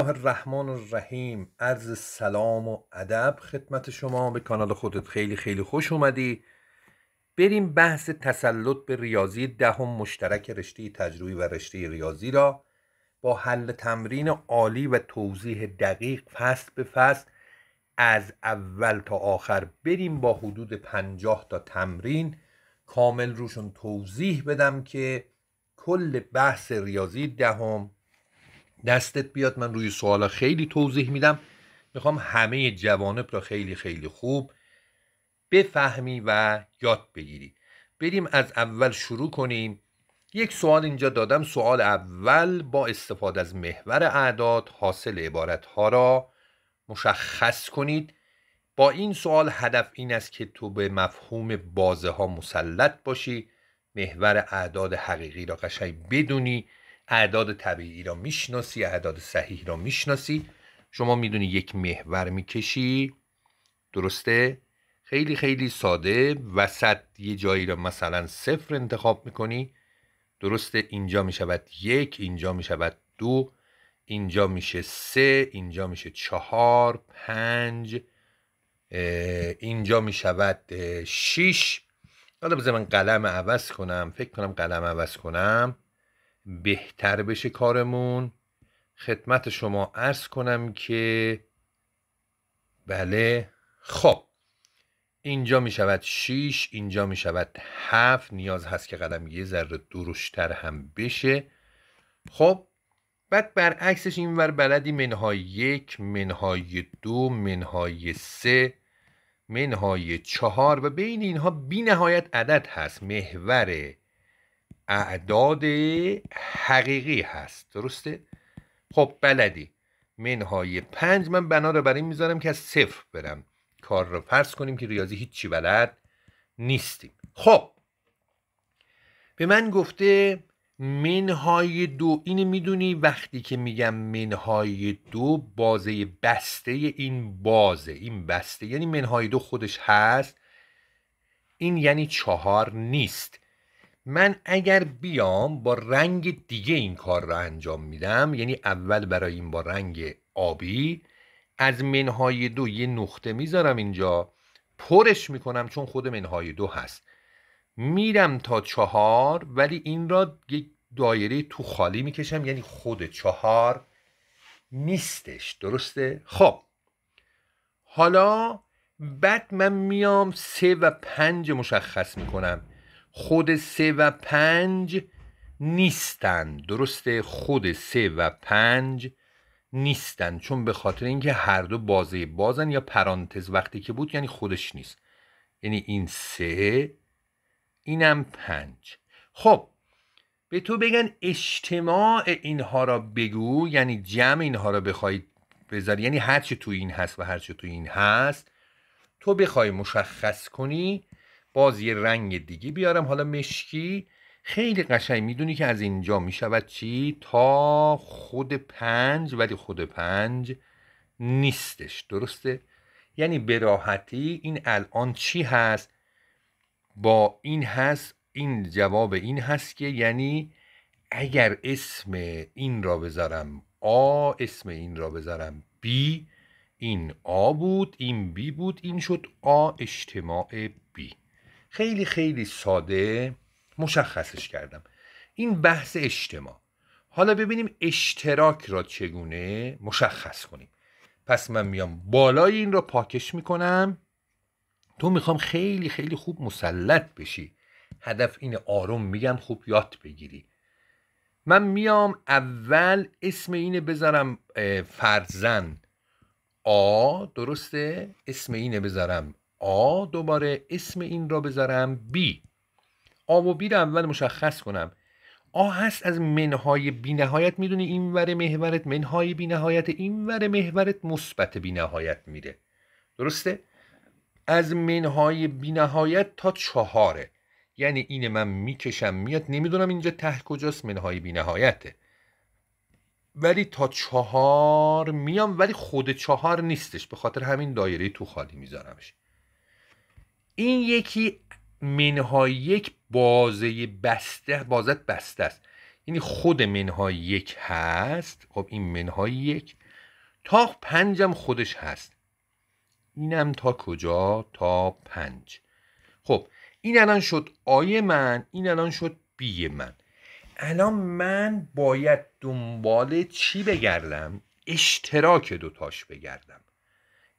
الله الرحمن الرحیم عرض سلام و ادب خدمت شما به کانال خودت خیلی خیلی خوش اومدی بریم بحث تسلط به ریاضی دهم مشترک رشته تجربی و رشته ریاضی را با حل تمرین عالی و توضیح دقیق فصل به فصل از اول تا آخر بریم با حدود پنجاه تا تمرین کامل روشون توضیح بدم که کل بحث ریاضی دهم دستت بیاد من روی سوالا خیلی توضیح میدم میخوام همه جوانب را خیلی خیلی خوب بفهمی و یاد بگیری بریم از اول شروع کنیم یک سوال اینجا دادم سوال اول با استفاده از محور اعداد حاصل عبارت ها را مشخص کنید با این سوال هدف این است که تو به مفهوم بازه ها مسلط باشی محور اعداد حقیقی را قشنگ بدونی اعداد طبیعی را میشناسی اعداد صحیح را میشناسی شما میدونی یک محور میکشی درسته خیلی خیلی ساده وسط یه جایی را مثلا صفر انتخاب میکنی درسته اینجا میشود یک اینجا میشود دو اینجا میشه سه اینجا میشه چهار پنج اینجا میشود شیش حالا بذار من قلم عوض کنم فکر کنم قلم عوض کنم بهتر بشه کارمون خدمت شما عرض کنم که بله خب اینجا می شود 6 اینجا می شود 7 نیاز هست که قدم یه ذره دروشتر هم بشه خب بعد برعکسش این ور بلدی منهای یک منهای دو منهای سه منهای چهار و بین اینها بی نهایت عدد هست محور اعداد حقیقی هست درسته خب بلدی منهای پنج من بنا رو بر این میذارم که از صفر برم کار رو فرض کنیم که ریاضی هیچی بلد نیستیم خب به من گفته منهای دو اینه میدونی وقتی که میگم منهای دو بازه بسته این بازه این بسته یعنی منهای دو خودش هست این یعنی چهار نیست من اگر بیام با رنگ دیگه این کار را انجام میدم یعنی اول برای این با رنگ آبی از منهای دو یه نقطه میذارم اینجا پرش میکنم چون خود منهای دو هست میرم تا چهار ولی این را یک دایره تو خالی میکشم یعنی خود چهار نیستش درسته؟ خب حالا بعد من میام سه و پنج مشخص میکنم خود سه و پنج نیستن درسته خود سه و پنج نیستن چون به خاطر اینکه هر دو بازه بازن یا پرانتز وقتی که بود یعنی خودش نیست یعنی این سه اینم پنج خب به تو بگن اجتماع اینها را بگو یعنی جمع اینها را بخوای بذاری یعنی هرچی تو این هست و هرچی تو این هست تو بخوای مشخص کنی باز یه رنگ دیگه بیارم حالا مشکی خیلی قشنگ میدونی که از اینجا میشود چی تا خود پنج ولی خود پنج نیستش درسته یعنی راحتی این الان چی هست با این هست این جواب این هست که یعنی اگر اسم این را بذارم آ اسم این را بذارم بی این آ بود این بی بود این شد آ اجتماع بی خیلی خیلی ساده مشخصش کردم این بحث اجتماع حالا ببینیم اشتراک را چگونه مشخص کنیم پس من میام بالای این را پاکش میکنم تو میخوام خیلی خیلی خوب مسلط بشی هدف این آروم میگم خوب یاد بگیری من میام اول اسم اینه بذارم فرزن آ درسته اسم اینه بذارم آ دوباره اسم این را بذارم بی آ و بی را اول مشخص کنم آ هست از منهای نهایت میدونی این ور محورت منهای نهایت این ور محورت مثبت بینهایت میره درسته از منهای نهایت تا چهاره یعنی این من میکشم میاد نمیدونم اینجا ته کجاست منهای نهایته ولی تا چهار میام ولی خود چهار نیستش به خاطر همین دایره تو خالی میذارمش این یکی منهای یک بازه بسته بازت بسته است یعنی خود منهای یک هست خب این منهای یک تا پنجم خودش هست اینم تا کجا تا پنج خب این الان شد آی من این الان شد بی من الان من باید دنبال چی بگردم اشتراک دوتاش بگردم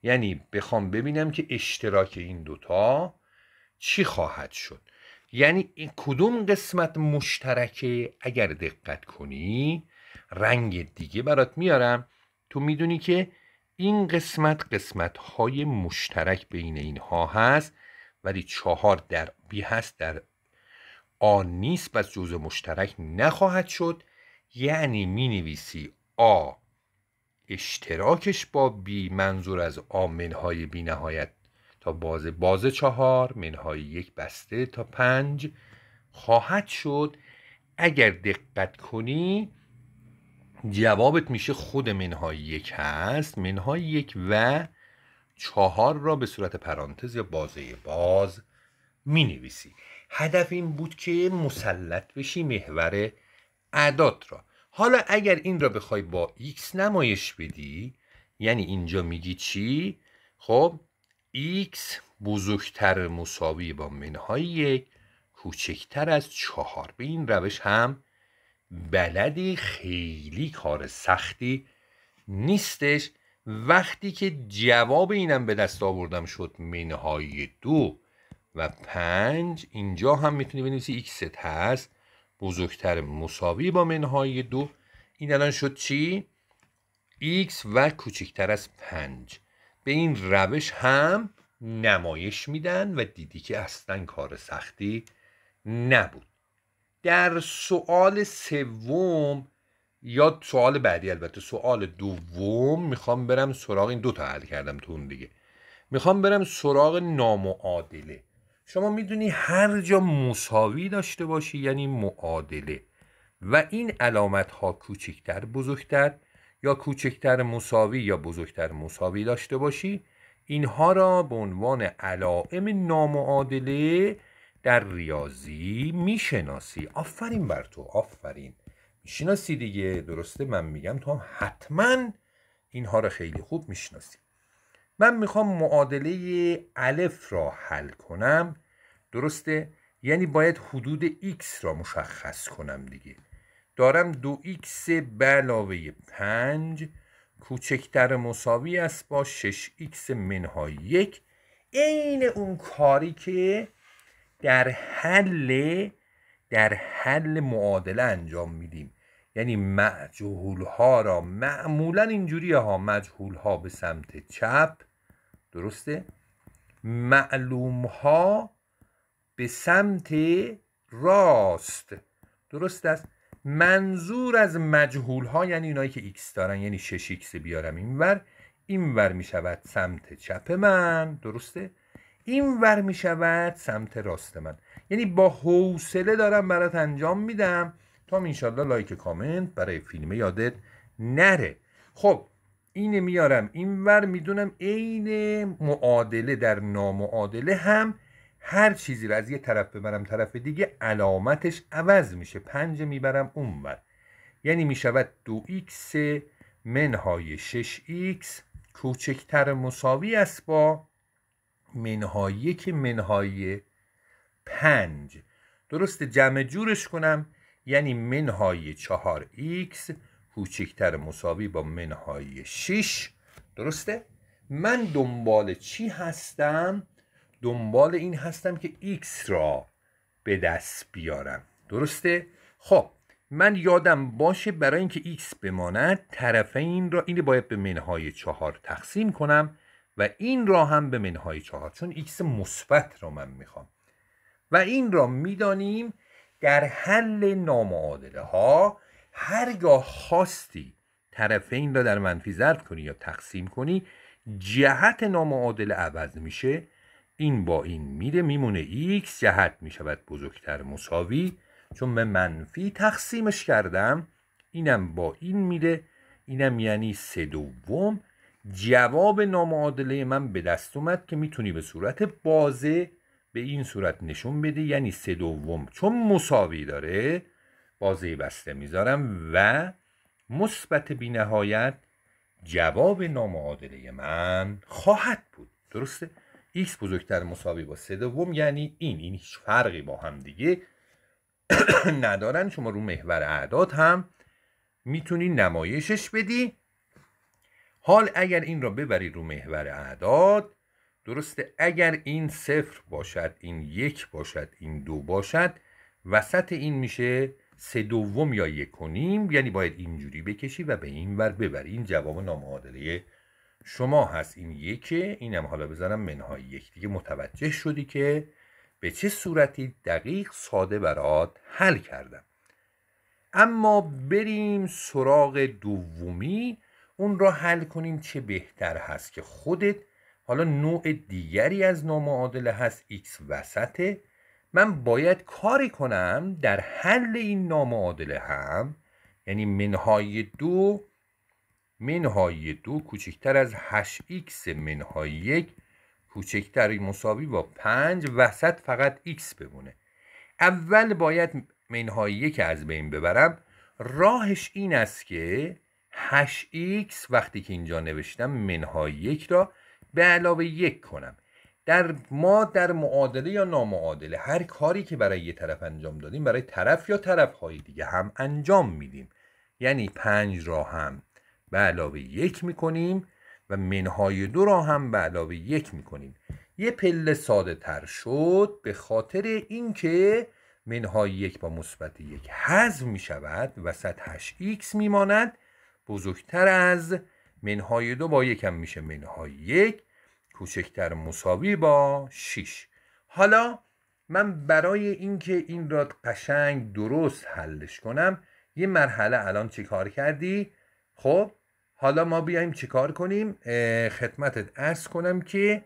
یعنی بخوام ببینم که اشتراک این دوتا چی خواهد شد یعنی این کدوم قسمت مشترکه اگر دقت کنی رنگ دیگه برات میارم تو میدونی که این قسمت قسمت های مشترک بین اینها هست ولی چهار در بی هست در آ نیست پس جزء مشترک نخواهد شد یعنی می نویسی آ اشتراکش با بی منظور از آمنهای بینهایت بی نهایت تا بازه باز چهار منهای یک بسته تا پنج خواهد شد اگر دقت کنی جوابت میشه خود منهای یک هست منهای یک و چهار را به صورت پرانتز یا بازه باز می نویسی هدف این بود که مسلط بشی محور اعداد را حالا اگر این را بخوای با x نمایش بدی یعنی اینجا میگی چی خب x بزرگتر مساوی با منهای یک کوچکتر از چهار به این روش هم بلدی خیلی کار سختی نیستش وقتی که جواب اینم به دست آوردم شد منهای دو و پنج اینجا هم میتونی بنویسی x هست بزرگتر مساوی با منهای دو این الان شد چی؟ x و کوچکتر از 5 به این روش هم نمایش میدن و دیدی که اصلا کار سختی نبود در سوال سوم یا سوال بعدی البته سوال دوم میخوام برم سراغ این دوتا حل کردم تو اون دیگه میخوام برم سراغ نامعادله شما میدونی هر جا مساوی داشته باشی یعنی معادله و این علامت ها کوچکتر بزرگتر یا کوچکتر مساوی یا بزرگتر مساوی داشته باشی اینها را به عنوان علائم نامعادله در ریاضی میشناسی آفرین بر تو آفرین میشناسی دیگه درسته من میگم تو هم حتما اینها را خیلی خوب میشناسی من میخوام معادله الف را حل کنم درسته یعنی باید حدود x را مشخص کنم دیگه دارم دو x به علاوه 5 کوچکتر مساوی است با 6x منهای یک عین اون کاری که در حل در حل معادله انجام میدیم یعنی مجهول ها را معمولا اینجوری ها مجهول ها به سمت چپ درسته معلوم ها به سمت راست درست است منظور از مجهول ها یعنی اینایی که ایکس دارن یعنی شش ایکس بیارم این ور می شود سمت چپ من درسته این ور می شود سمت راست من یعنی با حوصله دارم برات انجام میدم تا الله لایک کامنت برای فیلم یادت نره خب اینه میارم اینور میدونم عین معادله در نامعادله هم هر چیزی رو از یه طرف ببرم طرف دیگه علامتش عوض میشه پنج میبرم اونور یعنی میشود دو ایکس منهای 6 ایکس کوچکتر مساوی است با منهای یک منهای پنج درست جمع جورش کنم یعنی منهای چهار ایکس کوچکتر مساوی با منهای 6 درسته؟ من دنبال چی هستم؟ دنبال این هستم که x را به دست بیارم درسته؟ خب من یادم باشه برای اینکه x بماند این را این باید به منهای چهار تقسیم کنم و این را هم به منهای چهار چون x مثبت را من میخوام و این را میدانیم در حل نامعادله ها هرگاه خواستی طرفین را در منفی ضرب کنی یا تقسیم کنی جهت نامعادل عوض میشه این با این میره میمونه x جهت میشود بزرگتر مساوی چون به منفی تقسیمش کردم اینم با این میره اینم یعنی سه دوم جواب نامعادله من به دست اومد که میتونی به صورت بازه به این صورت نشون بده یعنی سه دوم چون مساوی داره بازه بسته میذارم و مثبت بینهایت جواب نامعادله من خواهد بود درسته x بزرگتر مساوی با سه دوم یعنی این این هیچ فرقی با هم دیگه ندارن شما رو محور اعداد هم میتونی نمایشش بدی حال اگر این را ببری رو محور اعداد درسته اگر این صفر باشد این یک باشد این دو باشد وسط این میشه سه دوم یا یک و یعنی باید اینجوری بکشی و به این ور ببری این جواب نامعادله شما هست این یکه اینم حالا بزنم منهای یک دیگه متوجه شدی که به چه صورتی دقیق ساده برات حل کردم اما بریم سراغ دومی اون را حل کنیم چه بهتر هست که خودت حالا نوع دیگری از نامعادله هست x وسطه من باید کاری کنم در حل این نامعادله هم یعنی منهای دو منهای دو کوچکتر از 8x منهای یک کوچکتر مساوی با 5 وسط فقط x بمونه اول باید منهای یک از بین ببرم راهش این است که 8x وقتی که اینجا نوشتم منهای یک را به علاوه یک کنم در ما در معادله یا نامعادله هر کاری که برای یه طرف انجام دادیم برای طرف یا طرف های دیگه هم انجام میدیم یعنی پنج را هم به علاوه یک میکنیم و منهای دو را هم به علاوه یک میکنیم یه پله ساده تر شد به خاطر اینکه منهای یک با مثبت یک حذف می شود و سطحش x میماند بزرگتر از منهای دو با یک هم میشه منهای یک کوچکتر مساوی با 6 حالا من برای اینکه این را قشنگ درست حلش کنم یه مرحله الان چیکار کردی خب حالا ما بیایم چیکار کنیم خدمتت ارز کنم که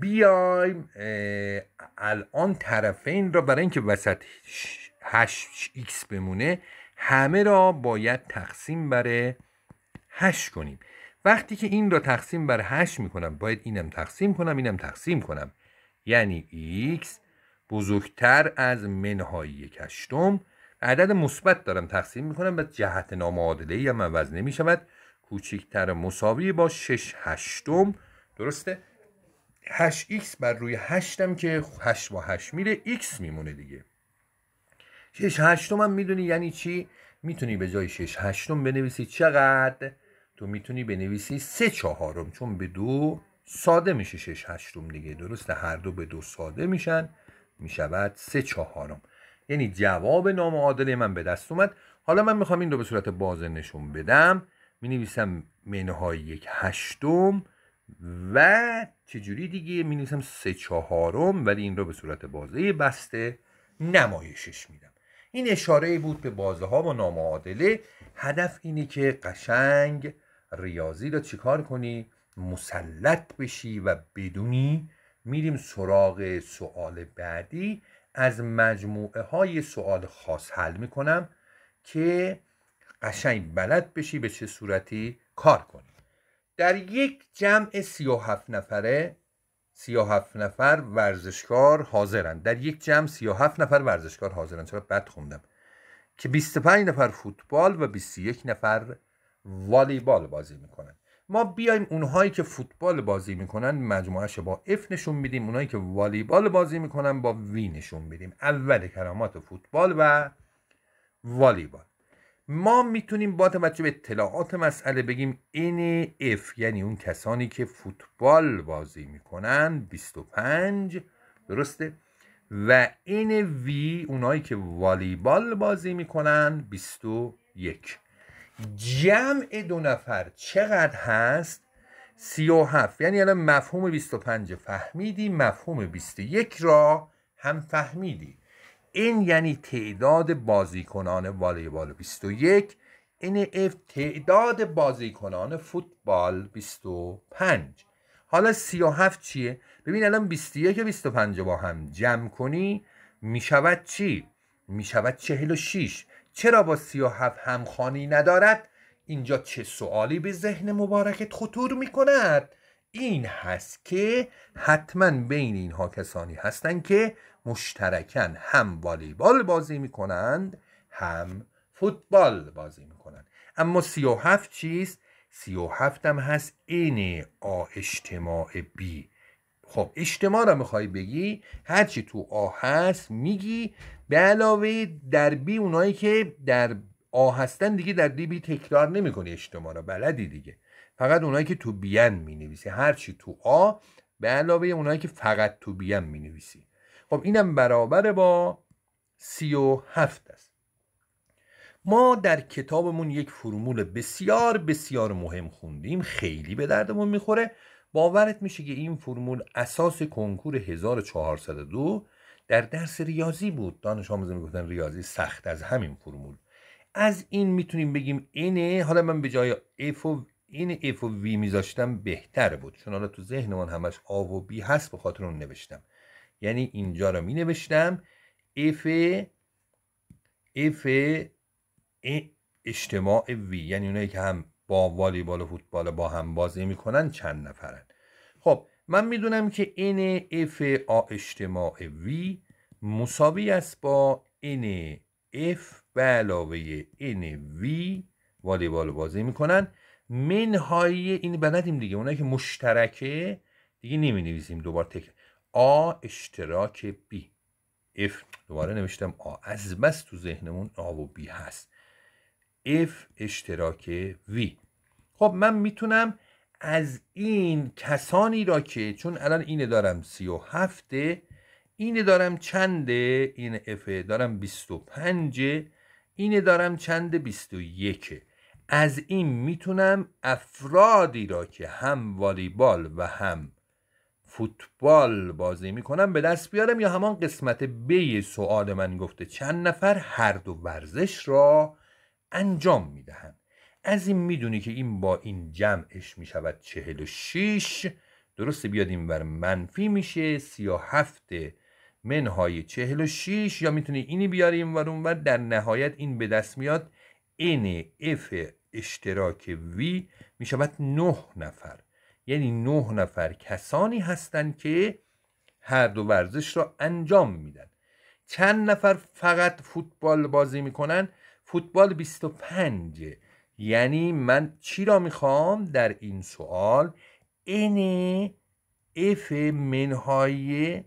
بیایم الان طرفین را برای اینکه وسط 8x بمونه همه را باید تقسیم بره 8 کنیم وقتی که این را تقسیم بر 8 کنم. باید اینم تقسیم کنم اینم تقسیم کنم یعنی x بزرگتر از منهای یک هشتم عدد مثبت دارم تقسیم کنم و جهت نامعادله ای هم عوض شود. کوچکتر مساوی با 6 هشتم درسته 8x بر روی 8 هم که 8 با 8 میره x میمونه دیگه 6 هشتم هم میدونی یعنی چی میتونی به جای 6 هشتم بنویسی چقدر تو میتونی بنویسی سه چهارم چون به دو ساده میشه شش هشتم دیگه درسته هر دو به دو ساده میشن میشود سه چهارم یعنی جواب نامعادله من به دست اومد حالا من میخوام این رو به صورت بازه نشون بدم می نویسم منهای یک هشتم و چجوری دیگه مینویسم سه چهارم ولی این رو به صورت بازه بسته نمایشش میدم این اشاره بود به بازه ها و نامعادله هدف اینه که قشنگ ریاضی رو چیکار کنی مسلط بشی و بدونی میریم سراغ سوال بعدی از مجموعه های سوال خاص حل میکنم که قشنگ بلد بشی به چه صورتی کار کنی در یک جمع هفت نفره هفت نفر ورزشکار حاضرن در یک جمع هفت نفر ورزشکار حاضرن چرا بد خوندم که 25 نفر فوتبال و 21 نفر والیبال بازی میکنن ما بیایم اونهایی که فوتبال بازی میکنن مجموعهش با اف نشون میدیم اونهایی که والیبال بازی میکنن با وی نشون میدیم اول کرامات فوتبال و والیبال ما میتونیم با توجه به اطلاعات مسئله بگیم این اف یعنی اون کسانی که فوتبال بازی میکنن 25 درسته و این وی اونایی که والیبال بازی میکنن 21 جمع دو نفر چقدر هست سی و هفت یعنی الان مفهوم 25 فهمیدی مفهوم 21 را هم فهمیدی این یعنی تعداد بازیکنان والیبال 21 این اف تعداد بازیکنان فوتبال 25 حالا 37 چیه؟ ببین الان 21 و 25 با هم جمع کنی میشود چی؟ میشود 46 چرا با سیاهفت همخانی ندارد اینجا چه سوالی به ذهن مبارکت خطور می کند این هست که حتما بین اینها کسانی هستند که مشترکن هم والیبال بازی می کنند هم فوتبال بازی می کنند اما سی و هفت چیست؟ سی و هفتم هست این آ اجتماع بی خب اجتماع را میخوای بگی هرچی تو آ هست میگی به علاوه در بی اونایی که در آ هستن دیگه در دی بی تکرار نمیکنی اجتماع را بلدی دیگه فقط اونایی که تو بیان مینویسی هرچی تو آ به علاوه اونایی که فقط تو بیان نویسی خب اینم برابر با سی و هفت است ما در کتابمون یک فرمول بسیار بسیار مهم خوندیم خیلی به دردمون میخوره باورت میشه که این فرمول اساس کنکور 1402 در درس ریاضی بود دانش آموزه میگفتن ریاضی سخت از همین فرمول از این میتونیم بگیم اینه حالا من به جای اف و این اف و وی میذاشتم بهتر بود چون حالا تو ذهن من همش آ و بی هست به خاطر اون نوشتم یعنی اینجا را می نوشتم اف اف اجتماع وی یعنی اونایی که هم با والیبال و فوتبال با هم بازی میکنن چند نفرن خب من میدونم که n f آ اجتماع v مساوی است با n f به علاوه n v والیبال بازی میکنن منهای این بلدیم دیگه اونایی که مشترکه دیگه نمی نویسیم دوبار تک آ اشتراک B F دوباره نوشتم آ از بس تو ذهنمون آ و B هست F اشتراک V خب من میتونم از این کسانی را که چون الان اینه دارم سی و هفته اینه دارم چنده این افه دارم 25 اینه دارم چند 21 از این میتونم افرادی را که هم والیبال و هم فوتبال بازی میکنم به دست بیارم یا همان قسمت بی سؤال من گفته چند نفر هر دو ورزش را انجام میدهم از این میدونی که این با این جمعش میشود چهل و شیش درسته این بر منفی میشه سی و هفته منهای چهل و شیش یا میتونی اینی بیاریم و در نهایت این به دست میاد این اف اشتراک وی میشود نه نفر یعنی نه نفر کسانی هستند که هر دو ورزش را انجام میدن چند نفر فقط فوتبال بازی میکنن فوتبال 25 یعنی من چی را میخوام در این سوال اینه اف منهای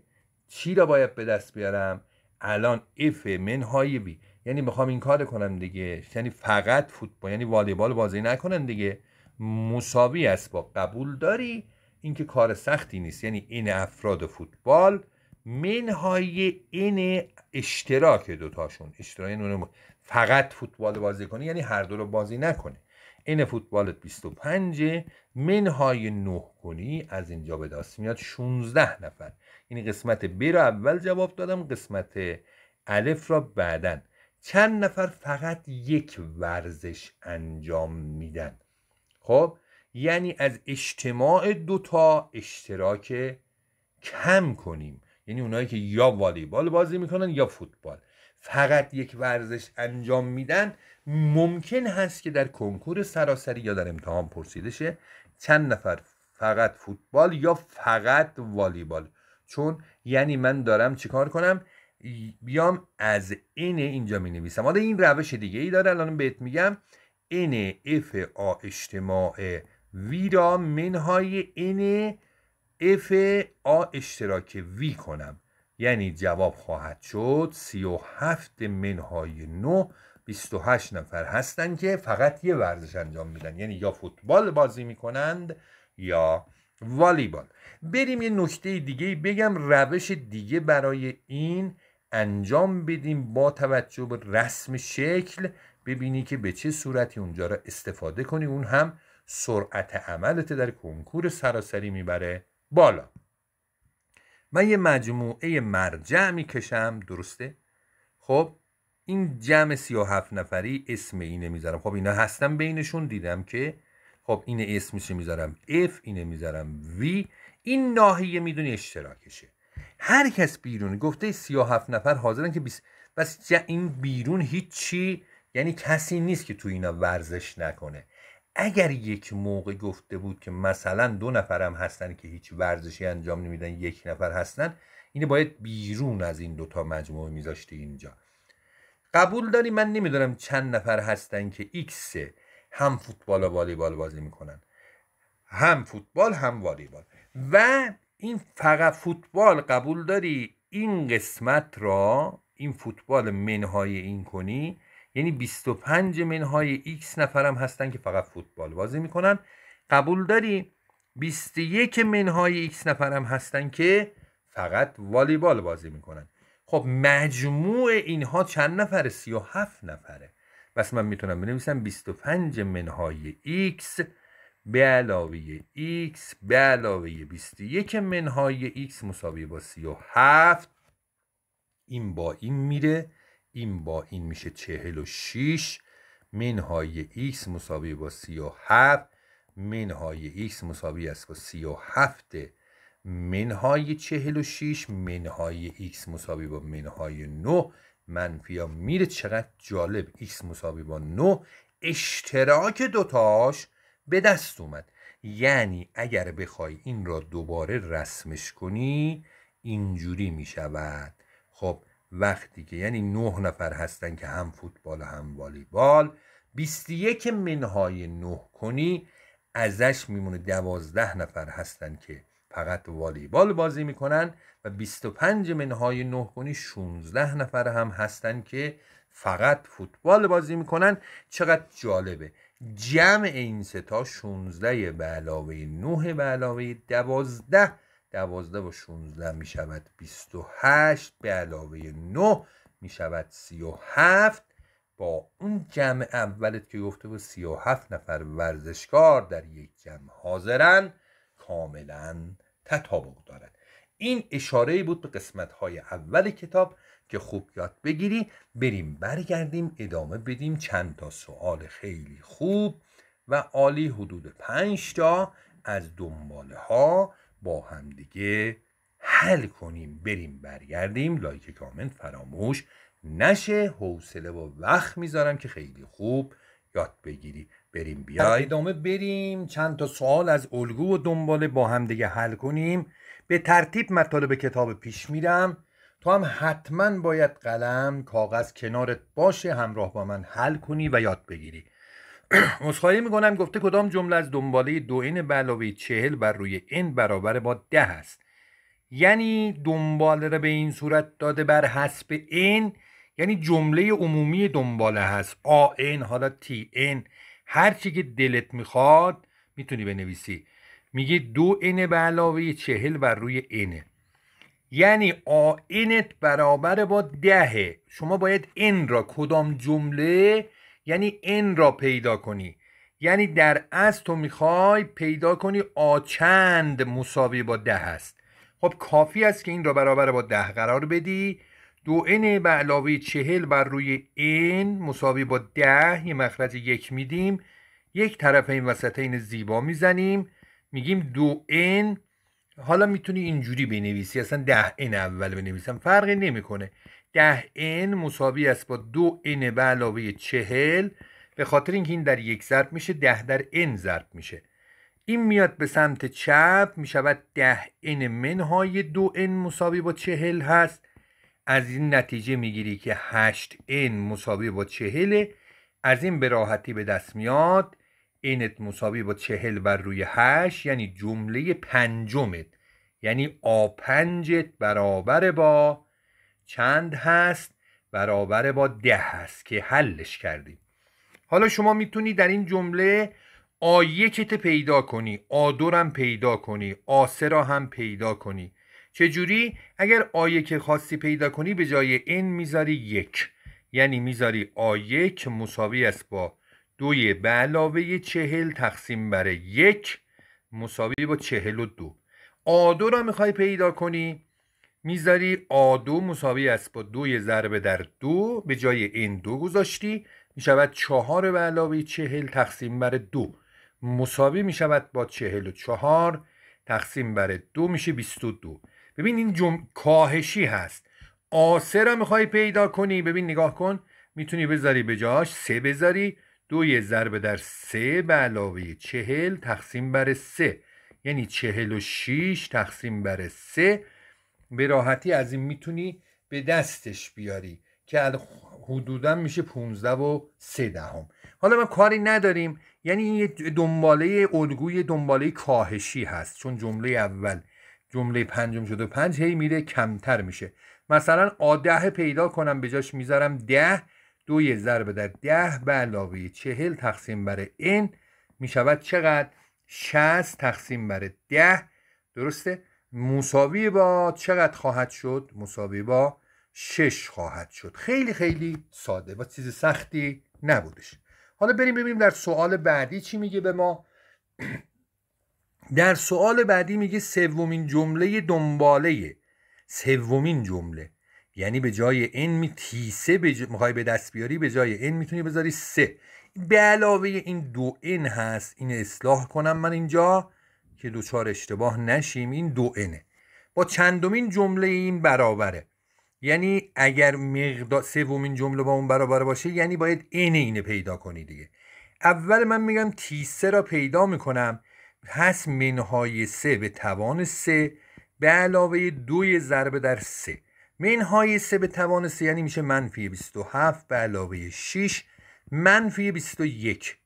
چی را باید به دست بیارم الان اف منهای بی یعنی میخوام این کار کنم دیگه یعنی فقط فوتبال یعنی والیبال بازی نکنم دیگه مساوی است با قبول داری اینکه کار سختی نیست یعنی این افراد فوتبال منهای این اشتراک دوتاشون اشتراک فقط فوتبال بازی کنی یعنی هر دو رو بازی نکنی این فوتبالت 25 منهای نه کنی از اینجا به دست میاد 16 نفر این قسمت بی رو اول جواب دادم قسمت الف را بعدا چند نفر فقط یک ورزش انجام میدن خب یعنی از اجتماع دوتا اشتراک کم کنیم یعنی اونایی که یا والیبال بازی میکنن یا فوتبال فقط یک ورزش انجام میدن ممکن هست که در کنکور سراسری یا در امتحان پرسیده شه چند نفر فقط فوتبال یا فقط والیبال چون یعنی من دارم چیکار کنم بیام از این اینجا می نویسم حالا این روش دیگه ای داره الان بهت میگم N اف آ اجتماع وی را منهای N اف آ اشتراک وی کنم یعنی جواب خواهد شد 37 منهای 9 28 نفر هستند که فقط یه ورزش انجام میدن یعنی یا فوتبال بازی میکنند یا والیبال بریم یه نکته دیگه بگم روش دیگه برای این انجام بدیم با توجه به رسم شکل ببینی که به چه صورتی اونجا را استفاده کنی اون هم سرعت عملت در کنکور سراسری میبره بالا من یه مجموعه مرجع میکشم درسته خب این جمع هفت نفری اسم اینه میذارم خب اینا هستم بینشون دیدم که خب این اسمش میذارم F اینه میذارم V این ناحیه میدونی اشتراکشه هر کس بیرون گفته هفت نفر حاضرن که بس بس این بیرون هیچی یعنی کسی نیست که تو اینا ورزش نکنه اگر یک موقع گفته بود که مثلا دو هم هستن که هیچ ورزشی انجام نمیدن یک نفر هستن اینه باید بیرون از این دوتا مجموعه میذاشته اینجا قبول داری من نمیدونم چند نفر هستن که ایکس هم فوتبال و والیبال بازی میکنن هم فوتبال هم والیبال و این فقط فوتبال قبول داری این قسمت را این فوتبال منهای این کنی یعنی 25 منهای x نفرم هستن که فقط فوتبال بازی میکنن قبول داری 21 منهای x هم هستن که فقط والیبال بازی میکنن خب مجموع اینها چند نفره 37 نفره پس من میتونم بنویسم 25 منهای x به علاوه x به علاوه 21 منهای x مساوی با 37 این با این میره این با این میشه 46 منهای x مساوی با 37 منهای x مساوی است با 37 منهای 46 منهای x مساوی با منهای 9 منفی ها میره چقدر جالب x مساوی با 9 اشتراک دوتاش به دست اومد یعنی اگر بخوای این را دوباره رسمش کنی اینجوری می شود خب وقتی که یعنی نه نفر هستن که هم فوتبال و هم والیبال 21 منهای نه کنی ازش میمونه دوازده نفر هستن که فقط والیبال بازی میکنن و 25 منهای نه کنی 16 نفر هم هستن که فقط فوتبال بازی میکنن چقدر جالبه جمع این تا 16 به علاوه 9 به علاوه 12 دوازده و 16 می شود هشت به علاوه 9 می شود هفت با اون جمع اولت که گفته بود هفت نفر ورزشکار در یک جمع حاضرن کاملا تطابق دارد این اشاره بود به قسمت های اول کتاب که خوب یاد بگیری بریم برگردیم ادامه بدیم چند تا سوال خیلی خوب و عالی حدود پنج تا از دنباله ها با همدیگه حل کنیم بریم برگردیم لایک کامنت فراموش نشه حوصله و وقت میذارم که خیلی خوب یاد بگیری بریم بیا بله. ادامه بریم چند تا سوال از الگو و دنباله با هم دیگه حل کنیم به ترتیب مطالب کتاب پیش میرم تو هم حتما باید قلم کاغذ کنارت باشه همراه با من حل کنی و یاد بگیری می میکنم گفته کدام جمله از دنباله دو این به علاوه چهل بر روی این برابر با ده است یعنی دنباله را به این صورت داده بر حسب این یعنی جمله عمومی دنباله هست آ این حالا تی این هر چی که دلت میخواد میتونی بنویسی میگه دو این به علاوه چهل بر روی اینه یعنی آ اینت برابر با دهه شما باید این را کدام جمله یعنی ان را پیدا کنی یعنی در از تو میخوای پیدا کنی آ چند مساوی با ده است خب کافی است که این را برابر با ده قرار بدی دو این به علاوه چهل بر روی این مساوی با ده یه مخرج یک میدیم یک طرف این این زیبا میزنیم میگیم دو این حالا میتونی اینجوری بنویسی اصلا ده این اول بنویسم فرقی نمیکنه ده n مساوی است با دو n به علاوه چهل به خاطر اینکه این در یک ضرب میشه ده در n ضرب میشه این میاد به سمت چپ میشود ده n منهای دو n مساوی با چهل هست از این نتیجه میگیری که 8 n مساوی با چهل از این به راحتی به دست میاد اینت مساوی با چهل بر روی 8 یعنی جمله پنجمت یعنی آ پنجت برابر با چند هست برابر با ده هست که حلش کردیم حالا شما میتونی در این جمله آ یکت پیدا کنی آدورم پیدا کنی آسه را هم پیدا کنی چجوری اگر آ یک خاصی پیدا کنی به جای این میذاری یک یعنی میذاری آ یک مساوی است با دوی به علاوه چهل تقسیم بر یک مساوی با چهل و دو آدو را میخوای پیدا کنی میذاری آ دو مساوی است با دوی ضربه در دو به جای این دو گذاشتی میشود چهار به علاوه چهل تقسیم بر دو مساوی میشود با چهل و چهار تقسیم بر دو میشه بیست و دو ببین این جم... کاهشی هست آسه را میخوای پیدا کنی ببین نگاه کن میتونی بذاری به جاش سه بذاری دوی ضربه در سه به علاوه چهل تقسیم بر سه یعنی چهل و شیش تقسیم بر سه به راحتی از این میتونی به دستش بیاری که حدودا میشه 15 و 3 دهم حالا ما کاری نداریم یعنی این دنباله الگوی دنباله کاهشی هست چون جمله اول جمله پنجم شده پنج هی میره کمتر میشه مثلا آده پیدا کنم به جاش میذارم ده دوی ضرب در ده به علاوه چهل تقسیم بر این میشود چقدر شست تقسیم بر ده درسته مساوی با چقدر خواهد شد مساوی با شش خواهد شد خیلی خیلی ساده و چیز سختی نبودش حالا بریم ببینیم در سوال بعدی چی میگه به ما در سوال بعدی میگه سومین جمله دنباله سومین جمله یعنی به جای این می تیسه بج... میخوای به دست بیاری به جای این میتونی بذاری سه به علاوه این دو این هست این اصلاح کنم من اینجا که دوچار اشتباه نشیم این دو انه با چندمین جمله این برابره یعنی اگر مقدار سومین جمله با اون برابر باشه یعنی باید اینه اینه پیدا کنی دیگه اول من میگم تیسه را پیدا میکنم پس منهای سه به توان سه به علاوه دوی ضربه در سه منهای سه به توان سه یعنی میشه منفی 27 به علاوه 6 منفی 21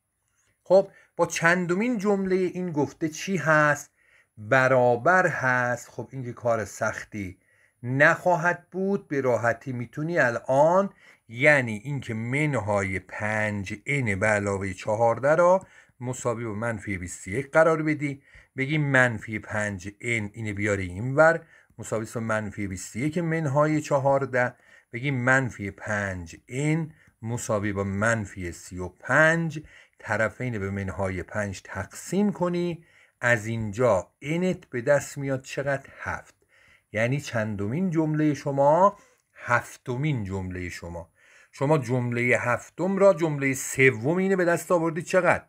خب با چندمین جمله این گفته چی هست برابر هست خب این که کار سختی نخواهد بود به راحتی میتونی الان یعنی اینکه منهای 5 n به علاوه 14 را مساوی با منفی 21 قرار بدی بگی منفی 5 n اینه بیاری اینور مساوی با منفی 21 منهای 14 بگی منفی 5 n مساوی با منفی 35 طرفین به منهای پنج تقسیم کنی از اینجا انت به دست میاد چقدر هفت یعنی چندمین جمله شما هفتمین جمله شما شما جمله هفتم را جمله سوم اینه به دست آوردی چقدر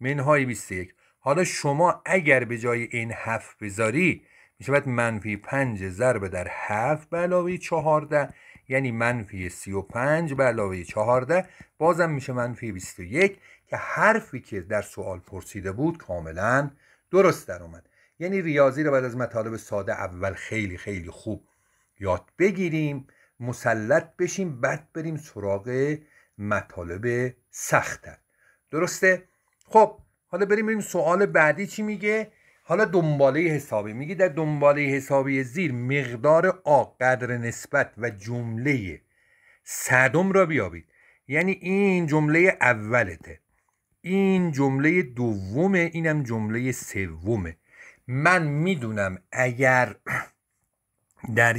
منهای 21 حالا شما اگر به جای این هفت بذاری باید منفی پنج ضرب در هفت به علاوه چهارده یعنی منفی سی و پنج به علاوه چهارده بازم میشه منفی بیست یک که حرفی که در سوال پرسیده بود کاملا درست در اومد یعنی ریاضی رو بعد از مطالب ساده اول خیلی خیلی خوب یاد بگیریم مسلط بشیم بعد بریم سراغ مطالب سختتر درسته خب حالا بریم بریم سوال بعدی چی میگه حالا دنباله حسابی میگه در دنباله حسابی زیر مقدار آ قدر نسبت و جمله صدم را بیابید یعنی این جمله اولته این جمله دومه اینم جمله سومه من میدونم اگر در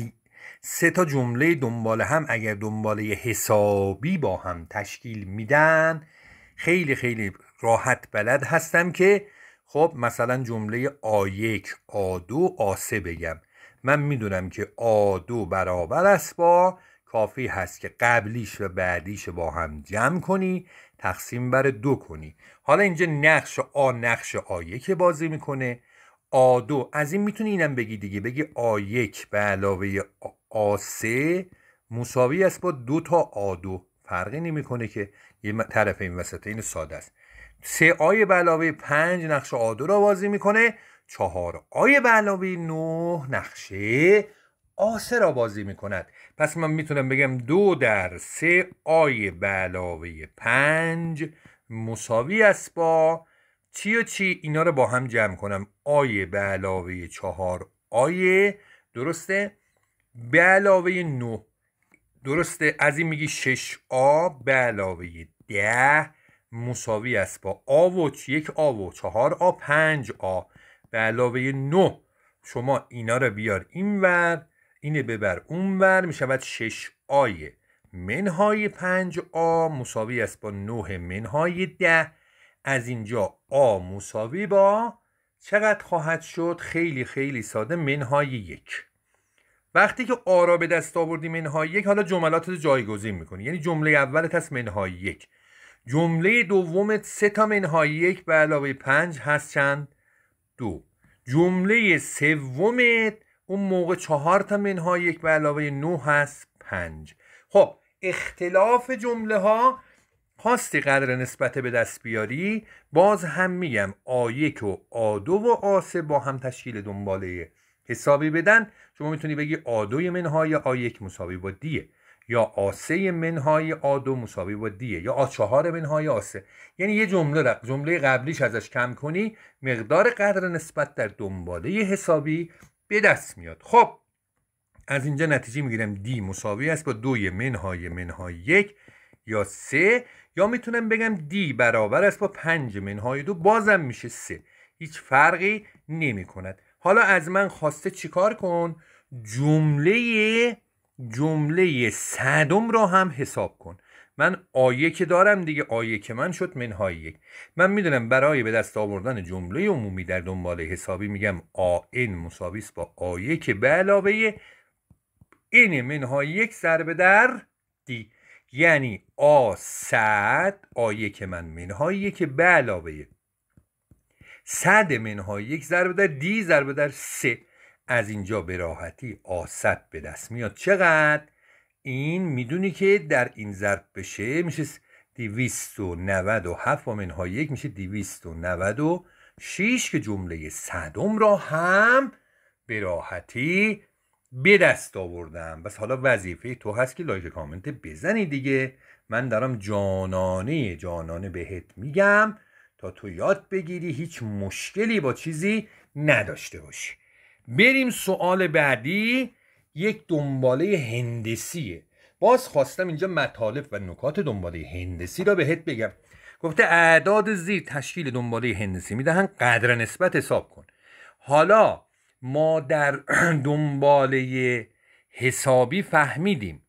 سه تا جمله دنبال هم اگر دنباله حسابی با هم تشکیل میدن خیلی خیلی راحت بلد هستم که خب مثلا جمله آ1 آ2 آ3 بگم من میدونم که آ2 برابر است با کافی هست که قبلیش و بعدیش با هم جمع کنی تقسیم بر دو کنی حالا اینجا نقش آ نقش آ یک بازی میکنه آ دو از این میتونی اینم بگی دیگه بگی آ یک به علاوه آ سه مساوی است با دو تا آ دو فرقی نمیکنه که یه طرف این وسط این ساده است سه آی به علاوه پنج نقش آ دو را بازی میکنه چهار آی به علاوه نه نقشه آسه را بازی میکند پس من میتونم بگم دو در سه آی به علاوه پنج مساوی است با چی و چی اینا رو با هم جمع کنم آی به علاوه چهار آیه درسته به علاوه نو درسته از این میگی شش آ به علاوه ده مساوی است با آ و یک آ و چهار آ پنج آ به علاوه نو شما اینا رو بیار این ور اینه ببر اونور می شود 6 آی منهای 5 آ مساوی است با 9 منهای 10 از اینجا آ مساوی با چقدر خواهد شد خیلی خیلی ساده منهای یک وقتی که آ را به دست آوردی منهای یک حالا جملات رو جایگزین میکنی یعنی جمله اولت هست منهای یک جمله دومت سه تا منهای یک به علاوه پنج هست چند دو جمله سومت اون موقع چهار تا منها یک به علاوه نو هست پنج خب اختلاف جمله ها خواستی قدر نسبت به دست بیاری باز هم میگم آیک و آدو و آسه با هم تشکیل دنباله حسابی بدن شما میتونی بگی آدوی منهای آیک مساوی با دیه یا آسه منهای آدو مساوی با دیه یا آچهار منهای آسه یعنی یه جمله جمله قبلیش ازش کم کنی مقدار قدر نسبت در دنباله حسابی به دست میاد خب از اینجا نتیجه میگیرم دی مساوی است با دوی منهای منهای یک یا سه یا میتونم بگم دی برابر است با پنج منهای دو بازم میشه سه هیچ فرقی نمی کند حالا از من خواسته چیکار کن جمله جمله صدم را هم حساب کن من آیه که دارم دیگه آیه که من شد منهای یک من میدونم برای به دست آوردن جمله عمومی در دنبال حسابی میگم آین مساویس با آیه که به علاوه این منهای یک سر در دی یعنی آ صد آیه که من منهای که به علاوه صد منهای یک ضرب در دی ضرب در سه از اینجا به راحتی آصد به دست میاد چقدر این میدونی که در این ضرب بشه میشه دیویست و و هفت منها یک میشه دیویست و نود که جمله صدم را هم به راحتی به دست آوردم بس حالا وظیفه تو هست که لایک کامنت بزنی دیگه من دارم جانانه جانانه بهت میگم تا تو یاد بگیری هیچ مشکلی با چیزی نداشته باشی بریم سوال بعدی یک دنباله هندسیه باز خواستم اینجا مطالب و نکات دنباله هندسی را بهت بگم گفته اعداد زیر تشکیل دنباله هندسی میدهن قدر نسبت حساب کن حالا ما در دنباله حسابی فهمیدیم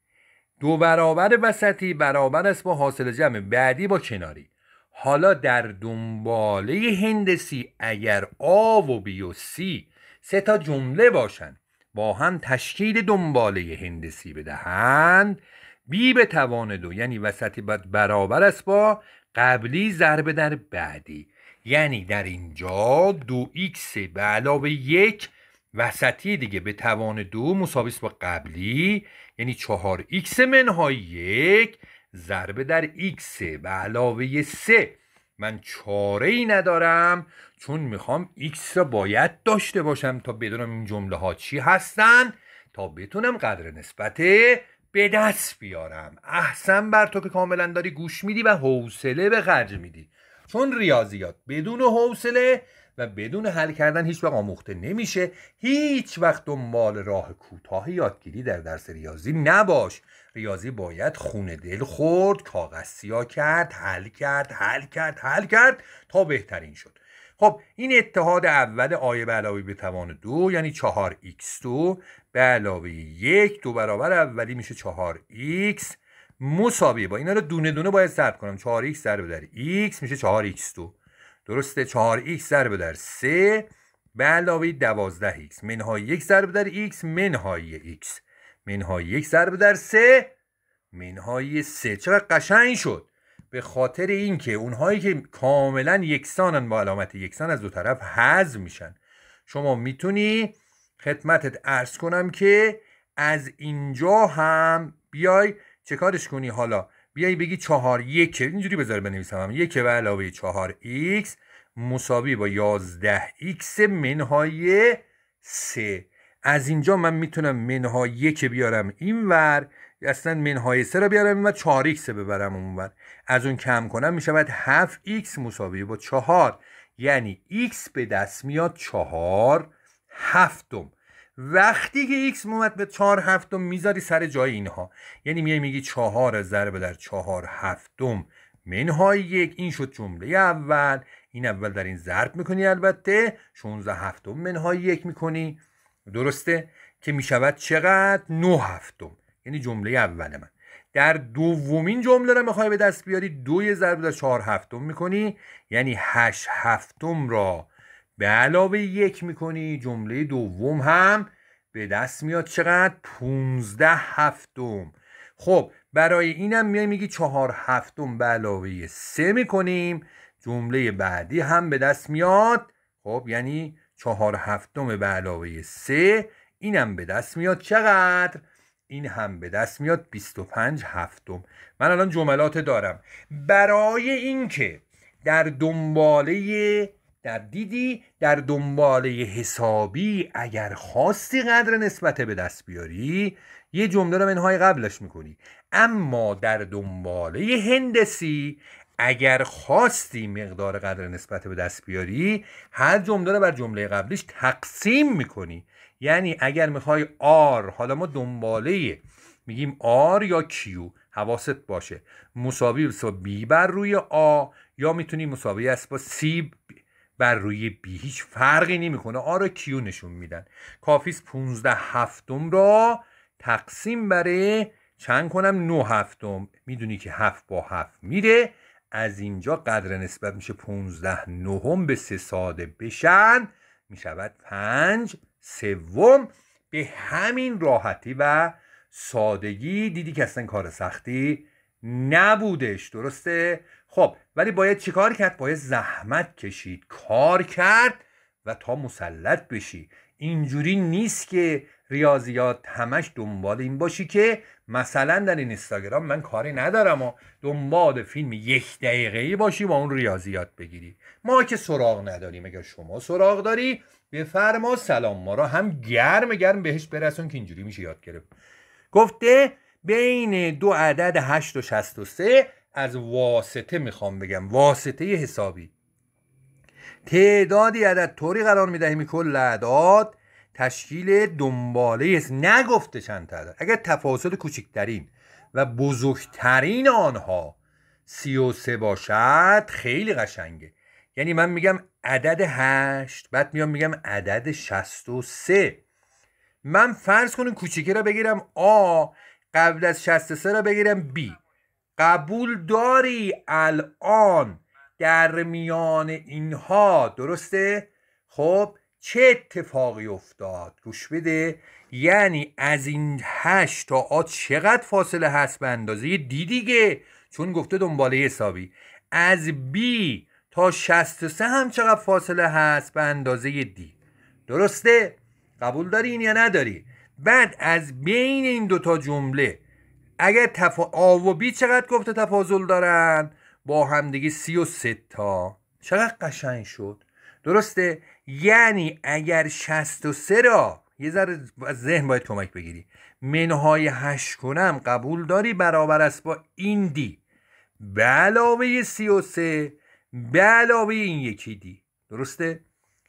دو برابر وسطی برابر است با حاصل جمع بعدی با کناری حالا در دنباله هندسی اگر آ و بی و سی سه تا جمله باشن با هم تشکیل دنباله هندسی بدهند بی توان دو یعنی وسط برابر است با قبلی ضرب در بعدی یعنی در اینجا دو ایکس به علاوه یک وسطی دیگه به توان دو مساویس با قبلی یعنی چهار ایکس منهای یک ضرب در ایکس به علاوه سه من چاره ای ندارم چون میخوام X را باید داشته باشم تا بدونم این جمله ها چی هستن تا بتونم قدر نسبت به دست بیارم احسن بر تو که کاملا داری گوش میدی و حوصله به خرج میدی چون ریاضیات بدون حوصله و بدون حل کردن هیچ وقت آموخته نمیشه هیچ وقت دنبال راه کوتاه یادگیری در درس ریاضی نباش ریاضی باید خونه دل خورد کاغذ سیا کرد حل کرد حل کرد حل کرد تا بهترین شد خب این اتحاد اول آیه به علاوه به توان دو یعنی 4 x 2 به علاوه یک دو برابر اولی میشه 4 x مساویه با اینا رو دونه دونه باید ضرب کنم 4 x ضرب در x میشه 4 x 2 درسته 4 x ضرب در 3 به علاوه 12 x منهای یک ضرب در x منهای x منهای 1 ضرب در 3 منهای 3 چقدر قشنگ شد به خاطر اینکه اونهایی که کاملا یکسانن با علامت یکسان از دو طرف حذف میشن شما میتونی خدمتت ارز کنم که از اینجا هم بیای چه کنی حالا بیای بگی چهار یک اینجوری بذار بنویسم هم یک و علاوه چهار ایکس مساوی با یازده ایکس منهای سه از اینجا من میتونم منها یک بیارم ور اصلا های سه رو بیارم و 4 x ببرم اونور از اون کم کنم میشود 7 x مساوی با 4 یعنی x به دست میاد 4 هفتم وقتی که x مومد به 4 هفتم میذاری سر جای اینها یعنی میای میگی 4 ضرب در 4 هفتم منهای یک این شد جمله اول این اول در این ضرب میکنی البته 16 هفتم منهای یک میکنی درسته که میشود چقدر 9 هفتم یعنی جمله اول من در دومین جمله را میخوای به دست بیاری دوی ضرب در چهار هفتم میکنی یعنی هشت هفتم را به علاوه یک میکنی جمله دوم هم به دست میاد چقدر پونزده هفتم خب برای اینم میای میگی چهار هفتم به علاوه سه میکنیم جمله بعدی هم به دست میاد خب یعنی چهار هفتم به علاوه سه اینم به دست میاد چقدر این هم به دست میاد 25 هفتم من الان جملات دارم برای اینکه در دنباله در دیدی در دنباله حسابی اگر خواستی قدر نسبت به دست بیاری یه جمله رو منهای قبلش میکنی اما در دنباله هندسی اگر خواستی مقدار قدر نسبت به دست بیاری هر جمله رو بر جمله قبلیش تقسیم میکنی یعنی اگر میخوای آر حالا ما دنباله میگیم آر یا کیو حواست باشه مساوی با بی بر روی آ یا میتونی مساوی است با سی بر روی بی هیچ فرقی نمیکنه آ رو کیو نشون میدن کافیس 15 هفتم را تقسیم بر چند کنم 9 هفتم میدونی که هفت با هفت میره از اینجا قدر نسبت میشه 15 نهم به سه ساده بشن میشود 5 سوم به همین راحتی و سادگی دیدی که اصلا کار سختی نبودش درسته خب ولی باید چیکار کرد باید زحمت کشید کار کرد و تا مسلط بشی اینجوری نیست که ریاضیات همش دنبال این باشی که مثلا در این اینستاگرام من کاری ندارم و دنبال فیلم یک دقیقه باشی و اون ریاضیات بگیری ما که سراغ نداریم اگر شما سراغ داری بفرما سلام ما را هم گرم گرم بهش برسون که اینجوری میشه یاد گرفت گفته بین دو عدد 8 و 63 از واسطه میخوام بگم واسطه حسابی تعدادی عدد طوری قرار میدهیم کل اعداد تشکیل دنباله است نگفته چند تعداد اگر تفاصل کوچکترین و بزرگترین آنها 33 باشد خیلی قشنگه یعنی من میگم عدد هشت بعد میام میگم عدد شست و سه من فرض کنم کوچیکی را بگیرم آ قبل از شست سه را بگیرم بی قبول داری الان در میان اینها درسته؟ خب چه اتفاقی افتاد؟ گوش بده یعنی از این هشت تا آ چقدر فاصله هست به اندازه دی دیگه چون گفته دنباله حسابی از بی تا 63 هم چقدر فاصله هست به اندازه دی درسته قبول داری این یا نداری بعد از بین این دوتا جمله اگر تفا... آ و بی چقدر گفته تفاضل دارن با همدیگه سی و تا چقدر قشنگ شد درسته یعنی اگر سه را یه ذره ذهن باید کمک بگیری منهای هش کنم قبول داری برابر است با این دی به علاوه سه به علاوه این یکی دی درسته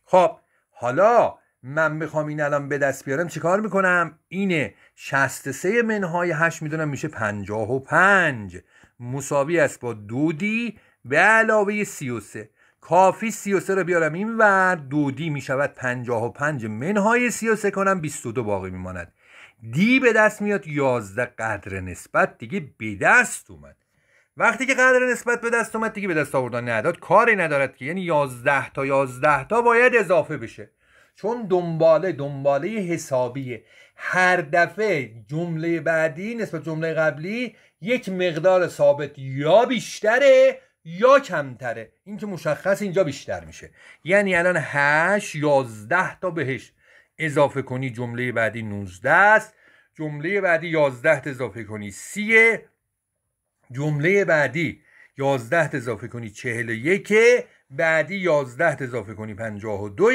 خب حالا من میخوام این الان به دست بیارم چیکار میکنم اینه 63 منهای 8 میدونم میشه 55 مساوی است با دودی به علاوه 33 کافی 33 رو بیارم این ور دودی میشود 55 منهای 33 کنم 22 باقی میماند دی به دست میاد 11 قدر نسبت دیگه به دست اومد وقتی که قدر نسبت به دست اومد دیگه به دست آوردن نداد کاری ندارد که یعنی 11 تا 11 تا باید اضافه بشه چون دنباله دنباله حسابیه هر دفعه جمله بعدی نسبت جمله قبلی یک مقدار ثابت یا بیشتره یا کمتره این که مشخص اینجا بیشتر میشه یعنی الان 8 11 تا بهش اضافه کنی جمله بعدی 19 است جمله بعدی 11 اضافه کنی 30 جمله بعدی 11 اضافه کنی 41 بعدی 11 اضافه کنی 52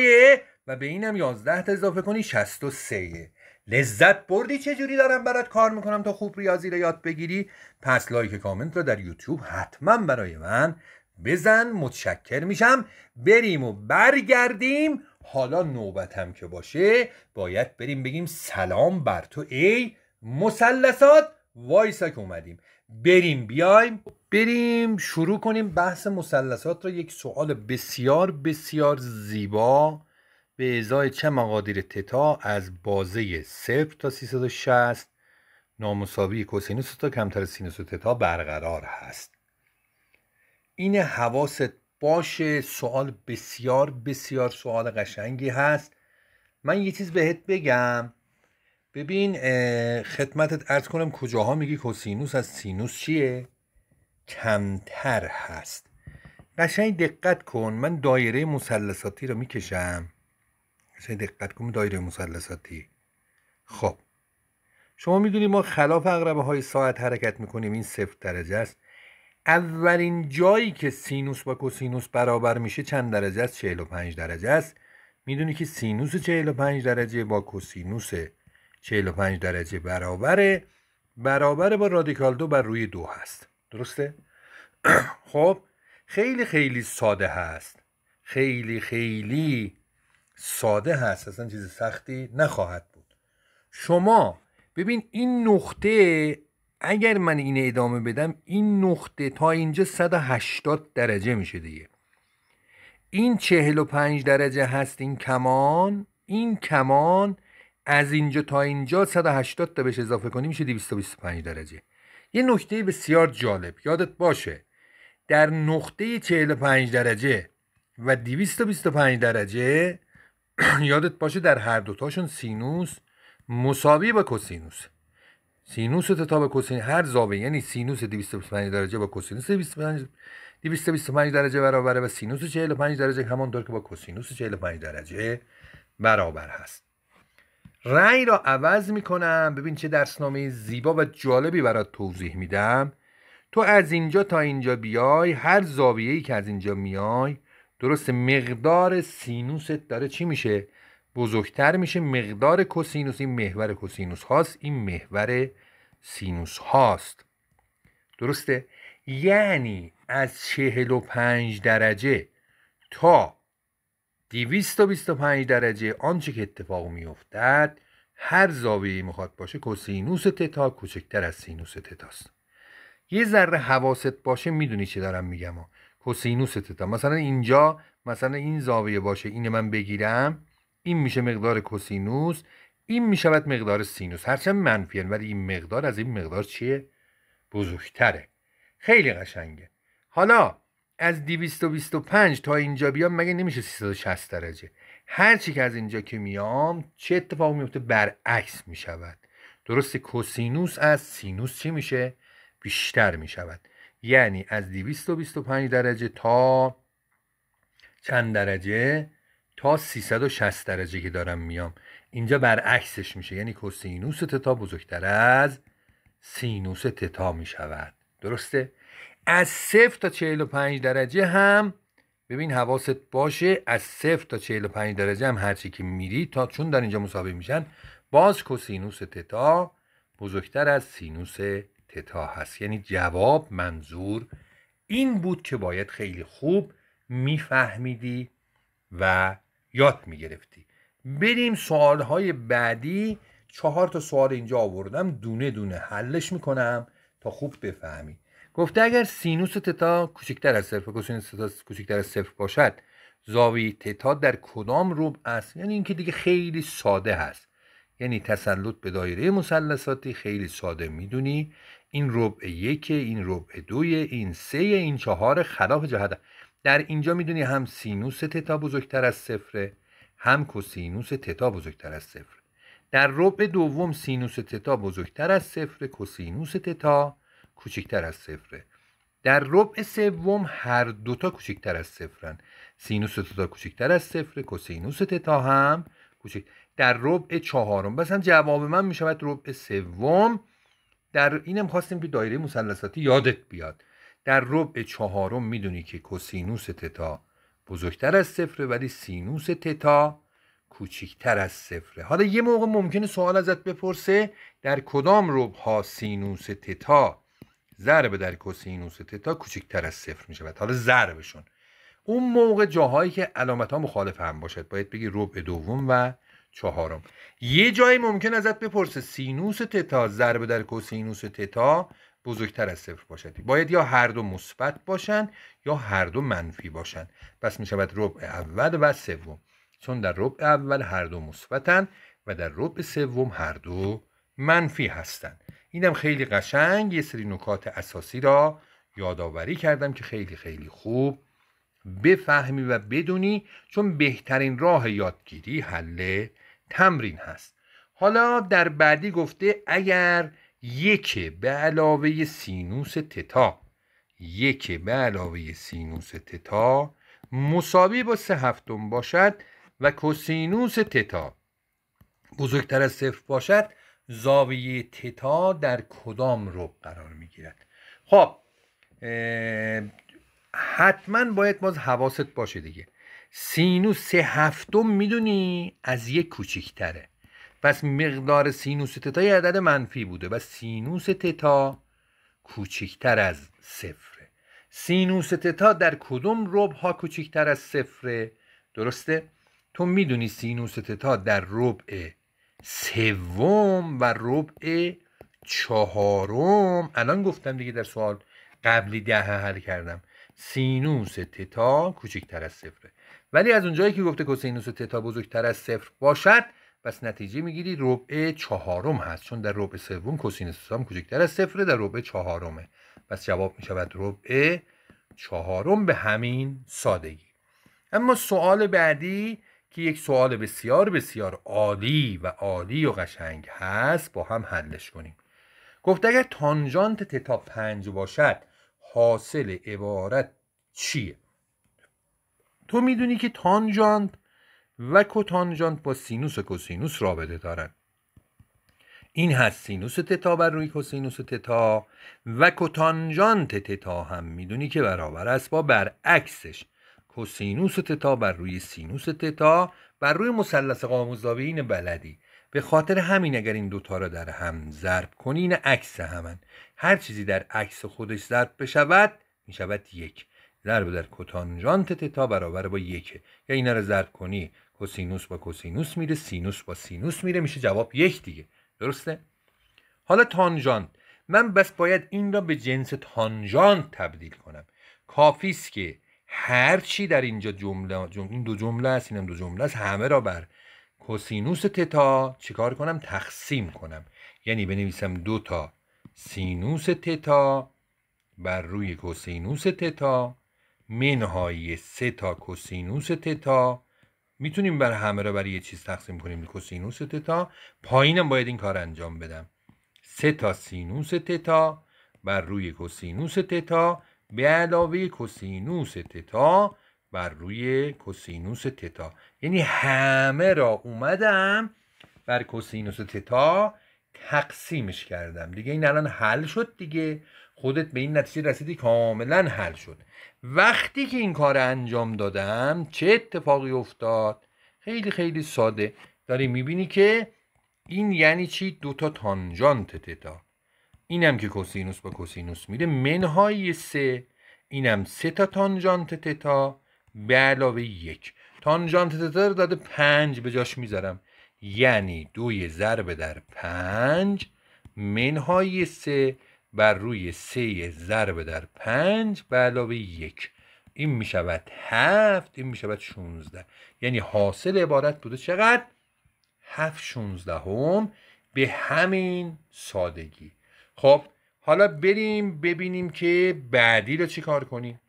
و به اینم 11 اضافه کنی 63 لذت بردی چه جوری دارم برات کار میکنم تا خوب ریاضی را یاد بگیری پس لایک کامنت رو در یوتیوب حتما برای من بزن متشکر میشم بریم و برگردیم حالا نوبتم که باشه باید بریم بگیم سلام بر تو ای مسلسات وایسا که اومدیم بریم بیایم بریم شروع کنیم بحث مثلثات را یک سوال بسیار بسیار زیبا به ازای چه مقادیر تتا از بازه 0 تا 360 نامساوی کوسینوس تا کمتر سینوس تتا برقرار هست این حواست باشه سوال بسیار بسیار سوال قشنگی هست من یه چیز بهت بگم ببین خدمتت ارز کنم کجاها میگی کوسینوس از سینوس چیه کمتر هست قشنگ دقت کن من دایره مثلثاتی رو میکشم قشنگ دقت کن دایره مثلثاتی خب شما میدونی ما خلاف اقربه های ساعت حرکت میکنیم این صفت درجه است اولین جایی که سینوس با کوسینوس برابر میشه چند درجه است 45 درجه است میدونی که سینوس 45 درجه با کوسینوس 45 درجه برابره برابر با رادیکال دو بر روی دو هست درسته؟ خب خیلی خیلی ساده هست خیلی خیلی ساده هست اصلا چیز سختی نخواهد بود شما ببین این نقطه اگر من این ادامه بدم این نقطه تا اینجا 180 درجه میشه دیگه این 45 درجه هست این کمان این کمان از اینجا تا اینجا 180 تا بهش اضافه کنی میشه 225 درجه یه نکته بسیار جالب یادت باشه در نقطه 45 درجه و 225 درجه یادت باشه در هر دوتاشون سینوس مساوی با کوسینوس سینوس تتا با هر زاویه یعنی سینوس 225 درجه با کسینوس 225 درجه برابره و سینوس 45 درجه همانطور که با کوسینوس 45 درجه برابر هست رنگ را عوض میکنم ببین چه درسنامه زیبا و جالبی برات توضیح میدم تو از اینجا تا اینجا بیای هر زاویه‌ای که از اینجا میای درست مقدار سینوست داره چی میشه بزرگتر میشه مقدار کوسینوس این محور کوسینوس هاست این محور سینوس هاست درسته یعنی از 45 درجه تا 225 درجه آنچه که اتفاق افتد هر زاویه‌ای میخواد باشه کوسینوس تتا کوچکتر از سینوس تتاست یه ذره حواست باشه میدونی چه دارم میگم ها کوسینوس تتا مثلا اینجا مثلا این زاویه باشه اینه من بگیرم این میشه مقدار کوسینوس این میشود مقدار سینوس هرچند منفیان ولی این مقدار از این مقدار چیه بزرگتره خیلی قشنگه حالا از 225 تا اینجا بیام مگه نمیشه 360 درجه هر چی که از اینجا که میام چه اتفاقی میفته برعکس میشود درسته کوسینوس از سینوس چی میشه بیشتر میشود یعنی از 225 درجه تا چند درجه تا 360 درجه که دارم میام اینجا برعکسش میشه یعنی کوسینوس تتا بزرگتر از سینوس تتا میشود درسته از صفر تا پنج درجه هم ببین حواست باشه از صفر تا 45 درجه هم هرچی که میری تا چون در اینجا مساوی میشن باز کوسینوس تتا بزرگتر از سینوس تتا هست یعنی جواب منظور این بود که باید خیلی خوب میفهمیدی و یاد میگرفتی بریم سوالهای بعدی چهار تا سوال اینجا آوردم دونه دونه حلش میکنم تا خوب بفهمی گفته اگر سینوس تتا کوچکتر از صفر کوسینوس تتا کوچکتر از صفر باشد زاوی تتا در کدام روب است یعنی اینکه دیگه خیلی ساده هست یعنی تسلط به دایره مثلثاتی خیلی ساده میدونی این ربع یک این ربع دو این سه این چهار خلاف جهت در اینجا میدونی هم سینوس تتا بزرگتر از صفره هم کوسینوس تتا بزرگتر از صفر در ربع دوم سینوس تتا بزرگتر از صفر کوسینوس تتا کوچکتر از صفره در ربع سوم هر دوتا کوچکتر از صفرن سینوس تتا کوچکتر از صفره. کوسینوس تتا هم کوچک در ربع چهارم مثلا جواب من می شود ربع سوم در اینم خواستیم که دایره مثلثاتی یادت بیاد در ربع چهارم میدونی که کوسینوس تتا بزرگتر از صفره ولی سینوس تتا کوچیکتر از صفره حالا یه موقع ممکنه سوال ازت بپرسه در کدام ربع ها سینوس تتا ضرب در کوسینوس تتا کوچکتر از صفر می شود حالا ضربشون اون موقع جاهایی که علامت ها مخالف هم باشد باید بگی ربع دوم و چهارم یه جایی ممکن ازت بپرسه سینوس تتا ضرب در کوسینوس تتا بزرگتر از صفر باشد باید یا هر دو مثبت باشن یا هر دو منفی باشن پس می شود ربع اول و سوم چون در ربع اول هر دو مثبتن و در ربع سوم هر دو منفی هستند اینم خیلی قشنگ یه سری نکات اساسی را یادآوری کردم که خیلی خیلی خوب بفهمی و بدونی چون بهترین راه یادگیری حل تمرین هست حالا در بعدی گفته اگر یک به علاوه سینوس تتا یک به علاوه سینوس تتا مساوی با سه هفتم باشد و کوسینوس تتا بزرگتر از صفر باشد زاویه تتا در کدام روب قرار میگیرد خب حتما باید باز حواست باشه دیگه سینوس سه هفتم میدونی از یک کوچیکتره پس مقدار سینوس تتا یه عدد منفی بوده و سینوس تتا کوچیکتر از صفره سینوس تتا در کدوم رب ها کوچیکتر از صفره درسته تو میدونی سینوس تتا در ربع سوم و ربع چهارم الان گفتم دیگه در سوال قبلی ده حل کردم سینوس تتا کوچکتر از صفره ولی از اونجایی که گفته کوسینوس تتا بزرگتر از صفر باشد پس نتیجه میگیری ربع چهارم هست چون در ربع سوم کوسینوس تتا هم کوچکتر از صفره در ربع چهارمه پس جواب میشود ربع چهارم به همین سادگی اما سوال بعدی که یک سوال بسیار بسیار عالی و عالی و قشنگ هست با هم حلش کنیم گفت اگر تانجانت تتا پنج باشد حاصل عبارت چیه تو میدونی که تانجانت و کوتانجانت با سینوس و کوسینوس رابطه دارن این هست سینوس تتا بر روی کوسینوس تتا و کوتانجانت تتا هم میدونی که برابر است با برعکسش کوسینوس تتا بر روی سینوس تتا بر روی مثلث قاموزاوی این بلدی به خاطر همین اگر این دوتا را در هم ضرب کنی این عکس همن هر چیزی در عکس خودش ضرب بشود میشود یک ضرب در کوتانجانت تتا برابر با یک یا اینا رو ضرب کنی کوسینوس با کوسینوس میره سینوس با سینوس میره میشه جواب یک دیگه درسته حالا تانجانت من بس باید این را به جنس تانجانت تبدیل کنم کافی است که هر چی در اینجا جمله این دو جمله است اینم دو جمله است همه را بر کوسینوس تتا چیکار کنم تقسیم کنم یعنی بنویسم دو تا سینوس تتا بر روی کوسینوس تتا منهای سه تا کوسینوس تتا میتونیم بر همه را برای یه چیز تقسیم کنیم کوسینوس تتا پایینم باید این کار انجام بدم سه تا سینوس تتا بر روی کوسینوس تتا به علاوه کوسینوس تتا بر روی کوسینوس تتا یعنی همه را اومدم بر کوسینوس تتا تقسیمش کردم دیگه این الان حل شد دیگه خودت به این نتیجه رسیدی کاملا حل شد وقتی که این کار انجام دادم چه اتفاقی افتاد خیلی خیلی ساده داری میبینی که این یعنی چی دوتا تانجانت تتا اینم که کوسینوس با کوسینوس میده منهای سه اینم سه تا تانجانت تتا به علاوه یک تانجانت تتا رو داده پنج به جاش میذارم یعنی دوی ضرب در پنج منهای سه بر روی سه ضرب در پنج به علاوه یک این میشود هفت این میشود شونزده یعنی حاصل عبارت بوده چقدر هفت هم به همین سادگی خب حالا بریم ببینیم که بعدی رو کار کنیم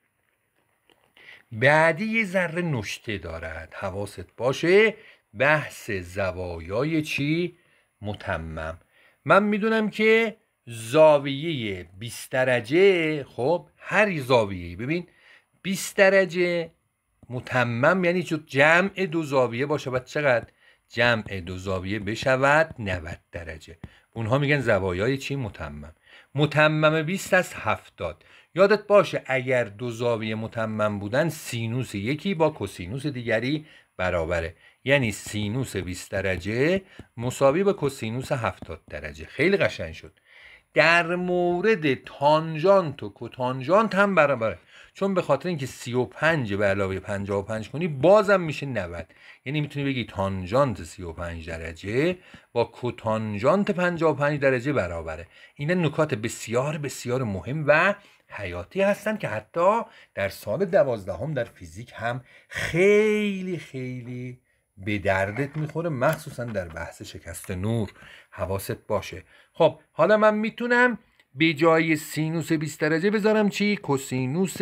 بعدی یه ذره نشته دارد حواست باشه بحث زوایای چی متمم من میدونم که زاویه 20 درجه خب هر زاویه ببین 20 درجه متمم یعنی جمع دو زاویه باشه و چقدر جمع دو زاویه بشود 90 درجه اونها میگن زوایای چی متمم متمم 20 از 70 یادت باشه اگر دو زاویه متمم بودن سینوس یکی با کوسینوس دیگری برابره یعنی سینوس 20 درجه مساوی با کوسینوس 70 درجه خیلی قشنگ شد در مورد تانجانت و کوتانجانت هم برابره چون به خاطر اینکه 35 به علاوه 55 کنی بازم میشه 90 یعنی میتونی بگی تانجانت 35 درجه با کوتانجانت 55 درجه برابره اینا نکات بسیار بسیار مهم و حیاتی هستند که حتی در سال دوازدهم در فیزیک هم خیلی خیلی به دردت میخوره مخصوصا در بحث شکست نور حواست باشه خب حالا من میتونم به جای سینوس 20 درجه بذارم چی؟ کوسینوس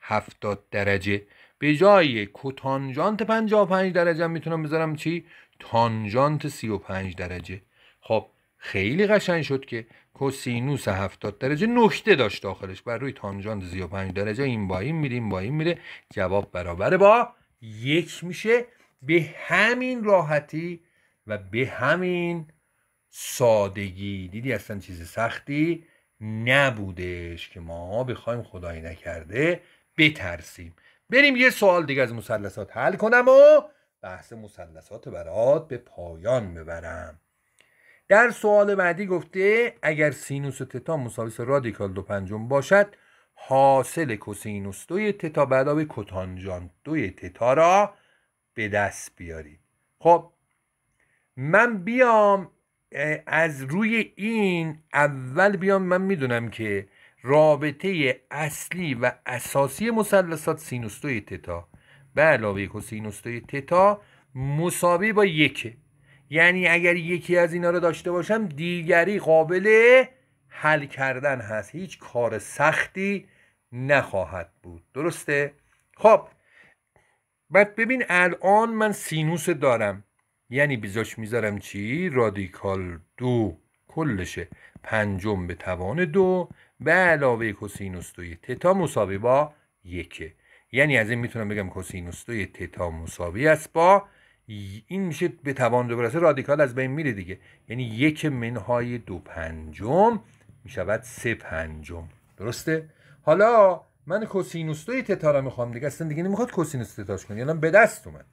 70 درجه به جای کوتانجانت 55 درجه هم میتونم بذارم چی؟ تانجانت 35 درجه خب خیلی قشنگ شد که کوسینوس 70 درجه نکته داشت داخلش بر روی تانجانت 35 درجه این با این میره این با این میره جواب برابر با یک میشه به همین راحتی و به همین سادگی دیدی اصلا چیز سختی نبودش که ما بخوایم خدایی نکرده بترسیم بریم یه سوال دیگه از مثلثات حل کنم و بحث مثلثات برات به پایان ببرم در سوال بعدی گفته اگر سینوس تتا مساویس رادیکال دو پنجم باشد حاصل کوسینوس دوی تتا به کتانجان دوی تتا را به دست بیارید خب من بیام از روی این اول بیام من میدونم که رابطه اصلی و اساسی مثلثات سینوس دوی تتا به علاوه کوسینوس دوی تتا مساوی با یکه یعنی اگر یکی از اینا رو داشته باشم دیگری قابل حل کردن هست هیچ کار سختی نخواهد بود درسته؟ خب بعد ببین الان من سینوس دارم یعنی بیزاش میذارم چی؟ رادیکال دو کلشه پنجم به توان دو به علاوه کسینوس دوی تتا مساوی با یکه یعنی از این میتونم بگم کسینوس دوی تتا مساوی است با این میشه به توان دو برسه رادیکال از بین میره دیگه یعنی یک منهای دو پنجم میشود سه پنجم درسته حالا من کسینوس دوی تتا را میخوام دیگه اصلا دیگه نمیخواد کوسینوس تتاش کنی یعنی به دست اومد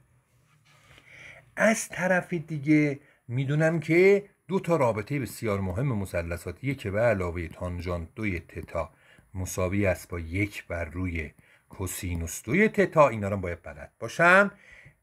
از طرف دیگه میدونم که دو تا رابطه بسیار مهم مثلثات که به علاوه تانجانت دوی تتا مساوی است با یک بر روی کوسینوس دوی تتا اینا رو باید بلد باشم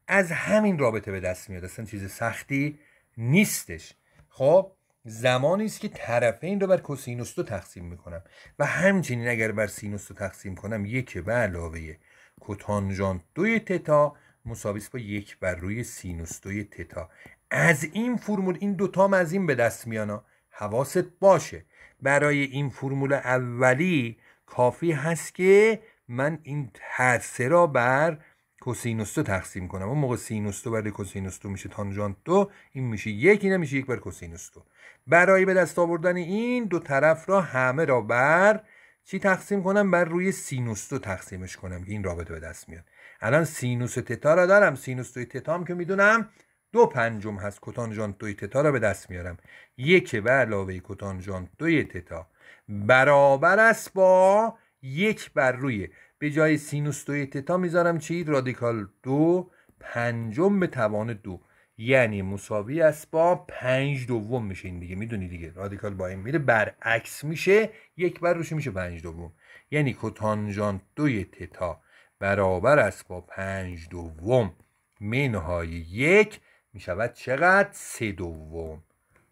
از همین رابطه به دست میاد اصلا چیز سختی نیستش خب زمانی است که طرفین رو بر کوسینوس دو تقسیم میکنم و همچنین اگر بر سینوس دو تقسیم کنم یک به علاوه کوتانجانت دوی تتا مساویس با یک بر روی سینوس دوی تتا از این فرمول این دوتا هم از این به دست میانا حواست باشه برای این فرمول اولی کافی هست که من این ترسه را بر کوسینوس دو تقسیم کنم اون موقع سینوس دو بر کوسینوس دو میشه تانجانت دو این میشه یکی نمیشه میشه یک بر کوسینوس دو برای به دست آوردن این دو طرف را همه را بر چی تقسیم کنم بر روی سینوس دو تقسیمش کنم که این رابطه به دست میاد الان سینوس تتا را دارم سینوس دوی تتا که میدونم دو پنجم هست کتانجانت دوی تتا را به دست میارم یک به علاوه کتانجانت دوی تتا برابر است با یک بر روی به جای سینوس دوی تتا میذارم چی رادیکال دو پنجم به توان دو یعنی مساوی است با پنج دوم میشه این دیگه میدونی دیگه رادیکال با این میره برعکس میشه یک بر روش میشه پنج دوم یعنی کتانجانت دوی تتا برابر است با پنج دوم منهای یک شود چقدر سه دوم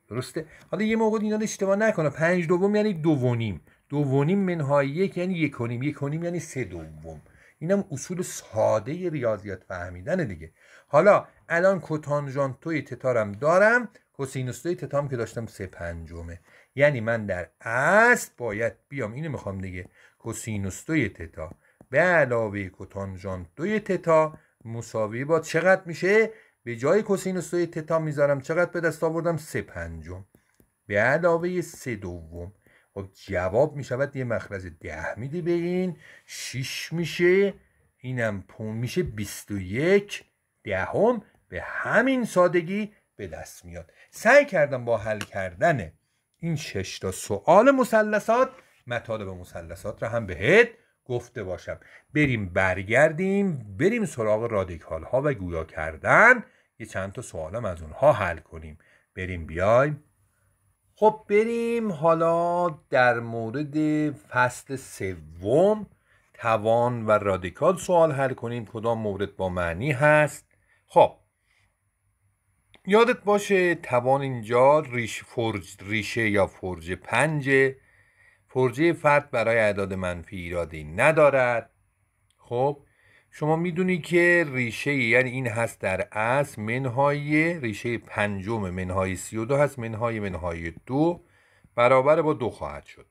درسته حالا یه موقع اینا رو اشتباه نکنه پنج دوم یعنی دوونیم دوونیم منهای یک یعنی یک و نیم یعنی سه دوم اینم اصول ساده ریاضیات فهمیدن دیگه حالا الان توی تتارم دارم توی تتارم که داشتم سه پنجمه یعنی من در اصل باید بیام اینو میخوام دیگه توی تتا به علاوه کتانژان دوی تتا مساوی با چقدر میشه به جای کوسینوس دوی تتا میذارم چقدر به دست آوردم سه پنجم به علاوه سه دوم خب جواب میشود یه مخرج ده میدی به این شیش میشه اینم پون میشه بیست و یک دهم به همین سادگی به دست میاد سعی کردم با حل کردن این شش تا سوال مثلثات مطالب مثلثات را هم بهت گفته باشم بریم برگردیم بریم سراغ رادیکال ها و گویا کردن یه چند تا سوالم از اونها حل کنیم بریم بیایم خب بریم حالا در مورد فصل سوم توان و رادیکال سوال حل کنیم کدام مورد با معنی هست خب یادت باشه توان اینجا ریش فرج ریشه یا فرج پنجه فرجه فرد برای اعداد منفی ایرادی ندارد خب شما میدونی که ریشه یعنی این هست در اصل منهای ریشه پنجم منهای سی و دو هست منهای منهای دو برابر با دو خواهد شد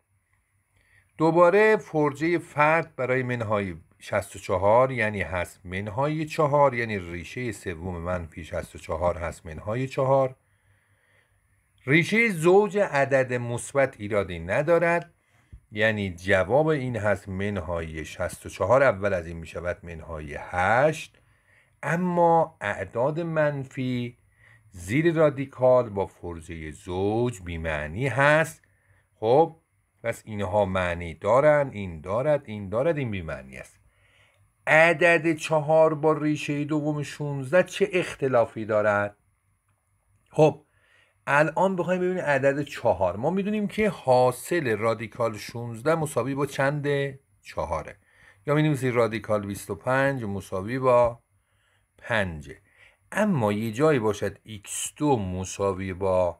دوباره فرجه فرد برای منهای 64 یعنی هست منهای چهار یعنی ریشه سوم منفی 64 هست منهای چهار ریشه زوج عدد مثبت ایرادی ندارد یعنی جواب این هست منهای 64 اول از این می شود منهای 8 اما اعداد منفی زیر رادیکال با فرضیه زوج بیمعنی هست خب پس اینها معنی دارن این دارد این دارد این بیمعنی است عدد چهار با ریشه دوم 16 چه اختلافی دارد خب الان بخوایم ببینیم عدد چهار ما میدونیم که حاصل رادیکال 16 مساوی با چند چهاره یا میدونیم رادیکال 25 مساوی با 5 اما یه جایی باشد x2 مساوی با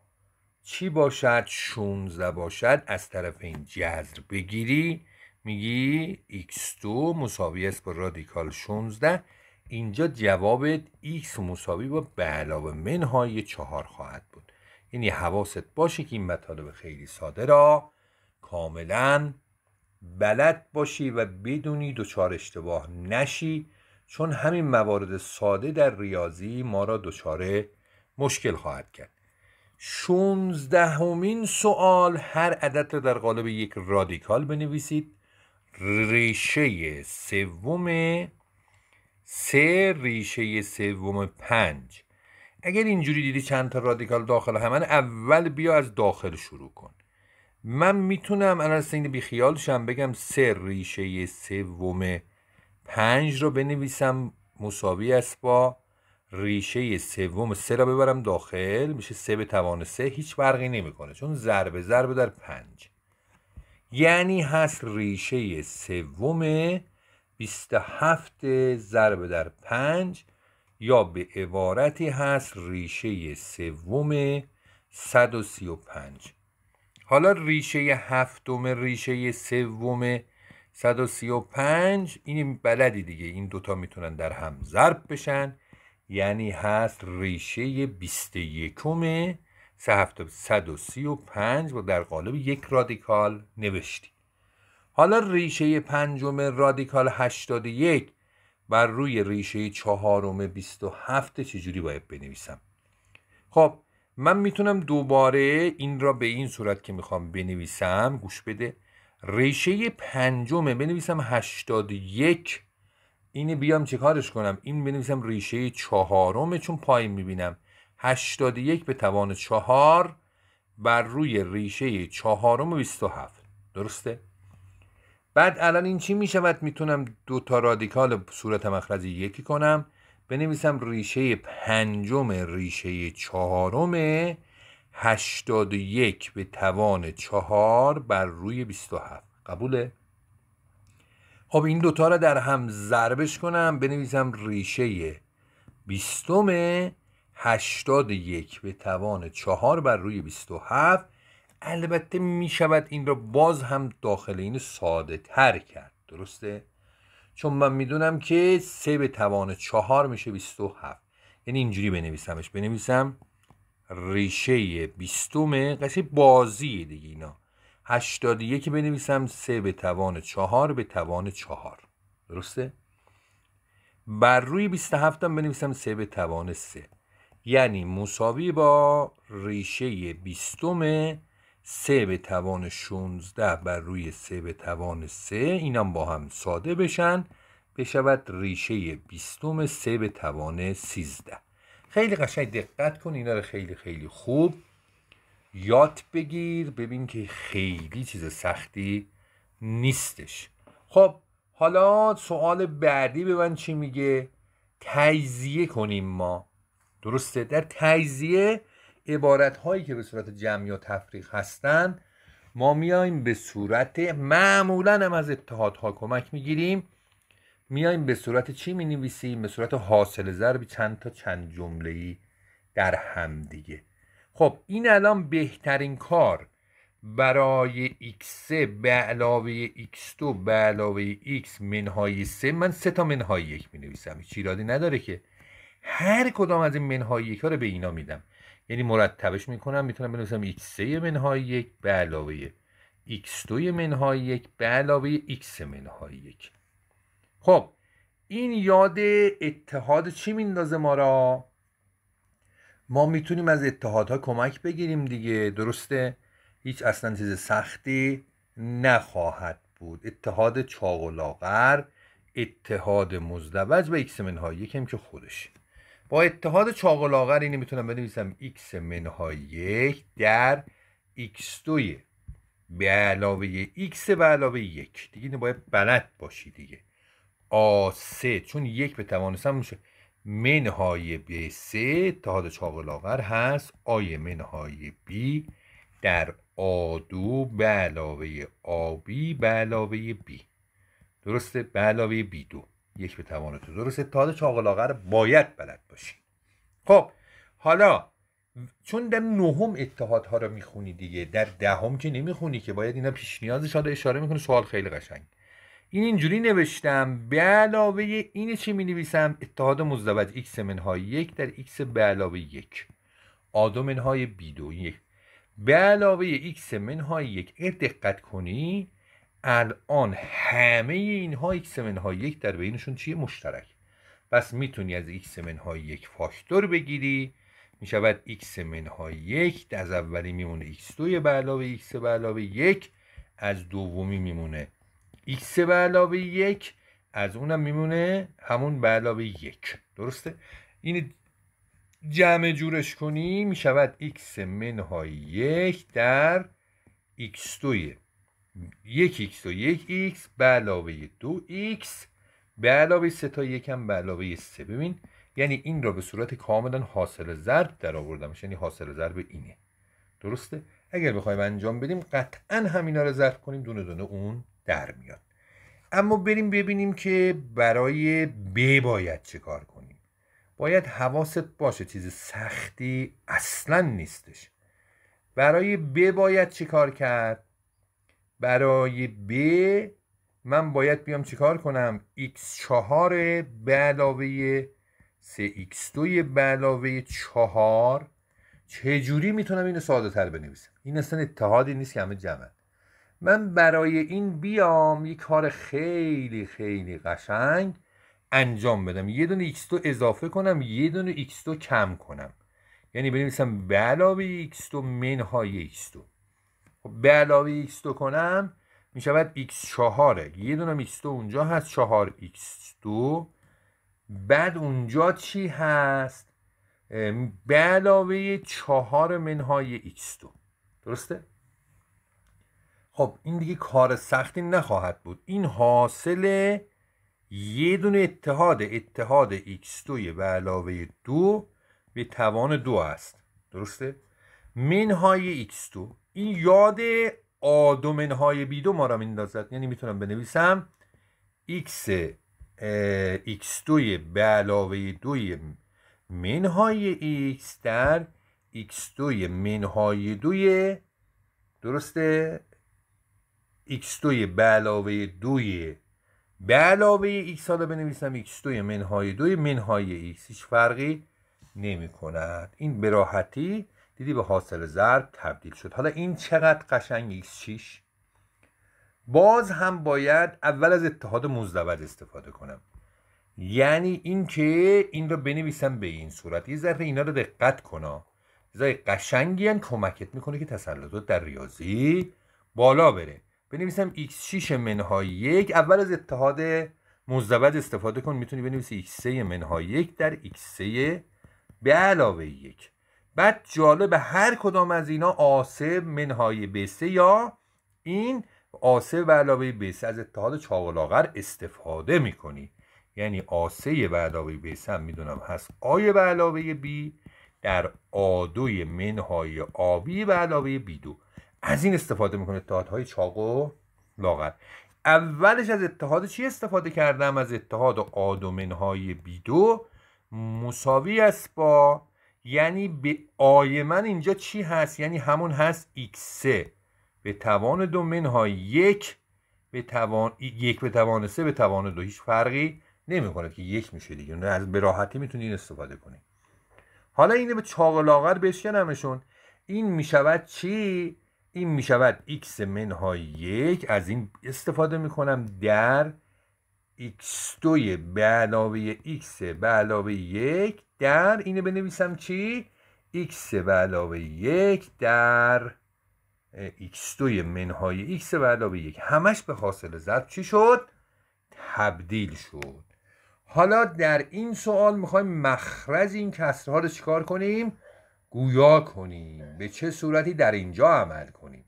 چی باشد 16 باشد از طرف این جذر بگیری میگی x2 مساوی است با رادیکال 16 اینجا جوابت x مساوی با به علاوه منهای 4 خواهد بود یعنی حواست باشه که این مطالب خیلی ساده را کاملا بلد باشی و بدونی دچار اشتباه نشی چون همین موارد ساده در ریاضی ما را دچار مشکل خواهد کرد شونزدهمین سوال هر عدد را در قالب یک رادیکال بنویسید ریشه سوم سه ریشه سوم پنج اگر اینجوری دیدی چند تا رادیکال داخل همن اول بیا از داخل شروع کن من میتونم الان بیخیال شم بگم سه ریشه سوم پنج رو بنویسم مساوی است با ریشه سوم سه را ببرم داخل میشه سه به توان سه هیچ فرقی نمیکنه چون ضربه ضربه در پنج یعنی هست ریشه سوم 27 ضربه در 5 یا به عبارتی هست ریشه سوم 135 حالا ریشه هفتم ریشه سوم 135 این بلدی دیگه این دوتا میتونن در هم ضرب بشن یعنی هست ریشه 21 135 و در قالب یک رادیکال نوشتی. حالا ریشه پنجم رادیکال 81 بر روی ریشه چهارم 27 چجوری باید بنویسم خب من میتونم دوباره این را به این صورت که میخوام بنویسم گوش بده ریشه پنجمه بنویسم 81 اینه بیام چه کارش کنم این بنویسم ریشه چهارمه چون پایین میبینم 81 به توان چهار بر روی ریشه چهارم و 27 درسته؟ بعد الان این چی می شود میتونم دو تا رادیکال صورت مخرج یکی کنم بنویسم ریشه پنجم ریشه چهارم 81 به توان چهار بر روی 27 قبوله خب این دوتا رو در هم ضربش کنم بنویسم ریشه 20م 81 به توان چهار بر روی 27 البته می شود این را باز هم داخل این ساده تر کرد درسته؟ چون من میدونم که سه به توان چهار میشه 27 یعنی اینجوری بنویسمش بنویسم ریشه بیستم قصه بازی دیگه اینا هشتاد یکی بنویسم سه به توان چهار به توان چهار درسته؟ بر روی 27 هفتم بنویسم سه به توان سه یعنی مساوی با ریشه بیستم، سه به توان 16 بر روی سه به توان سه اینم با هم ساده بشن بشود ریشه بیستم سه به توان 13 خیلی قشنگ دقت کن اینا رو خیلی خیلی خوب یاد بگیر ببین که خیلی چیز سختی نیستش خب حالا سوال بعدی به من چی میگه تجزیه کنیم ما درسته در تجزیه عبارت هایی که به صورت جمعی و تفریق هستند ما میایم به صورت معمولا هم از اتحادها کمک میگیریم میایم به صورت چی می نویسیم به صورت حاصل ضرب چند تا چند جمله ای در هم دیگه خب این الان بهترین کار برای x به علاوه x2 به علاوه x منهای 3 من سه تا منهای یک می نویسم چی نداره که هر کدام از این منهای یک ها رو به اینا میدم یعنی مرتبش میکنم میتونم بنویسم x3 منهای یک به علاوه x2 منهای یک به علاوه x منهای یک خب این یاد اتحاد چی میندازه ما را ما میتونیم از اتحادها کمک بگیریم دیگه درسته هیچ اصلا چیز سختی نخواهد بود اتحاد چاق و لاغر اتحاد مزدوج و ایکس منهای هم که خودش با اتحاد چاق و لاغر اینو میتونم بنویسم x منهای یک در x دویه به علاوه x به علاوه یک دیگه اینه باید بلد باشی دیگه سه چون یک به توانستم میشه منهای B سه اتحاد چاق لاغر هست آی منهای بی در دو به علاوه آبی به علاوه بی درسته به علاوه بی دو یک به توان تو درسته تازه رو باید بلد باشی خب حالا چون در نهم اتحادها رو میخونی دیگه در دهم ده که نمیخونی که باید اینا پیش نیازش ها اشاره میکنه سوال خیلی قشنگ این اینجوری نوشتم به علاوه این چی می اتحاد مزدوج x منهای یک در x به علاوه یک آدو منهای بی دو یک به علاوه x منهای یک اگر دقت کنی الان همه اینها ایکس من های یک در بینشون چیه مشترک پس میتونی از ایکس منهای های یک فاکتور بگیری میشود ایکس من های یک از اولی میمونه ایکس دوی به علاوه ایکس به علاوه یک از دومی میمونه ایکس به علاوه یک از اونم میمونه همون به علاوه یک درسته؟ این جمع جورش کنی میشود ایکس منهای یک در ایکس 2 یک x و یک ایکس به علاوه دو ایکس به علاوه سه تا یکم به علاوه سه ببین یعنی این را به صورت کاملا حاصل ضرب در آوردم یعنی حاصل ضرب اینه درسته اگر بخوایم انجام بدیم قطعا همینا رو ضرب کنیم دونه دونه اون در میاد اما بریم ببینیم که برای ب باید چه کار کنیم باید حواست باشه چیز سختی اصلا نیستش برای ب باید چه کار کرد برای B من باید بیام چیکار کنم x4 به علاوه 3x2 به علاوه 4 چجوری میتونم اینو ساده تر بنویسم این اصلا اتحادی نیست که همه جمع من برای این بیام یه کار خیلی خیلی قشنگ انجام بدم یه دونه x2 اضافه کنم یه دونه x2 کم کنم یعنی بنویسم به علاوه x2 منهای x2 خب، به علاوه x2 کنم می شود x4 یه دونم x2 اونجا هست 4 x2 بعد اونجا چی هست به علاوه 4 منهای x2 درسته خب این دیگه کار سختی نخواهد بود این حاصل یه دونه اتحاد اتحاد x2 به علاوه 2 به توان 2 است درسته منهای x2 این یاد آدومن های بیدو ما را میندازد یعنی میتونم بنویسم x x2 به علاوه 2 منهای x در x2 منهای 2 درسته x2 به علاوه 2 به علاوه x حالا بنویسم x2 منهای 2 منهای x هیچ فرقی نمی کند این به راحتی دیدی به حاصل ضرب تبدیل شد حالا این چقدر قشنگ X6 باز هم باید اول از اتحاد مزدوج استفاده کنم یعنی اینکه این رو بنویسم به این صورت یه ذره اینا رو دقت کنا چیزای قشنگی هم کمکت میکنه که تسلطات در ریاضی بالا بره بنویسم x6 منهای یک اول از اتحاد مزدوج استفاده کن میتونی بنویسی x3 منهای یک در x3 به علاوه یک بعد جالب هر کدام از اینا آسه منهای بسه یا این آسه به علاوه بیسه از اتحاد چاولاغر استفاده میکنی یعنی آسه به علاوه بیسه هم میدونم هست آیه و علاوه بی در آدوی منهای آبی و علاوه بی دو از این استفاده میکنه اتحادهای چاقو لاغر اولش از اتحاد چی استفاده کردم از اتحاد آدو منهای بی دو مساوی است با یعنی به آی من اینجا چی هست یعنی همون هست x به توان دو منها یک به توان یک به توان سه به توان دو هیچ فرقی کنه که یک میشه دیگه نه از براحتی این استفاده کنید حالا اینه به چاق لاغر بشکنمشون این میشود چی این میشود x منهای یک از این استفاده میکنم در x2 به علاوه x به علاوه یک در اینه بنویسم چی؟ x به علاوه یک در x2 منهای x به علاوه یک همش به حاصل ضرب چی شد؟ تبدیل شد حالا در این سوال میخوایم مخرج این کسرها رو چیکار کنیم؟ گویا کنیم به چه صورتی در اینجا عمل کنیم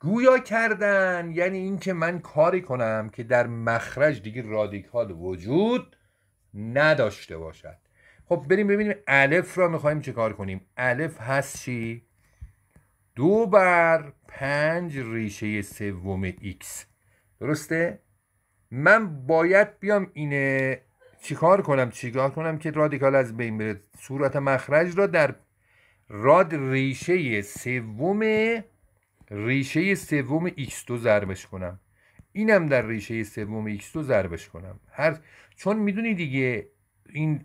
گویا کردن یعنی اینکه من کاری کنم که در مخرج دیگه رادیکال وجود نداشته باشد خب بریم ببینیم الف را میخوایم کار کنیم الف هست چی دو بر پنج ریشه سوم x درسته من باید بیام اینه چیکار کنم چیکار کنم که رادیکال از بین بره صورت مخرج را در راد ریشه سوم ریشه سوم x2 ضربش کنم اینم در ریشه سوم x2 ضربش کنم هر چون میدونی دیگه این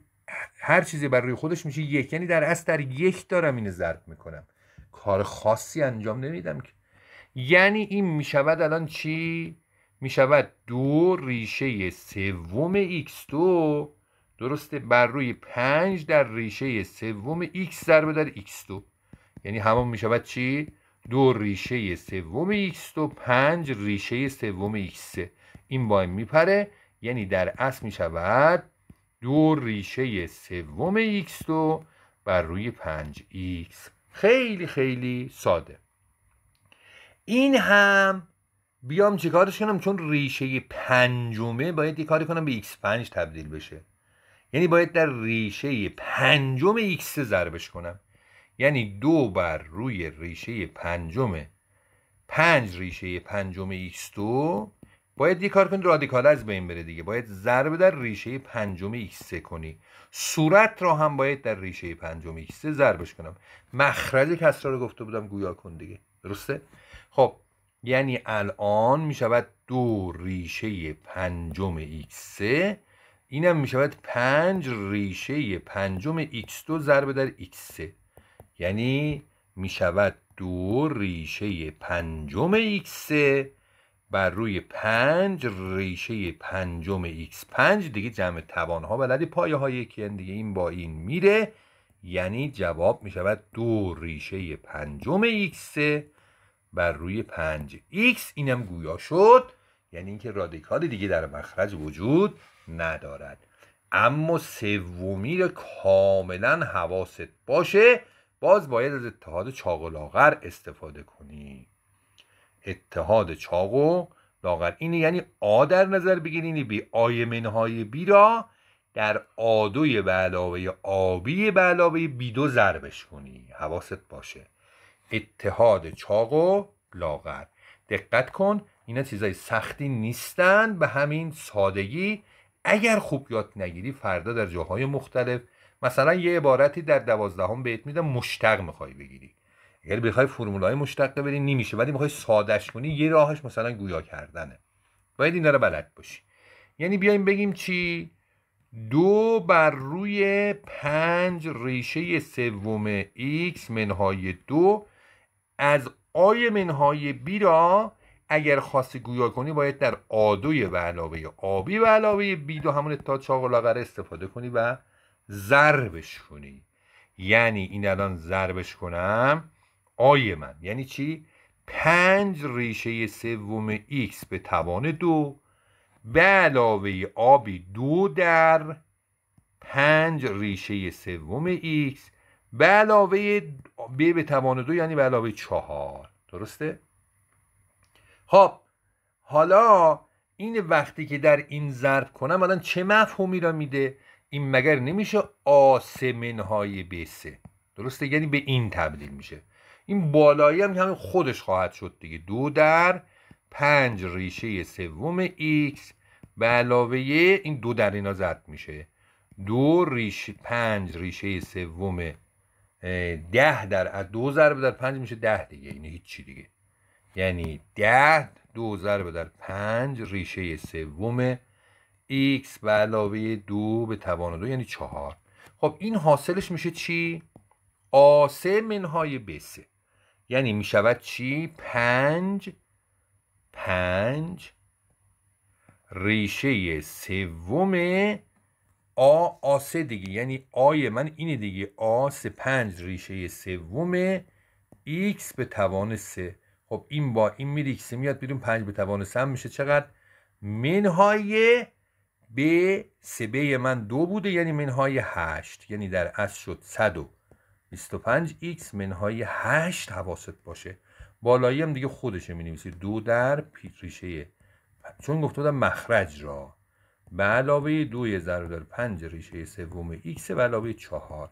هر چیزی بر روی خودش میشه یک یعنی در اصل در یک دارم اینو ضرب میکنم کار خاصی انجام نمیدم که یعنی این میشود الان چی میشود دو ریشه سوم x دو درسته بر روی پنج در ریشه سوم x ضربه در x دو یعنی همون میشود چی دو ریشه سوم x دو پنج ریشه سوم x این با میپره یعنی در اصل میشود دو ریشه سوم x دو بر روی 5 x خیلی خیلی ساده این هم بیام چیکارش کنم چون ریشه پنجمه باید یه کاری کنم به x5 تبدیل بشه یعنی باید در ریشه پنجم x ضربش کنم یعنی دو بر روی ریشه پنجم پنج ریشه پنجم x دو باید یه کار کنی رادیکال از بین بره دیگه باید ضرب در ریشه پنجم ایکس کنی صورت را هم باید در ریشه پنجم ایکس ضربش کنم مخرج کسرا رو گفته بودم گویا کن دیگه درسته خب یعنی الان می شود دو ریشه پنجم ایکس اینم می شود پنج ریشه پنجم x دو ضرب در ایکسه یعنی می شود دو ریشه پنجم ایکس بر روی پنج ریشه پنجم x پنج دیگه جمع توانها بلدی پایه های یکی دیگه این با این میره یعنی جواب میشود دو ریشه پنجم x بر روی پنج x اینم گویا شد یعنی اینکه رادیکال دیگه در مخرج وجود ندارد اما سومی رو کاملا حواست باشه باز باید از اتحاد چاقلاغر استفاده کنید اتحاد چاقو لاغر اینه یعنی آ در نظر بگیرین بی آی منهای بی را در آدوی به علاوه آبی به علاوه بی دو ضربش کنی حواست باشه اتحاد چاقو لاغر دقت کن اینا چیزای سختی نیستن به همین سادگی اگر خوب یاد نگیری فردا در جاهای مختلف مثلا یه عبارتی در دوازدهم بهت میدم مشتق میخوای بگیری اگر یعنی بخوای فرمولای مشتقه بری نمیشه ولی میخوای سادش کنی یه راهش مثلا گویا کردنه باید اینا رو بلد باشی یعنی بیایم بگیم چی دو بر روی پنج ریشه سوم x منهای دو از آی منهای بی را اگر خواستی گویا کنی باید در آدوی و علاوه آبی و علاوه بی دو همون تا چاق استفاده کنی و ضربش کنی یعنی این الان ضربش کنم آی من یعنی چی؟ پنج ریشه سوم x به توان دو به علاوه آبی دو در پنج ریشه سوم x به علاوه ب به توان دو یعنی به علاوه چهار درسته؟ خب حالا این وقتی که در این ضرب کنم الان چه مفهومی را میده؟ این مگر نمیشه آسمنهای بسه درسته؟ یعنی به این تبدیل میشه این بالایی هم همین خودش خواهد شد دیگه دو در پنج ریشه سوم x به علاوه این دو در اینا زد میشه دو ریشه پنج ریشه سوم ده در دو ضرب در پنج میشه ده دیگه اینه یعنی هیچی دیگه یعنی ده دو ضرب در پنج ریشه سوم x به علاوه دو به توان دو یعنی چهار خب این حاصلش میشه چی؟ آسه منهای بسه یعنی می شود چی؟ پنج پنج ریشه سوم آ آسه دیگه یعنی آی من اینه دیگه آ سه پنج ریشه سوم ایکس به توان سه خب این با این میری سه میاد بیرون پنج به توان سه میشه چقدر منهای به سبه من دو بوده یعنی منهای هشت یعنی در اصل شد صد و 25x منهای 8 حواست باشه بالایی هم دیگه خودشه می نویسی دو در ریشه چون گفته بودم مخرج را به علاوه دوی ضرب در پنج ریشه سوم x به علاوه چهار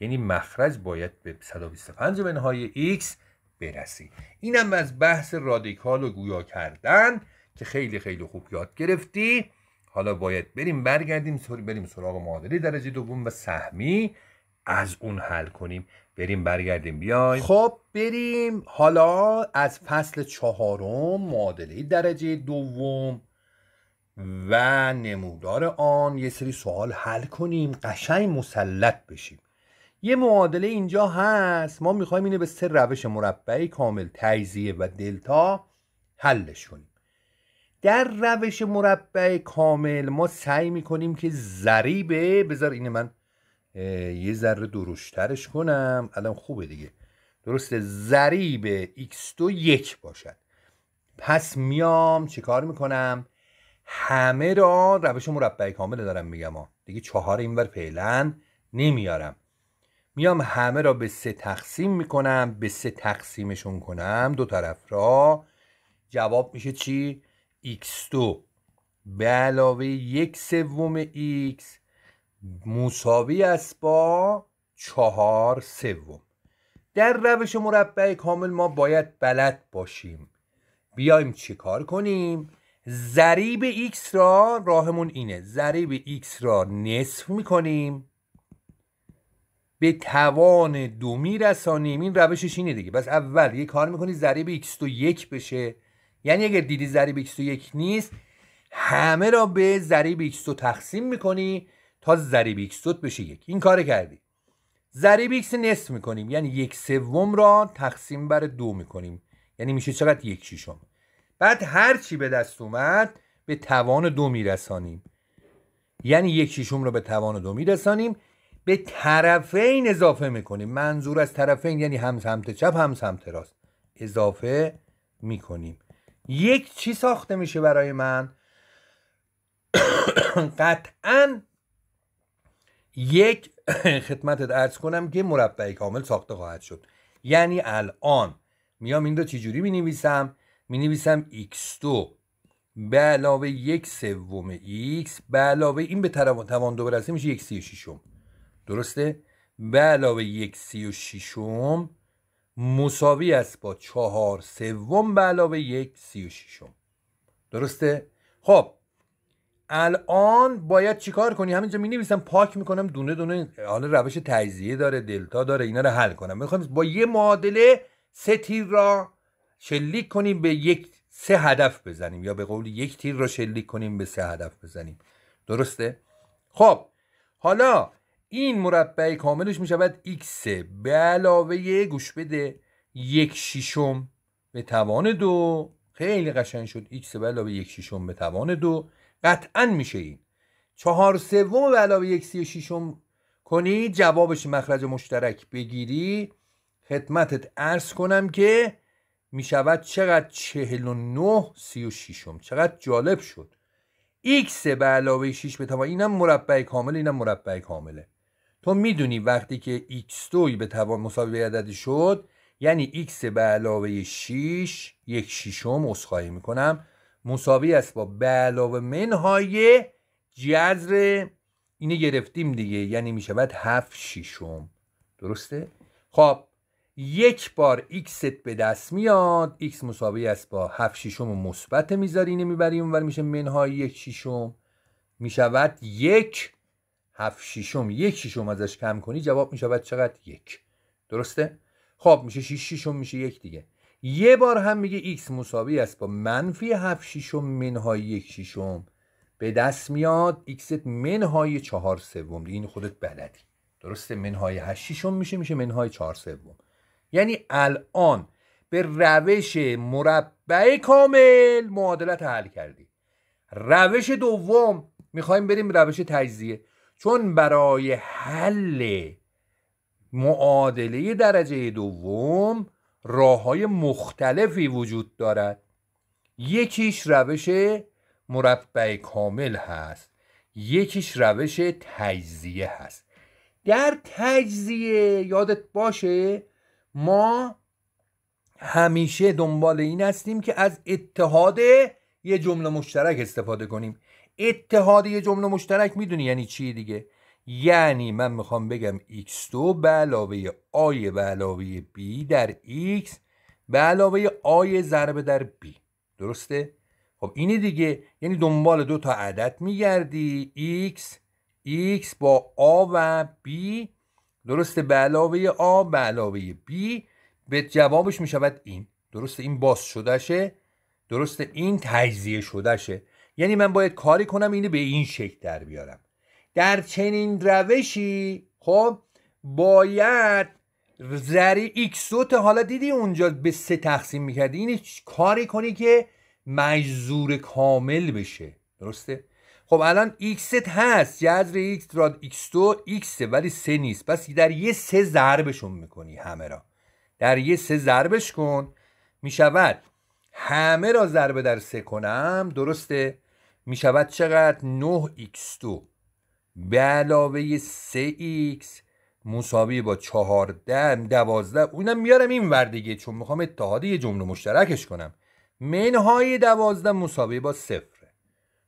یعنی مخرج باید به 125 منهای x برسی اینم از بحث رادیکال و گویا کردن که خیلی خیلی خوب یاد گرفتی حالا باید بریم برگردیم بریم سراغ معادله درجه دوم و سهمی از اون حل کنیم بریم برگردیم بیایم خب بریم حالا از فصل چهارم معادله درجه دوم و نمودار آن یه سری سوال حل کنیم قشنگ مسلط بشیم یه معادله اینجا هست ما میخوایم اینو به سه روش مربعی کامل تجزیه و دلتا حلش کنیم در روش مربع کامل ما سعی میکنیم که ضریبه بذار اینه من یه ذره دروشترش کنم الان خوبه دیگه درسته ضریب x2 یک باشد پس میام چه میکنم همه را روش مربع کامل دارم میگم ها دیگه چهار اینور فعلا نمیارم میام همه را به سه تقسیم میکنم به سه تقسیمشون کنم دو طرف را جواب میشه چی؟ x2 به علاوه یک سوم x مساوی است با چهار سوم در روش مربع کامل ما باید بلد باشیم بیایم چیکار کنیم ضریب x را راهمون اینه ضریب x را نصف میکنیم به توان دو میرسانیم این روشش اینه دیگه بس اول یه کار میکنی ضریب x تو یک بشه یعنی اگر دیدی ضریب x تو یک نیست همه را به ضریب x تو تقسیم میکنی تا ضریب ایکس بشه یک این کار کردی ضریب ایکس نصف میکنیم یعنی یک سوم را تقسیم بر دو میکنیم یعنی میشه چقدر یک شیشم بعد هر چی به دست اومد به توان دو میرسانیم یعنی یک شیشم رو به توان دو میرسانیم به طرفین اضافه میکنیم منظور از طرفین یعنی هم سمت چپ هم سمت راست اضافه میکنیم یک چی ساخته میشه برای من قطعا یک خدمتت ارز کنم که مربع کامل ساخته خواهد شد یعنی الان میام این رو چجوری می نویسم می نویسم x2 به علاوه یک سوم x به علاوه این به توان دو برسه میشه یک سی و شیشم درسته؟ به علاوه یک سی و شیشم مساوی است با چهار سوم به علاوه یک سی و شیشم درسته؟ خب الان باید چیکار کنی همینجا می نویسم پاک میکنم دونه دونه حالا روش تجزیه داره دلتا داره اینا رو حل کنم میخوام با یه معادله سه تیر را شلیک کنیم به یک سه هدف بزنیم یا به قول یک تیر را شلیک کنیم به سه هدف بزنیم درسته خب حالا این مربع کاملش می شود x به علاوه گوش بده یک شیشم به توان دو خیلی قشنگ شد x به علاوه یک ششم به توان دو قطعا میشه این چهار سوم به علاوه یک سی و شیشم کنی جوابش مخرج مشترک بگیری خدمتت ارز کنم که میشود چقدر چهل و نه سی و شیشم چقدر جالب شد x به علاوه 6 به توان اینم مربع کامل اینم مربع کامله تو میدونی وقتی که x 2 به توان مساوی عددی شد یعنی x به علاوه 6 یک شیشم اسخایی میکنم مساوی است با به علاوه منهای جذر اینه گرفتیم دیگه یعنی میشود هفت شیشم درسته؟ خب یک بار x به دست میاد x مساوی است با 7 شیشم مثبت میذاری اینو میبری اونور میشه منهای یک شیشم میشود یک هفت شیشم یک شیشم ازش کم کنی جواب میشود چقدر یک درسته خب میشه 6 شیشم میشه یک دیگه یه بار هم میگه x مساوی است با منفی 7 شیشم منهای یک ششم به دست میاد x منهای 4 سوم این خودت بلدی درسته منهای 8 ششم میشه میشه منهای 4 سوم یعنی الان به روش مربع کامل معادلت حل کردی روش دوم میخوایم بریم روش تجزیه چون برای حل معادله درجه دوم راه های مختلفی وجود دارد یکیش روش مربع کامل هست یکیش روش تجزیه هست در تجزیه یادت باشه ما همیشه دنبال این هستیم که از اتحاد یه جمله مشترک استفاده کنیم اتحاد یه جمله مشترک میدونی یعنی چی دیگه یعنی من میخوام بگم x2 به علاوه آی به علاوه b در x به علاوه آی ضربه در b درسته؟ خب اینه دیگه یعنی دنبال دو تا عدد میگردی x x با A و b درسته به علاوه A به علاوه b به جوابش میشود این درسته این باز شدهشه درسته این تجزیه شدهشه یعنی من باید کاری کنم اینو به این شکل در بیارم در چنین روشی خب باید ذری ایکس تا حالا دیدی اونجا به سه تقسیم میکردی این کاری کنی که مجذور کامل بشه درسته خب الان x هست جذر x را x دو x ولی سه نیست پس در یه سه ضربشون میکنی همه را در یه سه ضربش کن میشود همه را ضربه در سه کنم درسته میشود چقدر 9 x 2 به علاوه 3x مساوی با 14 12 اونم میارم این ور دیگه چون میخوام اتحاد یه جمله مشترکش کنم منهای 12 مساوی با 0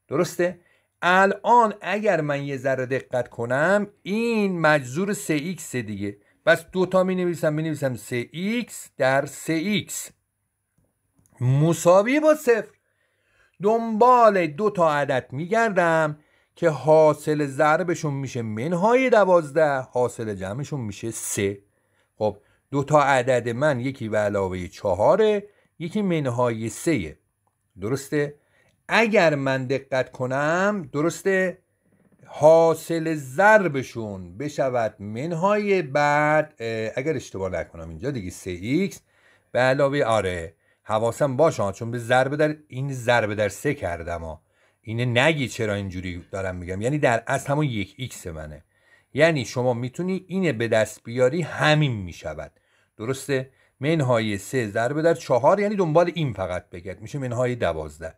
درسته الان اگر من یه ذره دقت کنم این مجذور 3x دیگه بس دوتا می نویسم می نویسم 3x در 3x مساوی با 0 دنبال دو تا عدد میگردم که حاصل ضربشون میشه منهای دوازده حاصل جمعشون میشه سه خب دو تا عدد من یکی به علاوه چهاره یکی منهای سه درسته اگر من دقت کنم درسته حاصل ضربشون بشود منهای بعد اگر اشتباه نکنم اینجا دیگه 3x به علاوه آره حواسم باشه چون به ضرب در این ضرب در سه کردم ها اینه نگی چرا اینجوری دارم میگم یعنی در اصل همون یک ایکس منه یعنی شما میتونی اینه به دست بیاری همین میشود درسته منهای سه ضربه در چهار یعنی دنبال این فقط بگرد میشه منهای دوازده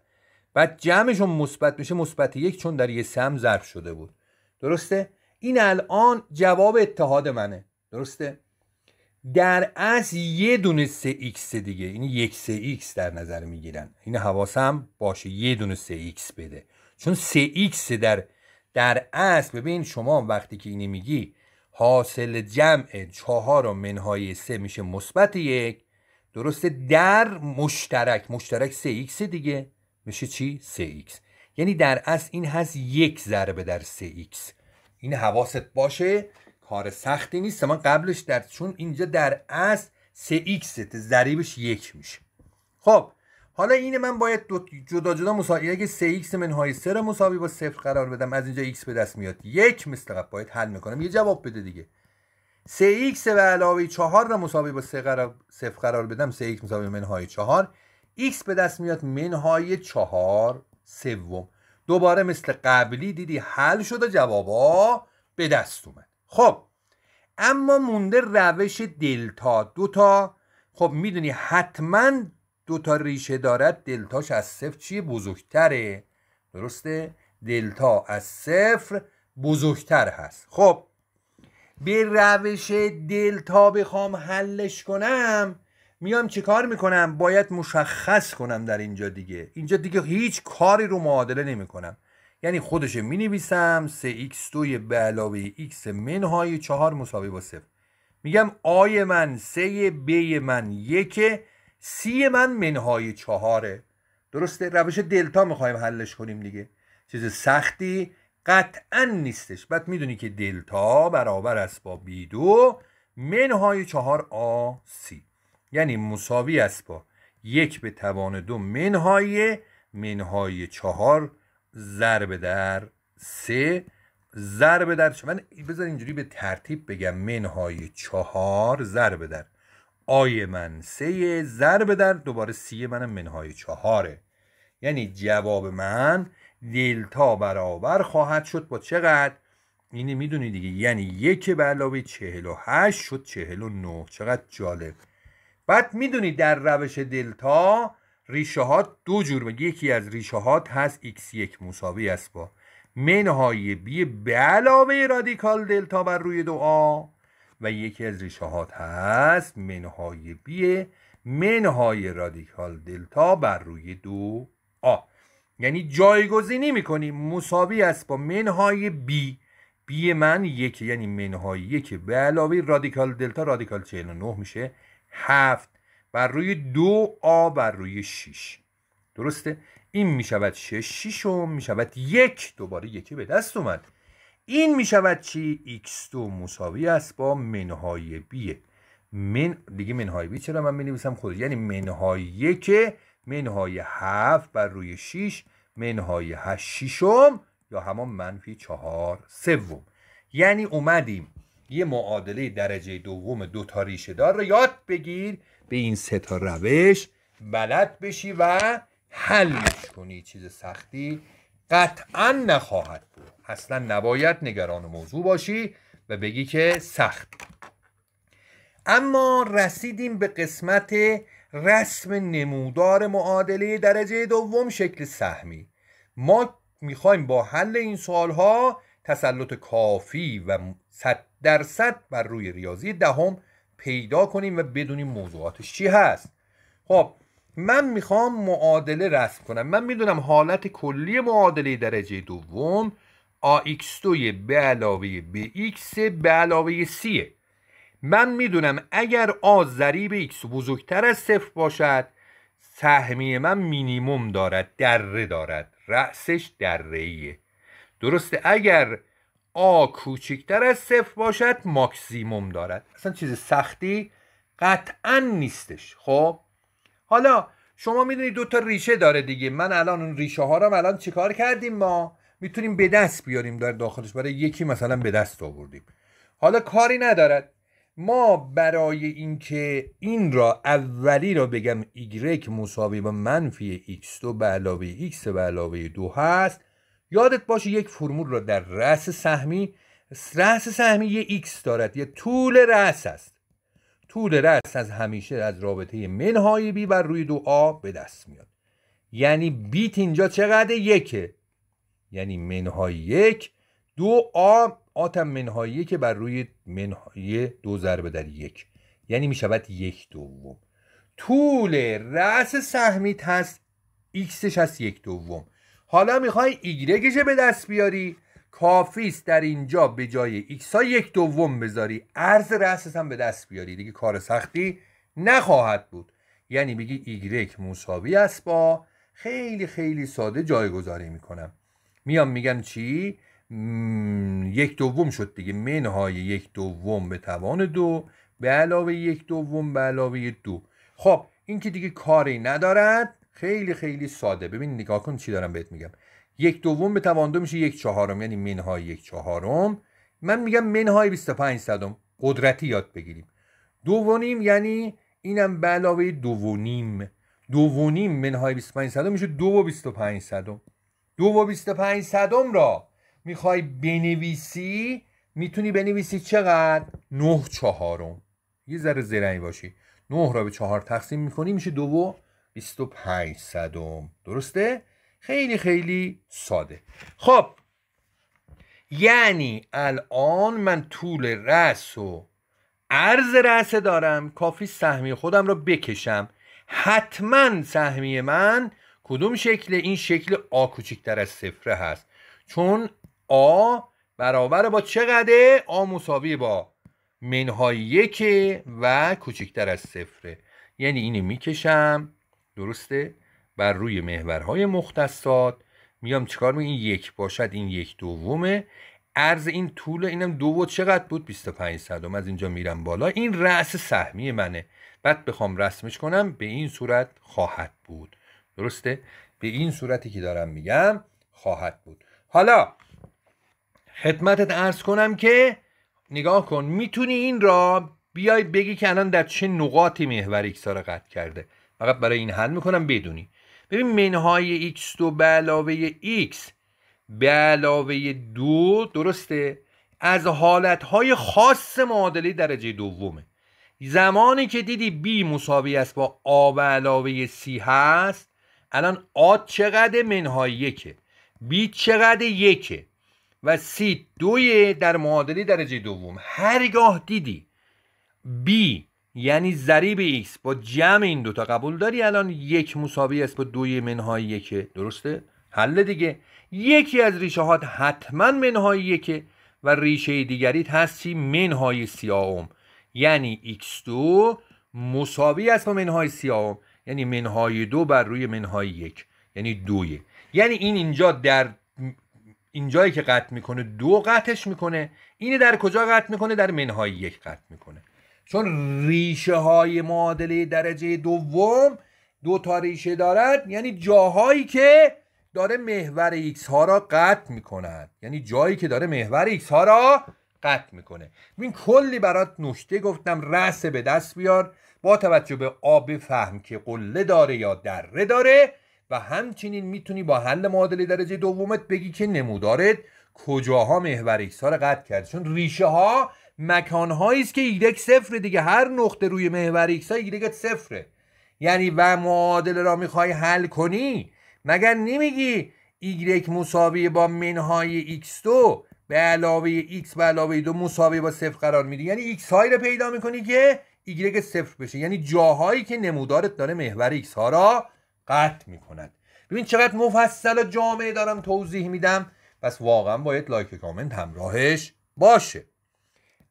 بعد جمعشون مثبت میشه مثبت یک چون در یه سم ضرب شده بود درسته این الان جواب اتحاد منه درسته در اصل یه دونه 3x دیگه این یک 3x در نظر میگیرن این حواسم باشه یه دونه 3x بده چون 3x در در اصل ببین شما وقتی که اینی میگی حاصل جمع 4 و منهای سه میشه مثبت 1 درسته در مشترک مشترک 3x دیگه میشه چی 3x یعنی در اصل این هست یک ضربه در 3x این حواست باشه کار سختی نیست من قبلش در چون اینجا در اصل 3x ضریبش یک میشه خب حالا اینه من باید جدا جدا مساوی اگه 3x منهای 3 رو مساوی با صفر قرار بدم از اینجا x به دست میاد یک مثل قبل باید حل میکنم یه جواب بده دیگه 3x و علاوه 4 رو مساوی با 3 قرار صفر قرار بدم 3x مساوی منهای 4 x به دست میاد منهای 4 سوم دوباره مثل قبلی دیدی حل شد جوابا به دست اومد خب اما مونده روش دلتا دوتا خب میدونی حتما دوتا ریشه دارد دلتاش از صفر چیه بزرگتره درسته دلتا از صفر بزرگتر هست خب به روش دلتا بخوام حلش کنم میام چه کار میکنم باید مشخص کنم در اینجا دیگه اینجا دیگه هیچ کاری رو معادله نمیکنم یعنی خودش می نویسم 3x2 به علاوه x منهای 4 مساوی با 0 میگم آی من 3 b من 1 c من منهای 4 درسته روش دلتا میخوایم حلش کنیم دیگه چیز سختی قطعا نیستش بعد میدونی که دلتا برابر است با b 2 منهای 4 a c یعنی مساوی است با یک به توان دو منهای منهای چهار ضرب در سه ضرب در من بذار اینجوری به ترتیب بگم منهای چهار ضرب در آی من سه ضرب در دوباره سی منم منهای چهاره یعنی جواب من دلتا برابر خواهد شد با چقدر اینه میدونی دیگه یعنی یک به علاوه چهل و هشت شد چهل و نه چقدر جالب بعد میدونی در روش دلتا ریشه ها دو جور یکی از ریشه هات هست x1 مساوی است با منهای b به علاوه رادیکال دلتا بر روی دو آ و یکی از ریشه هات هست منهای b منهای رادیکال دلتا بر روی دو آ یعنی جایگزینی میکنی مساوی است با منهای b b من یک یعنی منهای یک به علاوه رادیکال دلتا رادیکال 49 میشه هفت بر روی دو آ بر روی شیش درسته این می شود شش می شود یک دوباره یکی به دست اومد این می شود چی x دو مساوی است با منهای بیه من دیگه منهای بی چرا من نویسم خود یعنی منهای یک منهای هفت بر روی شیش منهای هشت شیشم یا همان منفی چهار سوم یعنی اومدیم یه معادله درجه دوم دو تا ریشه دار رو یاد بگیر به این سه تا روش بلد بشی و حلش کنی چیز سختی قطعا نخواهد بود اصلا نباید نگران موضوع باشی و بگی که سخت اما رسیدیم به قسمت رسم نمودار معادله درجه دوم شکل سهمی ما میخوایم با حل این ها تسلط کافی و صد درصد بر روی ریاضی دهم پیدا کنیم و بدونیم موضوعاتش چی هست خب من میخوام معادله رسم کنم من میدونم حالت کلی معادله درجه دوم AX2 به علاوه BX به علاوه C من میدونم اگر A ضریب X بزرگتر از صفر باشد سهمیه من مینیموم دارد دره دارد رأسش دره ایه درسته اگر آ کوچکتر از صفر باشد ماکسیموم دارد اصلا چیز سختی قطعا نیستش خب حالا شما میدونید تا ریشه داره دیگه من الان اون ریشه ها رو الان چیکار کردیم ما میتونیم به دست بیاریم در داخلش برای یکی مثلا به دست آوردیم حالا کاری ندارد ما برای اینکه این را اولی را بگم ایگرک مساوی با منفی x دو به علاوه x به علاوه دو هست یادت باشه یک فرمول را در رأس سهمی رأس سهمی یه ایکس دارد یه طول رأس است طول رأس از همیشه از رابطه منهای بی بر روی دو آ به دست میاد یعنی بیت اینجا چقدر یکه یعنی منهای یک دو آ آتم منهای یک بر روی منهای دو ضربه در یک یعنی میشود یک دوم طول رأس سهمی هست ایکسش هست یک دوم حالا میخوای ایگرگش به دست بیاری کافیست در اینجا به جای ایکس ها یک دوم بذاری عرض رأسش هم به دست بیاری دیگه کار سختی نخواهد بود یعنی بگی ایگرگ مساوی است با خیلی خیلی ساده جایگذاری میکنم میام میگم چی یک دوم شد دیگه منهای یک دوم به توان دو به علاوه یک دوم به علاوه دو خب این که دیگه کاری ندارد خیلی خیلی ساده ببین نگاه کن چی دارم بهت میگم یک دوم به تواندو میشه یک چهارم یعنی منهای یک چهارم من میگم منهای 25 صدم قدرتی یاد بگیریم دوونیم یعنی اینم به علاوه دوونیم دوونیم منهای 25 صدم میشه دو و 25 صدم دو و 25 صدم را میخوای بنویسی میتونی بنویسی چقدر نه چهارم یه ذره زرنگ باشی نه را به چهار تقسیم میکنی میشه دو و 25 صدم درسته؟ خیلی خیلی ساده خب یعنی الان من طول رأس و عرض رأس دارم کافی سهمی خودم را بکشم حتما سهمی من کدوم شکل این شکل آ کوچکتر از صفره هست چون آ برابر با چقدره آ مساوی با منهای یک و کوچکتر از صفره یعنی اینو میکشم درسته بر روی محورهای مختصات میام چیکار می این یک باشد این یک دومه ارز این طول اینم دو بود چقدر بود 25 صدم از اینجا میرم بالا این رأس سهمی منه بعد بخوام رسمش کنم به این صورت خواهد بود درسته به این صورتی که دارم میگم خواهد بود حالا خدمتت ارز کنم که نگاه کن میتونی این را بیای بگی که الان در چه نقاطی محور ایکس را قطع کرده فقط برای این حل میکنم بدونی ببین منهای x2 به علاوه x به علاوه دو درسته از حالتهای خاص معادله درجه دومه زمانی که دیدی b مساوی است با a به علاوه c هست الان a چقدر منهای یکه b چقدر یکه و c دویه در معادله درجه دوم هرگاه دیدی b یعنی ضریب X با جمع این دوتا قبول داری الان یک مساوی است با دوی منهای یکه درسته؟ حل دیگه یکی از ریشه هات حتما منهای یکه و ریشه دیگریت هست چی منهای سیاوم یعنی x2 مساوی است با منهای سیاوم یعنی منهای دو بر روی منهای یک یعنی دویه یعنی این اینجا در اینجایی که قطع میکنه دو قطعش میکنه اینه در کجا قطع میکنه در منهای یک قطع میکنه چون ریشه های معادله درجه دوم دو تا ریشه دارد یعنی جاهایی که داره محور x ها را قطع میکنند یعنی جایی که داره محور x ها را قطع میکنه این کلی برات نشته گفتم رأس به دست بیار با توجه به آب فهم که قله داره یا دره داره و همچنین میتونی با حل معادله درجه دومت بگی که نمودارت کجاها محور ایکس ها رو قطع کرد چون ریشه ها مکانهایی است که ایگرگ صفره دیگه هر نقطه روی محور ایکس ها صفره یعنی و معادله را میخوای حل کنی مگر نمیگی ایگرگ مساوی با منهای ایکس دو به علاوه ایکس به علاوه دو مساوی با صفر قرار میدی یعنی ایکس هایی رو پیدا میکنی که ایگرگ صفر بشه یعنی جاهایی که نمودارت داره محور ایکس ها را قطع میکند ببین چقدر مفصل و جامعه دارم توضیح میدم پس واقعا باید لایک کامنت همراهش باشه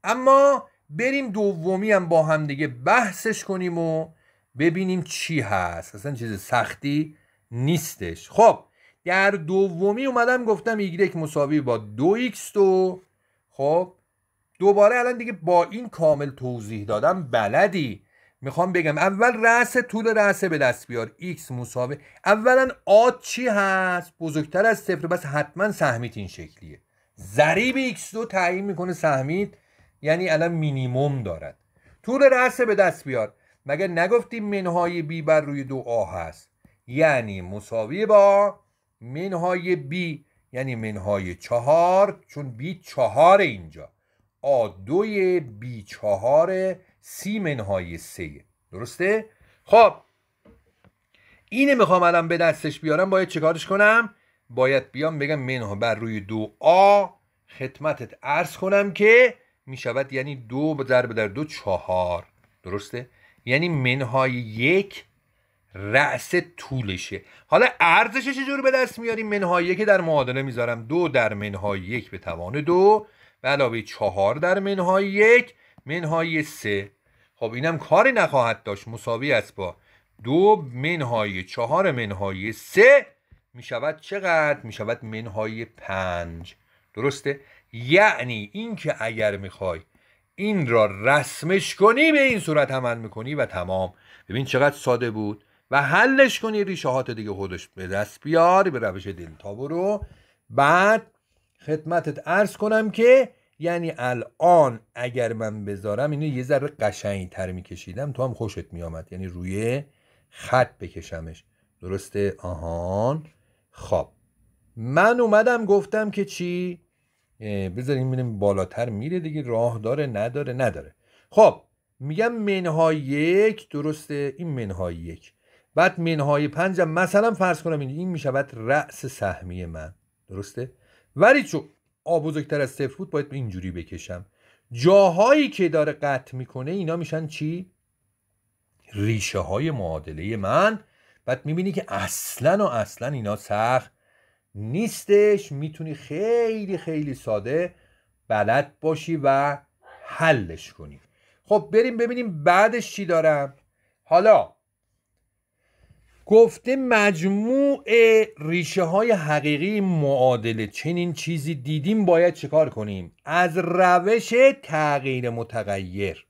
اما بریم دومی هم با هم دیگه بحثش کنیم و ببینیم چی هست اصلا چیز سختی نیستش خب در دومی اومدم گفتم ایگرک مساوی با دو ایکس دو خب دوباره الان دیگه با این کامل توضیح دادم بلدی میخوام بگم اول رأس طول رأسه به دست بیار x مساوی اولا آد چی هست بزرگتر از صفر بس حتما سهمیت این شکلیه ضریب x دو تعیین میکنه سهمیت یعنی الان مینیموم دارد طول رأس به دست بیار مگر نگفتیم منهای بی بر روی دو آ هست یعنی مساوی با منهای بی یعنی منهای چهار چون بی چهار اینجا آ دوی بی چهار سی منهای سه درسته؟ خب اینه میخوام الان به دستش بیارم باید چکارش کنم؟ باید بیام بگم منها بر روی دو آ خدمتت عرض کنم که می شود یعنی دو ضرب در دو چهار درسته یعنی منهای یک رأس طولشه حالا ارزش چجور به دست میاریم منهای یک در معادله میذارم دو در منهای یک به توان دو و علاوه چهار در منهای یک منهای سه خب اینم کاری نخواهد داشت مساوی است با دو منهای چهار منهای سه میشود چقدر میشود منهای پنج درسته یعنی اینکه اگر میخوای این را رسمش کنی به این صورت عمل میکنی و تمام ببین چقدر ساده بود و حلش کنی ریشهات دیگه خودش به دست بیار به روش دلتا برو بعد خدمتت عرض کنم که یعنی الان اگر من بذارم اینو یه ذره قشنگ تر میکشیدم تو هم خوشت میامد یعنی روی خط بکشمش درسته آهان خب من اومدم گفتم که چی بذاریم ببینیم بالاتر میره دیگه راه داره نداره نداره خب میگم منهای یک درسته این منهای یک بعد منهای پنجم مثلا فرض کنم این این میشود رأس سهمی من درسته ولی چون آ بزرگتر از صفر بود باید اینجوری بکشم جاهایی که داره قطع میکنه اینا میشن چی ریشه های معادله من بعد میبینی که اصلا و اصلا اینا سخت نیستش میتونی خیلی خیلی ساده بلد باشی و حلش کنی خب بریم ببینیم بعدش چی دارم حالا گفته مجموع ریشه های حقیقی معادله چنین چیزی دیدیم باید چکار کنیم از روش تغییر متغیر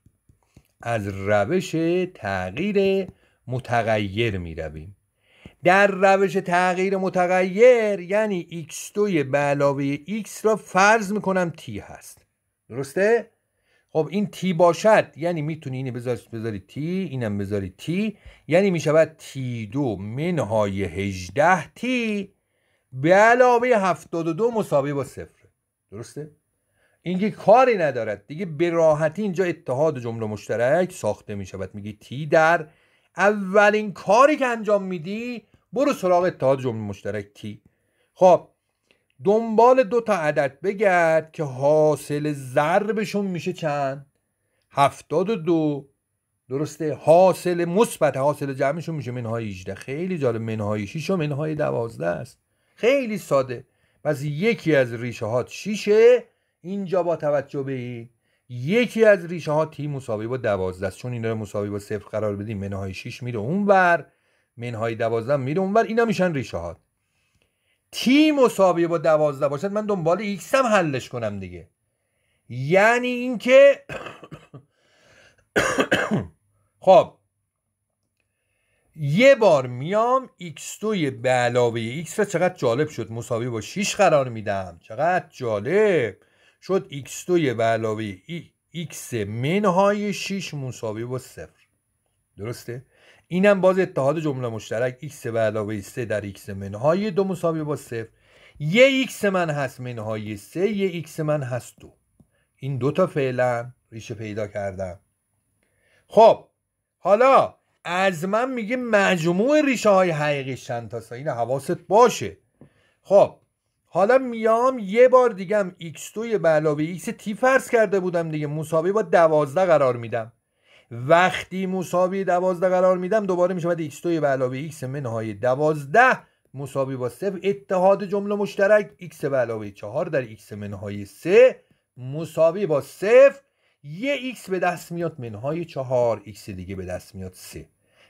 از روش تغییر متغیر می رویم در روش تغییر متغیر یعنی x2 به علاوه x را فرض میکنم t هست درسته؟ خب این t باشد یعنی میتونی اینو بذاری بذاری t اینم بذاری t یعنی میشود t2 منهای 18 t به علاوه 72 مساوی با صفر درسته؟ این کاری ندارد دیگه به راحتی اینجا اتحاد جمله مشترک ساخته میشود میگی t در اولین کاری که انجام میدی برو سراغ اتحاد جمله مشترک تی خب دنبال دو تا عدد بگرد که حاصل ضربشون میشه چند هفتاد و دو درسته حاصل مثبت حاصل جمعشون میشه منهای 18 خیلی جالب منهای 6 و منهای 12 است خیلی ساده پس یکی از ریشه ها 6 اینجا با توجه به این یکی از ریشه ها تی مساوی با 12 است چون اینا رو مساوی با صفر قرار بدیم منهای 6 میره اونور منهای دوازده میره اونور اینا میشن ریشه ها تی مساوی با دوازده باشد من دنبال ایکس هم حلش کنم دیگه یعنی اینکه خب یه بار میام x2 به علاوه x چقدر جالب شد مساوی با 6 قرار میدم چقدر جالب شد x2 به علاوه x منهای 6 مساوی با 0 درسته اینم باز اتحاد جمله مشترک x به علاوه 3 در x منهای دو مساوی با صفر یه x من هست منهای 3 یه x من هست دو این دوتا فعلا ریشه پیدا کردم خب حالا از من میگه مجموع ریشه های حقیقی چند تاست این حواست باشه خب حالا میام یه بار دیگه هم x2 به علاوه x تی فرض کرده بودم دیگه مساوی با 12 قرار میدم وقتی مساوی دوازده قرار میدم دوباره میشود x توی به علاوه x منهای دوازده مساوی با صفر اتحاد جمله مشترک x به علاوه چهار در x منهای سه مساوی با صفر یه x به دست میاد منهای چهار x دیگه به دست میاد سه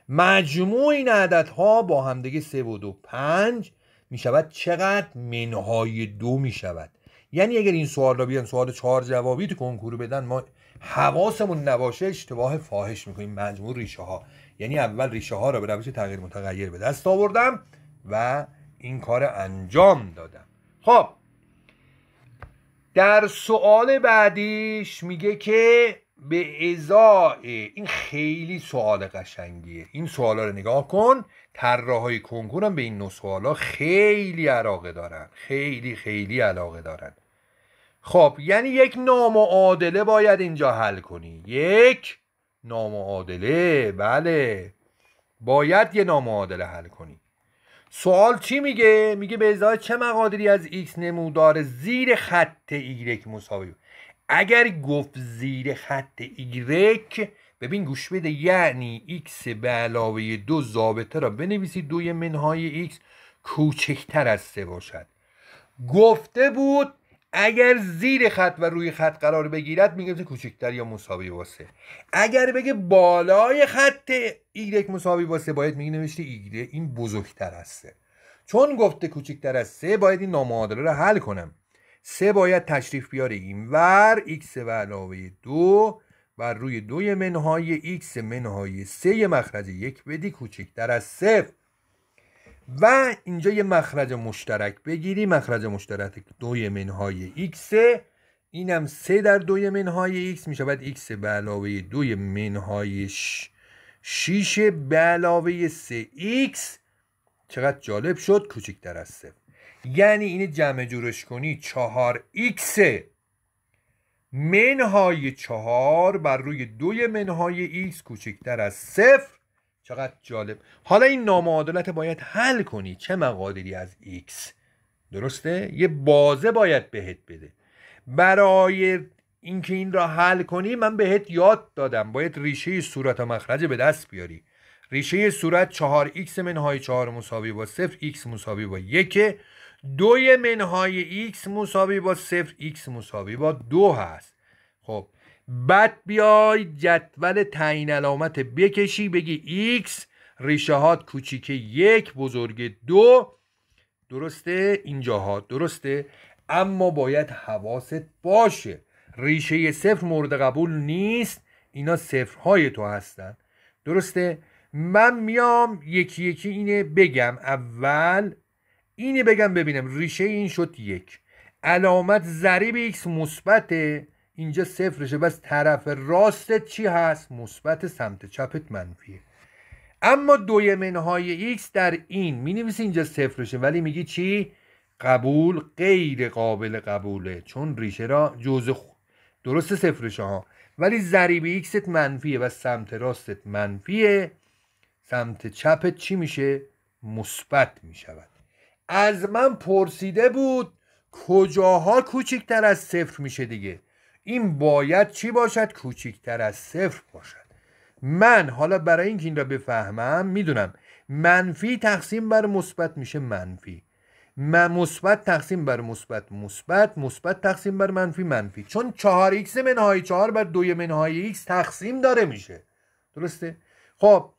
مجموع این عددها با همدیگه سه و دو پنج میشود چقدر منهای دو میشود یعنی اگر این سوال را بیان سوال چهار جوابی تو کنکور بدن ما حواسمون نباشه اشتباه فاحش میکنیم مجموع ریشه ها یعنی اول ریشه ها را به روش تغییر متغیر به دست آوردم و این کار انجام دادم خب در سوال بعدیش میگه که به ازای این خیلی سوال قشنگیه این سوالا رو نگاه کن طراحای هم به این نو سوالا خیلی علاقه دارن خیلی خیلی علاقه دارن خب یعنی یک نامعادله باید اینجا حل کنی یک نامعادله بله باید یه نامعادله حل کنی سوال چی میگه؟ میگه به ازای چه مقادری از x نمودار زیر خط y مساوی اگر گفت زیر خط y ببین گوش بده یعنی x به علاوه دو ضابطه را بنویسید دوی منهای x کوچکتر از سه باشد گفته بود اگر زیر خط و روی خط قرار بگیرد میگه کوچکتر یا مساوی با سه اگر بگه بالای خط ایگرک مساوی با سه باید میگه نوشته ایگره این بزرگتر از سه چون گفته کوچکتر از سه باید این نامعادله رو حل کنم سه باید تشریف بیاره این ور ایکس و علاوه دو و روی دوی منهای ایکس منهای سه مخرج یک بدی کوچکتر از صفر و اینجا یه مخرج مشترک بگیری مخرج مشترک دوی منهای x اینم سه در دوی منهای x میشه بعد x به علاوه دوی منهای 6 به علاوه 3x چقدر جالب شد کوچکتر از صفر یعنی این جمع جورش کنی 4x منهای 4 بر روی دوی منهای x کوچکتر از صفر چقدر جالب حالا این نامعادلت باید حل کنی چه مقادیری از X درسته یه بازه باید بهت بده برای اینکه این را حل کنی من بهت یاد دادم باید ریشه صورت و مخرج به دست بیاری ریشه صورت 4 x منهای 4 مساوی با 0 x مساوی با 1 دوی منهای x مساوی با 0 x مساوی با 2 هست خب بعد بیای جدول تعیین علامت بکشی بگی x ریشه هات کوچیک یک بزرگ دو درسته اینجاها درسته اما باید حواست باشه ریشه صفر مورد قبول نیست اینا صفرهای تو هستن درسته من میام یکی یکی اینه بگم اول اینه بگم ببینم ریشه این شد یک علامت ضریب x مثبته اینجا صفرشه بس طرف راستت چی هست مثبت سمت چپت منفیه اما دویمنهای منهای x در این می نویسی اینجا صفرشه ولی میگی چی قبول غیر قابل قبوله چون ریشه را جزء درست صفرشه ها ولی ضریب ایکست منفیه و سمت راستت منفیه سمت چپت چی میشه مثبت شود از من پرسیده بود کجاها کوچکتر از صفر میشه دیگه این باید چی باشد کوچکتر از صفر باشد من حالا برای اینکه این را بفهمم میدونم منفی تقسیم بر مثبت میشه منفی من مثبت تقسیم بر مثبت مثبت مثبت تقسیم بر منفی منفی چون 4 x منهای 4 بر 2 منهای x تقسیم داره میشه درسته خب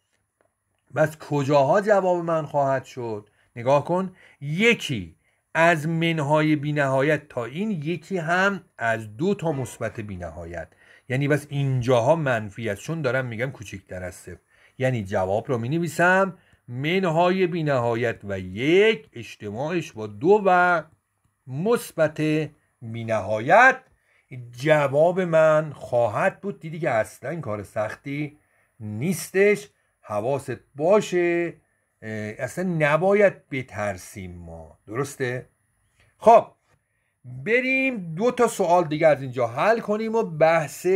بس کجاها جواب من خواهد شد نگاه کن یکی از منهای بینهایت تا این یکی هم از دو تا مثبت بینهایت یعنی بس اینجاها منفی است چون دارم میگم کوچکتر از صفر یعنی جواب را می منهای بینهایت و یک اجتماعش با دو و مثبت بینهایت جواب من خواهد بود دیدی که اصلا کار سختی نیستش حواست باشه اصلا نباید بترسیم ما درسته خب بریم دو تا سوال دیگه از اینجا حل کنیم و بحث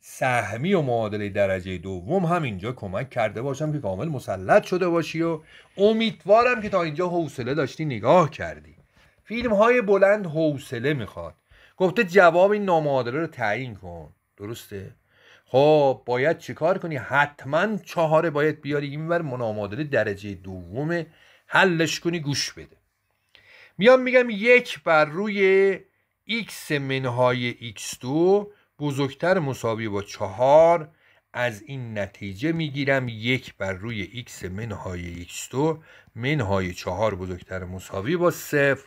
سهمی و معادله درجه دوم هم اینجا کمک کرده باشم که کامل مسلط شده باشی و امیدوارم که تا اینجا حوصله داشتی نگاه کردی فیلم های بلند حوصله میخواد گفته جواب این نامعادله رو تعیین کن درسته خب باید چیکار کنی حتما چهاره باید بیاری این ور منامادله درجه دومه حلش کنی گوش بده میام میگم یک بر روی x منهای x2 بزرگتر مساوی با چهار از این نتیجه میگیرم یک بر روی x منهای x2 منهای چهار بزرگتر مساوی با صفر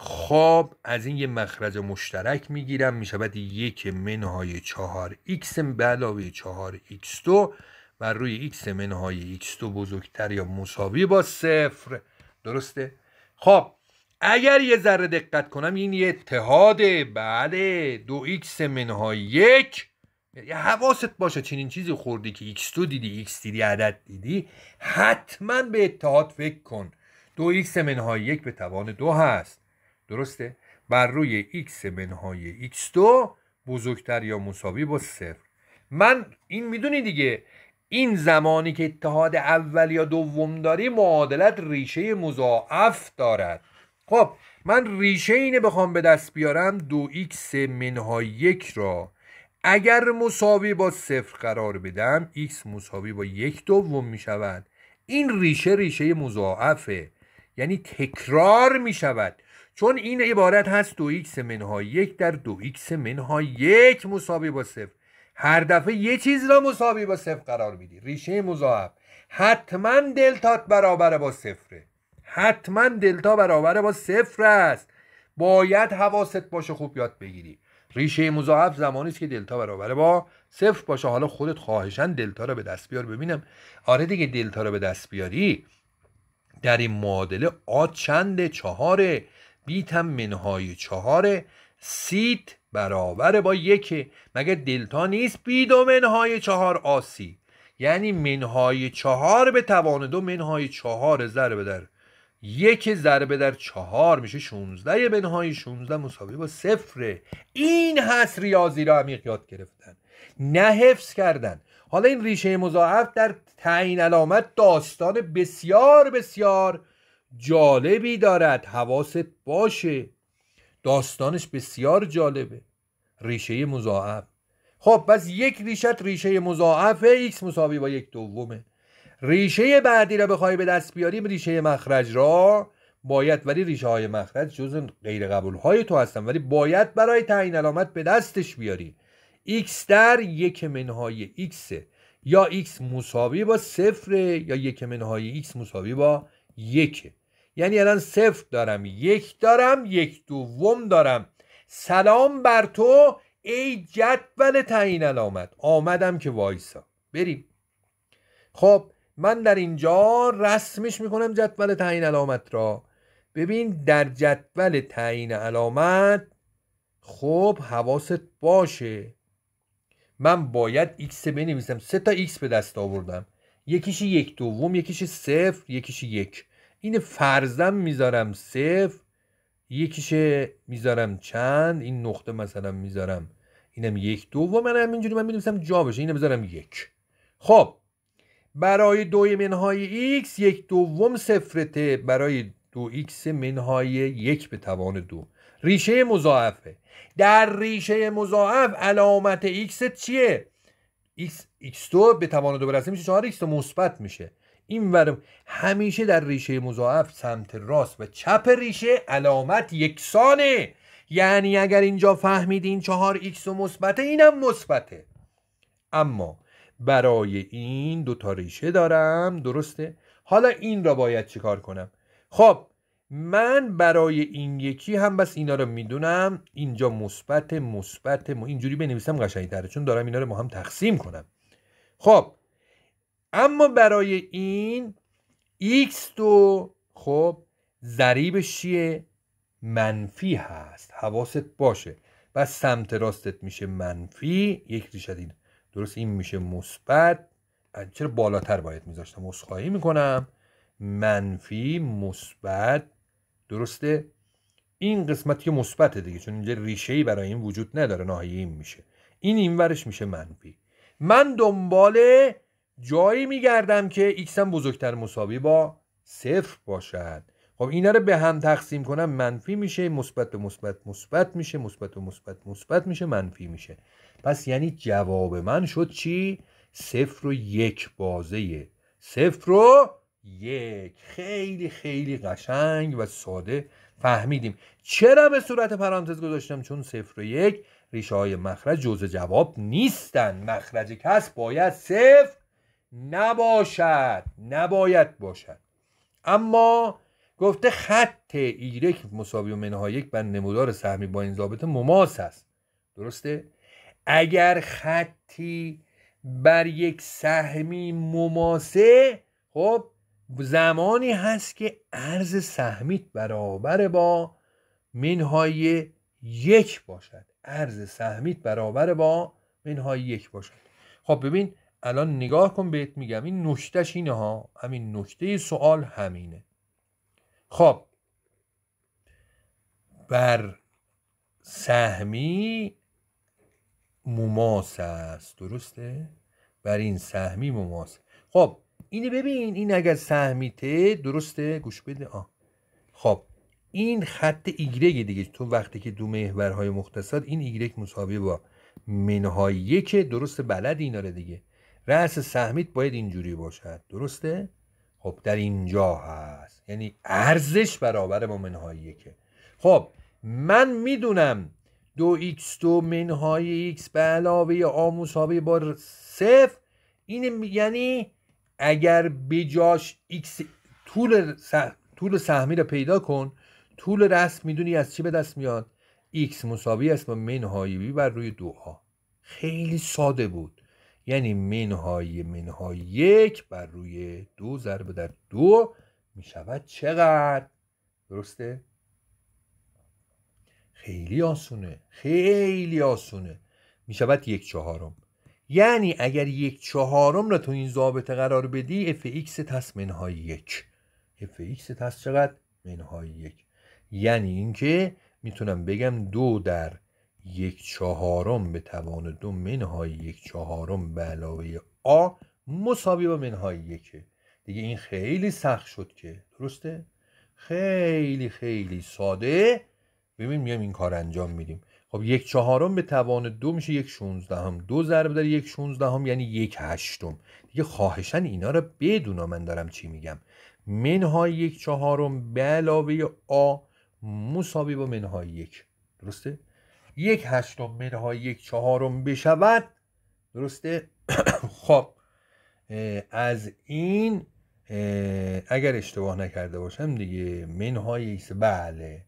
خواب از این یه مخرج مشترک میگیرم میشود یک منهای چهار x به علاوه چهار x دو و روی x منهای x دو بزرگتر یا مساوی با صفر درسته؟ خب اگر یه ذره دقت کنم این یه اتحاده بله دو x منهای یک یه حواست باشه چنین چیزی خوردی که x دو دیدی x دیدی عدد دیدی حتما به اتحاد فکر کن دو x منهای یک به توان دو هست درسته بر روی x منهای x2 بزرگتر یا مساوی با صفر من این میدونی دیگه این زمانی که اتحاد اول یا دوم داری معادلت ریشه مضاعف دارد خب من ریشه اینه بخوام به دست بیارم دو x منهای یک را اگر مساوی با صفر قرار بدم x مساوی با یک دوم می شود این ریشه ریشه مضاعفه یعنی تکرار می شود چون این عبارت هست دو ایکس منها یک در دو ایکس منها یک مساوی با صفر هر دفعه یه چیز را مساوی با صفر قرار میدی ریشه مضاعف حتما دلتات برابر با صفره حتما دلتا برابر با صفر است باید حواست باشه خوب یاد بگیری ریشه مضاعف زمانی است که دلتا برابر با صفر باشه حالا خودت خواهشن دلتا رو به دست بیار ببینم آره دیگه دلتا رو به دست بیاری در این معادله آ چند چهاره بیت هم منهای چهاره سیت برابر با یکه مگه دلتا نیست بید و منهای چهار آسی یعنی منهای چهار به توان دو منهای چهار ضرب در یک ضربه در چهار میشه 16 منهای 16 مساوی با صفره این هست ریاضی را عمیق یاد گرفتن نه حفظ کردن حالا این ریشه مضاعف در تعیین علامت داستان بسیار بسیار جالبی دارد حواست باشه داستانش بسیار جالبه ریشه مضاعف خب پس یک ریشت ریشه مضاعف x مساوی با یک دومه ریشه بعدی را بخوای به دست بیاریم ریشه مخرج را باید ولی ریشه های مخرج جز غیر قبول های تو هستن ولی باید برای تعیین علامت به دستش بیاری x در یک منهای x یا x مساوی با صفر یا یک منهای x مساوی با یک. یعنی الان صفر دارم یک دارم یک دوم دارم سلام بر تو ای جدول تعیین علامت آمدم که وایسا بریم خب من در اینجا رسمش میکنم جدول تعین علامت را ببین در جدول تعیین علامت خب حواست باشه من باید ایکس بنویسم سه تا x به دست آوردم یکیشی یک دوم یکیشی صفر یکیشی یک این فرزم میذارم صفر یکیشه میذارم چند این نقطه مثلا میذارم اینم یک دو و من همینجوری من میدونستم جا بشه اینو بذارم یک خب برای دوی منهای x یک دوم صفرته برای دو x منهای یک به توان دو ریشه مضاعفه در ریشه مضاعف علامت x چیه x x به توان دو برسه میشه چهار x مثبت میشه این ور همیشه در ریشه مضاعف سمت راست و چپ ریشه علامت یکسانه یعنی اگر اینجا فهمیدین چهار ایکس و مثبته اینم مثبته اما برای این دو ریشه دارم درسته حالا این را باید چیکار کنم خب من برای این یکی هم بس اینا رو میدونم اینجا مثبت مثبت اینجوری بنویسم قشنگ‌تره چون دارم اینا رو با هم تقسیم کنم خب اما برای این x دو خب ضریبش چیه منفی هست حواست باشه و سمت راستت میشه منفی یک ریشه این درست این میشه مثبت چرا بالاتر باید میذاشتم اصخایی میکنم منفی مثبت درسته این قسمتی که مثبته دیگه چون اینجا ریشه ای برای این وجود نداره ناحیه این میشه این اینورش میشه منفی من دنبال جایی میگردم که x هم بزرگتر مساوی با صفر باشد خب اینا رو به هم تقسیم کنم منفی میشه مثبت به مثبت مثبت میشه مثبت به مثبت مثبت میشه منفی میشه پس یعنی جواب من شد چی صفر و یک بازه صفر و یک خیلی خیلی قشنگ و ساده فهمیدیم چرا به صورت پرانتز گذاشتم چون صفر و یک ریشه های مخرج جزء جواب نیستن مخرج کس باید صفر نباشد نباید باشد اما گفته خط ایرک مساوی منها یک بر نمودار سهمی با این ضابطه مماس است درسته اگر خطی بر یک سهمی مماسه خب زمانی هست که ارز سهمیت برابر با منهای یک باشد ارز سهمیت برابر با منهای یک باشد خب ببین الان نگاه کن بهت میگم این نکتهش اینه ها همین نکته سوال همینه خب بر سهمی مماس است درسته بر این سهمی مماس خب اینه ببین این اگر سهمیته درسته گوش بده آه خب این خط ایگرگ دیگه تو وقتی که دو محورهای مختصات این ایگرگ مساوی با منهای یک درست بلد اینا آره دیگه رأس سهمیت باید اینجوری باشد درسته خب در اینجا هست یعنی ارزش برابر با منهای که خب من میدونم دو x دو منهای x به علاوه آ مساوی با صفر این یعنی اگر بجاش x طول سه... طول سهمی رو پیدا کن طول رست میدونی از چی به دست میاد x مساوی است با منهای بی بر روی دو آ خیلی ساده بود یعنی منهای منهای یک بر روی دو ضرب در دو می شود چقدر درسته؟ خیلی آسونه خیلی آسونه می شود یک چهارم یعنی اگر یک چهارم را تو این ضابطه قرار بدی اف ایکس تست منهای یک اف ایکس تست چقدر؟ منهای یک یعنی اینکه میتونم بگم دو در یک چهارم به توان دو منهای یک چهارم به علاوه آ مساوی با منهای یکه دیگه این خیلی سخت شد که درسته؟ خیلی خیلی ساده ببین میام این کار انجام میدیم خب یک چهارم به توان دو میشه یک شونزدهم دو ضرب در یک شونزدهم یعنی یک هشتم دیگه خواهشن اینا رو بدونا من دارم چی میگم منهای یک چهارم به علاوه آ مساوی با منهای یک درسته یک هشتم منهای یک چهارم بشود درسته خب از این اگر اشتباه نکرده باشم دیگه منهای ایست بله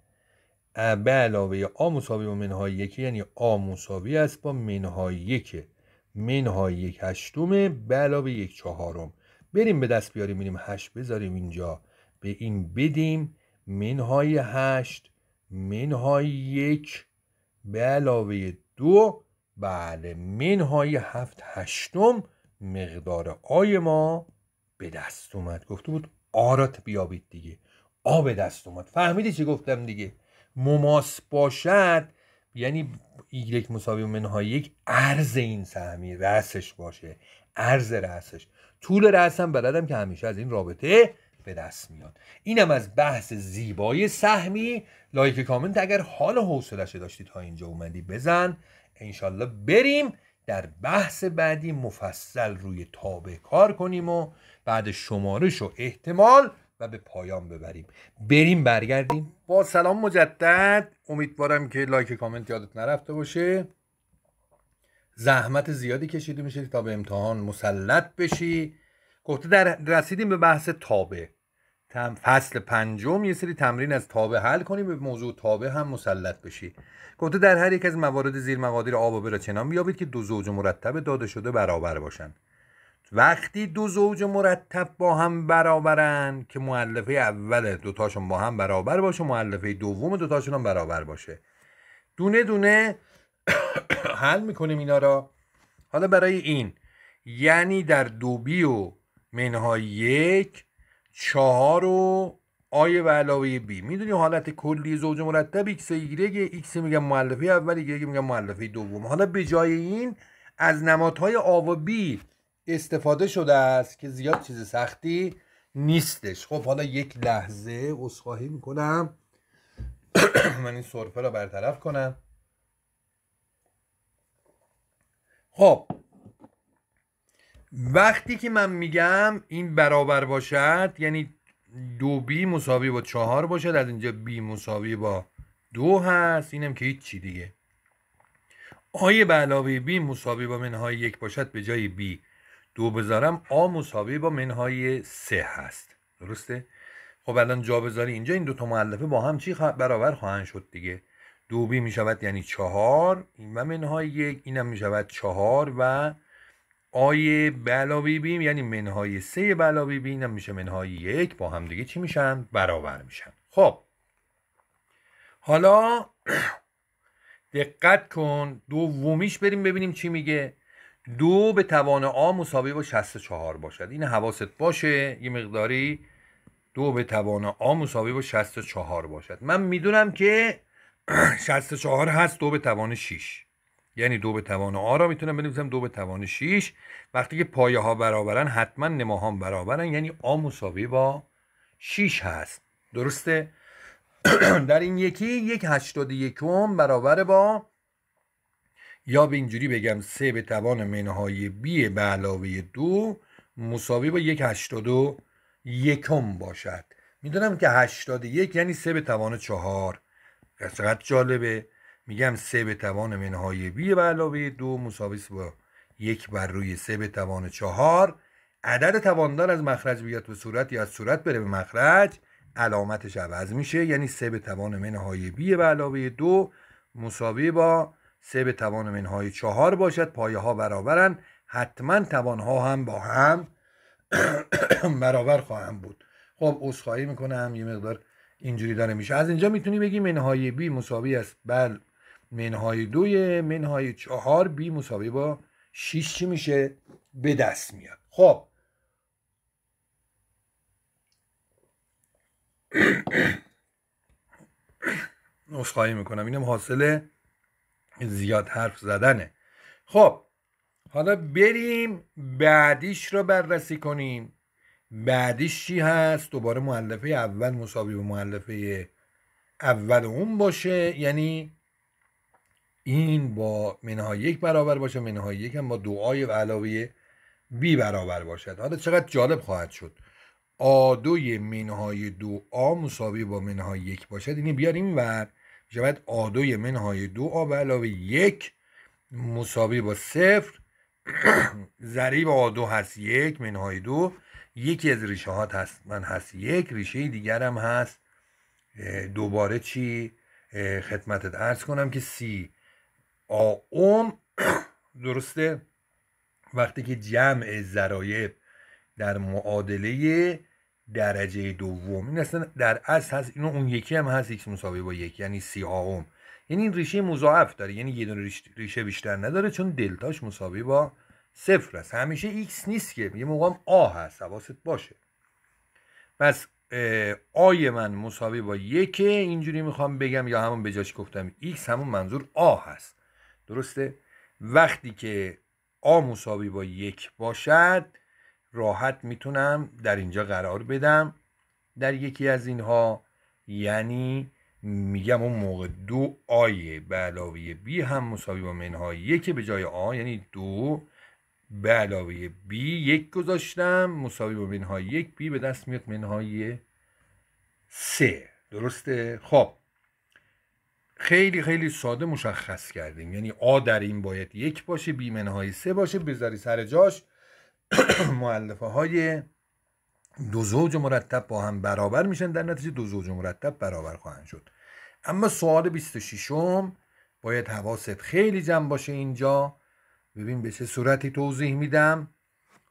به علاوه آ مساوی با منهای یکی یعنی آ مساوی است با منهای یک منهای یک هشتمه به علاوه یک چهارم بریم به دست بیاریم میریم هشت بذاریم اینجا به این بدیم منهای هشت منهای یک به علاوه دو بله منهای هفت هشتم مقدار آی ما به دست اومد گفته بود آرات بیابید دیگه آ به دست اومد فهمیدی چی گفتم دیگه مماس باشد یعنی ایگرک مساوی منهای یک عرض این سهمی رسش باشه عرض رسش طول رسم بلدم که همیشه از این رابطه به دست میاد اینم از بحث زیبایی سهمی لایک کامنت اگر حال حوصلش داشتی تا اینجا اومدی بزن انشالله بریم در بحث بعدی مفصل روی تابه کار کنیم و بعد شمارش و احتمال و به پایان ببریم بریم برگردیم با سلام مجدد امیدوارم که لایک کامنت یادت نرفته باشه زحمت زیادی کشیده میشه تا به امتحان مسلط بشی گفته در رسیدیم به بحث تابه فصل پنجم یه سری تمرین از تابه حل کنیم به موضوع تابه هم مسلط بشی گفته در هر یک از موارد زیر مقادیر آب و را چنان بیابید که دو زوج مرتب داده شده برابر باشند وقتی دو زوج مرتب با هم برابرن که معلفه اول دوتاشون با هم برابر باشه مؤلفه دوم دوتاشون هم برابر باشه دونه دونه حل میکنیم اینا را حالا برای این یعنی در دوبی و منها یک چهار و آی و علاوه بی میدونی حالت کلی زوج مرتب ایکس و ایگرگ ایکس میگم معلفه اول ایگرگ میگم معلفه دوم حالا به جای این از نمادهای آ و بی استفاده شده است که زیاد چیز سختی نیستش خب حالا یک لحظه اصخاهی میکنم من این سرفه را برطرف کنم خب وقتی که من میگم این برابر باشد یعنی دو بی مساوی با چهار باشد از اینجا بی مساوی با دو هست اینم که هیچ چی دیگه آیه به علاوه بی مساوی با منهای یک باشد به جای بی دو بذارم آ مساوی با منهای سه هست درسته؟ خب الان جا بذاری اینجا این دو تا معلفه با هم چی برابر خواهند شد دیگه دو بی می یعنی چهار و منهای یک اینم می چهار و آی بلاوی بیم یعنی منهای سه بلاوی بیم هم میشه منهای یک با هم دیگه چی میشن برابر میشن خب حالا دقت کن دومیش بریم ببینیم چی میگه دو به توان آ مساوی با 64 باشد این حواست باشه یه مقداری دو به توان آ مساوی با 64 باشد من میدونم که 64 هست دو به توان 6 یعنی دو به توان آ را میتونم بنویسم دو به توان 6 وقتی که پایه ها برابرن حتما نما هم برابرن یعنی آ مساوی با 6 هست درسته در این یکی یک هشتاد یکم برابر با یا به اینجوری بگم سه به توان منهای بی به علاوه دو مساوی با یک هشتاد و یکم باشد میدونم که هشتاد یک یعنی سه به توان چهار چقدر جالبه میگم سه به توان منهای بی و علاوه دو مساویس با یک بر روی سه به توان چهار عدد تواندار از مخرج بیاد به صورت یا از صورت بره به مخرج علامتش عوض میشه یعنی سه به توان منهای بی و علاوه دو مساوی با سه به توان منهای چهار باشد پایه ها برابرن حتما توان ها هم با هم برابر خواهم بود خب عذرخواهی میکنم یه مقدار اینجوری داره میشه از اینجا میتونی بگی منهای بی مساوی است بل منهای دوی منهای چهار بی مساوی با 6 چی میشه به دست میاد خب نسخایی میکنم اینم حاصل زیاد حرف زدنه خب حالا بریم بعدیش رو بررسی کنیم بعدیش چی هست دوباره معلفه اول مساوی به معلفه اول اون باشه یعنی این با منهای یک برابر باشه منهای یک هم با دعای و علاوه بی برابر باشد حالا چقدر جالب خواهد شد آدوی منهای دو آ مساوی با منهای یک باشد اینه بیاریم ور شود آدوی منهای دو آ به علاوه یک مساوی با صفر ضریب آدو هست یک منهای دو یکی از ریشه ها هست من هست یک ریشه دیگر هم هست دوباره چی خدمتت ارز کنم که سی اون درسته وقتی که جمع زرایب در معادله درجه دوم این اصلا در اصل هست اینو اون یکی هم هست x مساوی با یک یعنی سی آم یعنی این ریشه مضاعف داره یعنی یه دونه ریشه بیشتر نداره چون دلتاش مساوی با صفر است همیشه x نیست که یه موقع هم آ هست حواست باشه پس آی من مساوی با یکه اینجوری میخوام بگم یا همون به جاش گفتم x همون منظور آ هست درسته وقتی که آ مساوی با یک باشد راحت میتونم در اینجا قرار بدم در یکی از اینها یعنی میگم اون موقع دو آیه به علاوه بی هم مساوی با منهای یک به جای آ یعنی دو به علاوه بی یک گذاشتم مساوی با منهای یک بی به دست میاد منهای سه درسته خب خیلی خیلی ساده مشخص کردیم یعنی آ در این باید یک باشه بی منهای سه باشه بذاری سر جاش معلفه های دو زوج مرتب با هم برابر میشن در نتیجه دو زوج مرتب برابر خواهند شد اما سوال 26 م باید حواست خیلی جمع باشه اینجا ببین به چه صورتی توضیح میدم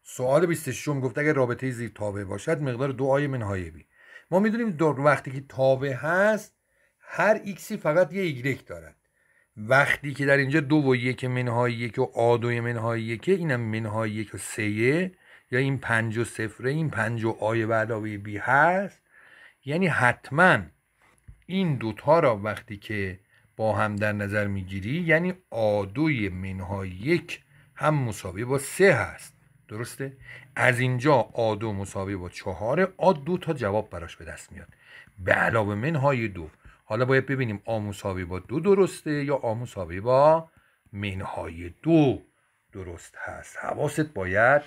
سوال 26 م گفت اگر رابطه زیر تابع باشد مقدار دو آی منهای بی ما میدونیم در وقتی که تابع هست هر ایکسی فقط یه ایگرک دارد وقتی که در اینجا دو و یک منهای یک و آدوی منهای یک اینم منهای یک و سه یا این پنج و سفره این پنج و آی و علاوه بی هست یعنی حتما این دوتا را وقتی که با هم در نظر میگیری یعنی آدوی منهای یک هم مساوی با سه هست درسته؟ از اینجا آدو مساوی با چهاره آد دو تا جواب براش به دست میاد به علاوه منهای دو حالا باید ببینیم آموساوی با دو درسته یا آموساوی با منهای دو درست هست حواست باید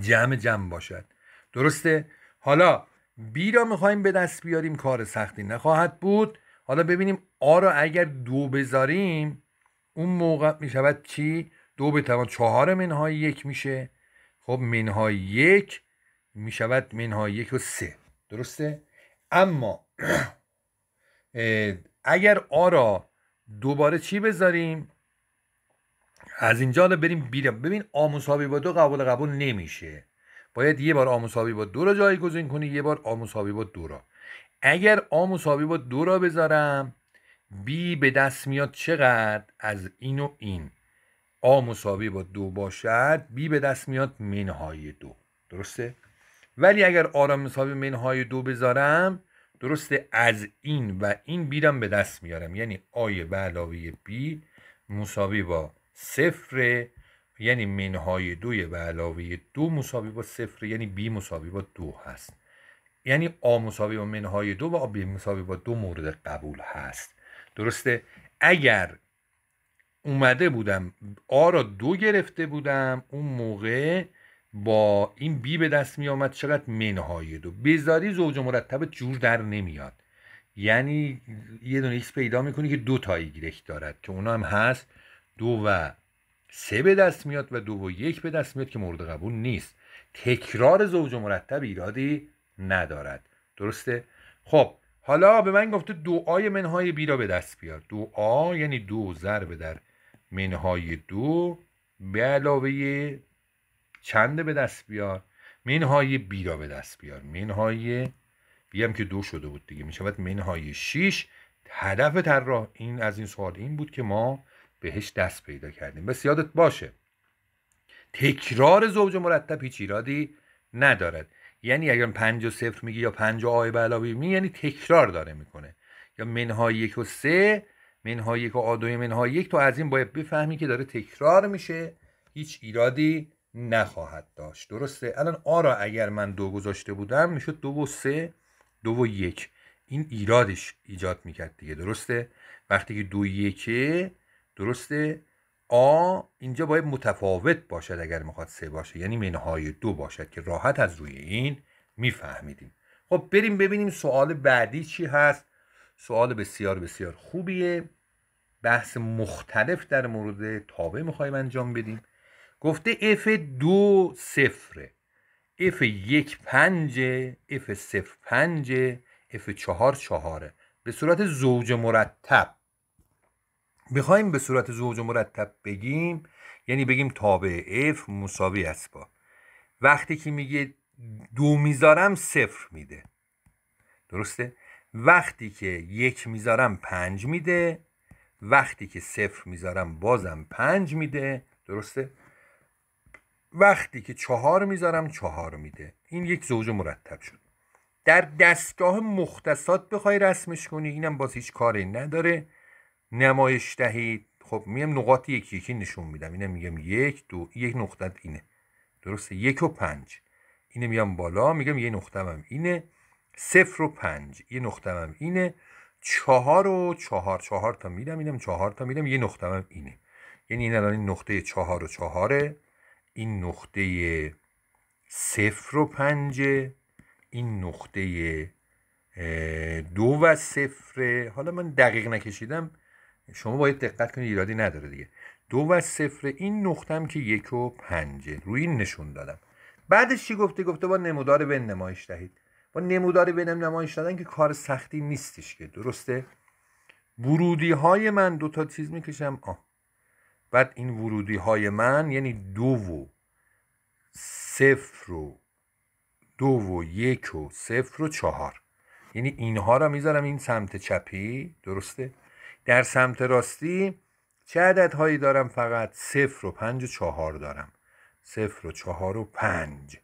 جمع جمع باشد درسته حالا بی را میخوایم به دست بیاریم کار سختی نخواهد بود حالا ببینیم آ را اگر دو بذاریم اون موقع میشود چی دو به توان چهار منهای یک میشه خب منهای یک میشود منهای یک و سه درسته اما اگر را دوباره چی بذاریم از اینجا رو بریم بیرم ببین آموسابی با دو قبول قبول نمیشه باید یه بار آموسابی با دو را جایگزین کنی یه بار آموسابی با دو را اگر آموسابی با دو را بذارم بی به دست میاد چقدر از این و این آ مساوی با دو باشد بی به دست میاد منهای دو درسته؟ ولی اگر آ را مساوی منهای دو بذارم درسته از این و این بیرم به دست میارم یعنی آی به علاوه بی مساوی با صفر یعنی منهای دوی به علاوه دو مساوی با صفر یعنی بی مساوی با دو هست یعنی آ مساوی با منهای دو و آ بی مساوی با دو مورد قبول هست درسته اگر اومده بودم آ را دو گرفته بودم اون موقع با این بی به دست می آمد چقدر دو بزاری زوج مرتب جور در نمیاد یعنی یه دونه ایکس پیدا میکنی که دو تایی گرک دارد که اونا هم هست دو و سه به دست میاد و دو و یک به دست میاد که مورد قبول نیست تکرار زوج مرتب ایرادی ندارد درسته خب حالا به من گفته دعای منهای بی را به دست بیار دعا یعنی دو ضرب در منهای دو به علاوه چنده به دست بیار منهای بی را به دست بیار منهای بی هم که دو شده بود دیگه میشود منهای شیش هدف را این از این سوال این بود که ما بهش دست پیدا کردیم بس یادت باشه تکرار زوج مرتب هیچ ایرادی ندارد یعنی اگر پنج و صفر میگی یا پنج و آی بلا می یعنی تکرار داره میکنه یا منهای یک و سه منهای یک و آدوی منهای یک تو از این باید بفهمی که داره تکرار میشه هیچ ایرادی نخواهد داشت درسته الان آ را اگر من دو گذاشته بودم میشد دو و سه دو و یک این ایرادش ایجاد میکرد دیگه درسته وقتی که دو یکه درسته آ اینجا باید متفاوت باشد اگر میخواد سه باشه یعنی منهای دو باشد که راحت از روی این میفهمیدیم خب بریم ببینیم سوال بعدی چی هست سوال بسیار بسیار خوبیه بحث مختلف در مورد تابع میخوایم انجام بدیم گفته اف دو صفره اف یک پنجه اف صفر پنجه اف چهار چهاره به صورت زوج مرتب بخوایم به صورت زوج مرتب بگیم یعنی بگیم تابع اف مساوی است با وقتی که میگه دو میذارم صفر میده درسته؟ وقتی که یک میذارم پنج میده وقتی که صفر میذارم بازم پنج میده درسته؟ وقتی که چهار میذارم چهار میده این یک زوج مرتب شد در دستگاه مختصات بخوای رسمش کنی اینم باز هیچ کاری نداره نمایش دهید خب میم نقاط یکی یکی نشون میدم اینم میگم یک دو یک نقطت اینه درسته یک و پنج اینه میام بالا میگم یه نقطه هم اینه صفر و پنج یه نقطه هم اینه چهار و چهار چهار تا میدم اینم چهار تا میدم یه نقطه هم اینه یعنی این این نقطه چهار و چهاره این نقطه صفر و پنجه این نقطه دو و صفر حالا من دقیق نکشیدم شما باید دقت کنید ایرادی نداره دیگه دو و صفر این هم که یک و پنجه روی این نشون دادم بعدش چی گفته گفته با نمودار به نمایش دهید با نمودار به نمایش دادن که کار سختی نیستش که درسته ورودی های من دو تا چیز میکشم آه بعد این ورودی های من یعنی دو و صفر و دو و یک و صفر و چهار یعنی اینها را میذارم این سمت چپی درسته در سمت راستی چه عدد هایی دارم فقط صفر و پنج و چهار دارم صفر و چهار و پنج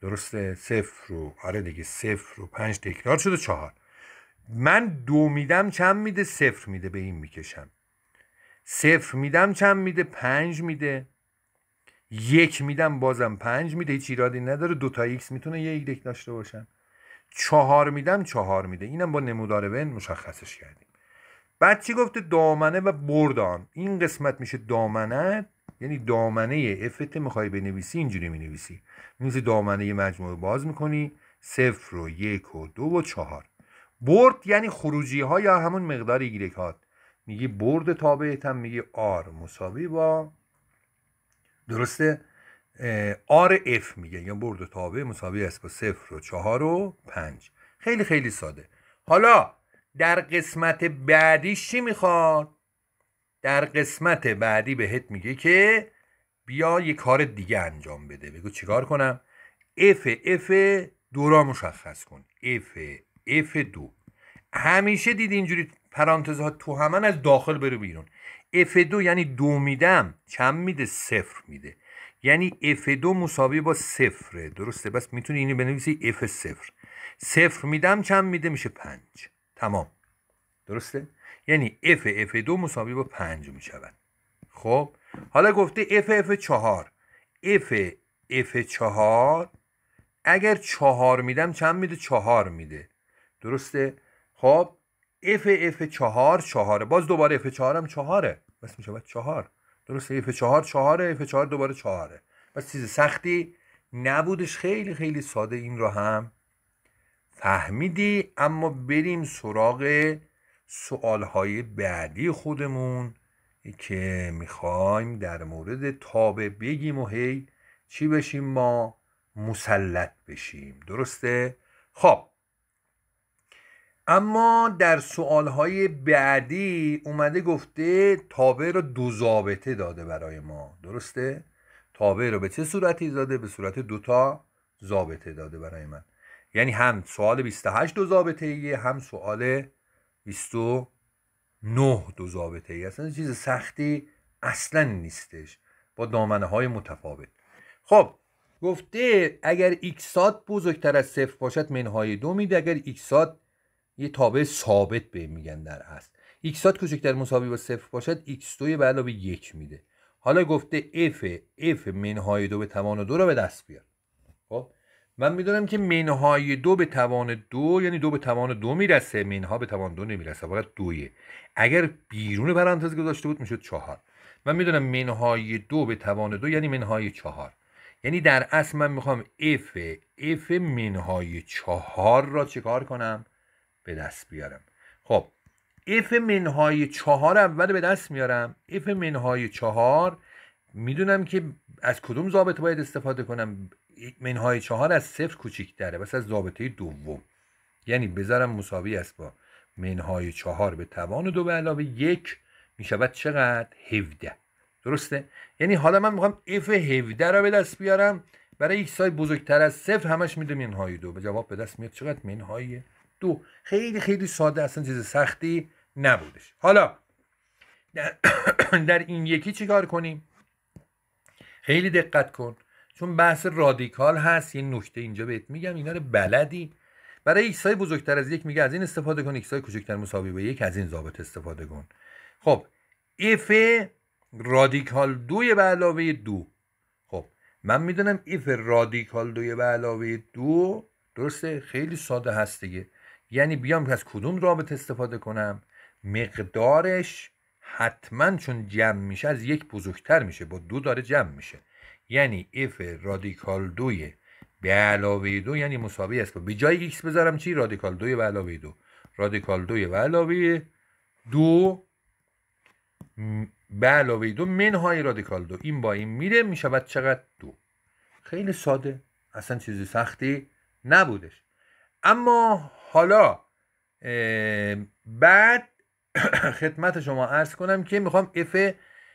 درسته صفر و آره دیگه صفر و پنج تکرار شده چهار من دو میدم چند میده صفر میده به این میکشم صفر میدم چند میده پنج میده یک میدم بازم پنج میده هیچ ایرادی نداره دو تا ایکس میتونه یه ایگرک داشته باشن چهار میدم چهار میده اینم با نمودار ون مشخصش کردیم بعد چی گفته دامنه و بردان این قسمت میشه دامنه یعنی دامنه افت میخوای بنویسی اینجوری مینویسی مینویسی دامنه مجموعه باز میکنی صفر و یک و دو و چهار برد یعنی خروجی ها یا همون مقدار ایگرک هات میگی برد تابعیت هم میگی آر مساوی با درسته آر اف میگه یا برد تابع مساوی است با صفر و چهار و پنج خیلی خیلی ساده حالا در قسمت بعدی چی میخواد در قسمت بعدی بهت میگه که بیا یه کار دیگه انجام بده بگو چیکار کنم اف اف دو را مشخص کن اف اف دو همیشه دید اینجوری پرانتزها تو همان از داخل بره بیرون F2 یعنی دو میدم چند میده صفر میده یعنی F2 مساوی با صفره درسته بس میتونی اینو بنویسی F صفر صفر میدم چند میده میشه 5 تمام درسته یعنی F F2 مساوی با 5 میشود خب حالا گفته F F 4 F F 4 اگر چهار میدم چند میده چهار میده درسته خب اف اف چهار چهاره باز دوباره اف چهار هم چهاره بس میشه باید چهار درسته اف چهار چهاره اف چهار دوباره چهاره بس چیز سختی نبودش خیلی خیلی ساده این رو هم فهمیدی اما بریم سراغ های بعدی خودمون که میخوایم در مورد تابه بگیم و هی چی بشیم ما مسلط بشیم درسته؟ خب اما در سوالهای بعدی اومده گفته تابع رو دو ضابطه داده برای ما درسته؟ تابع رو به چه صورتی داده؟ به صورت دوتا ضابطه داده برای من یعنی هم سوال 28 دو ضابطه ایه هم سوال 29 دو ضابطه ایه اصلا چیز سختی اصلا نیستش با دامنه های متفاوت خب گفته اگر ایکسات بزرگتر از صفر باشد منهای دو میده اگر ایکسات یه تابع ثابت به میگن در اصل کوچک کوچکتر مساوی با صفر باشد x 2 به علاوه یک میده حالا گفته F f منهای دو به توان دو را به دست بیار خب من میدونم که منهای دو به توان دو یعنی دو به توان دو میرسه منها به توان دو نمیرسه فقط دویه اگر بیرون پرانتز گذاشته بود میشد چهار من میدونم منهای دو به توان دو یعنی منهای چهار یعنی در اصل من میخوام F اف منهای چهار را چکار کنم به دست بیارم خب اف منهای چهار اول به دست میارم اف منهای چهار میدونم که از کدوم ضابطه باید استفاده کنم منهای چهار از صفر کوچیک داره بس از ضابطه دوم یعنی بذارم مساوی است با منهای چهار به توان دو به علاوه یک میشود چقدر 17 درسته یعنی حالا من میخوام اف 17 را به دست بیارم برای یک سای بزرگتر از صفر همش میده منهای دو به جواب به دست میاد چقدر منهای دو خیلی خیلی ساده اصلا چیز سختی نبودش حالا در این یکی چیکار کنیم خیلی دقت کن چون بحث رادیکال هست یه نکته اینجا بهت میگم اینا رو بلدی برای سای بزرگتر از یک میگه از این استفاده کن های کوچکتر مساوی به یک از این ضابط استفاده کن خب اف رادیکال دویه به علاوه دو خب من میدونم اف رادیکال دویه به علاوه دو درسته خیلی ساده هست دیگه یعنی بیام از کدوم رابط استفاده کنم مقدارش حتما چون جمع میشه از یک بزرگتر میشه با دو داره جمع میشه یعنی اف رادیکال دوی به علاوه دو یعنی مساوی است به جای ایکس بذارم چی رادیکال دوی به علاوه دو رادیکال دوی به علاوه دو به علاوه دو منهای رادیکال دو این با این میره میشود چقدر دو خیلی ساده اصلا چیزی سختی نبودش اما حالا بعد خدمت شما عرض کنم که میخوام اف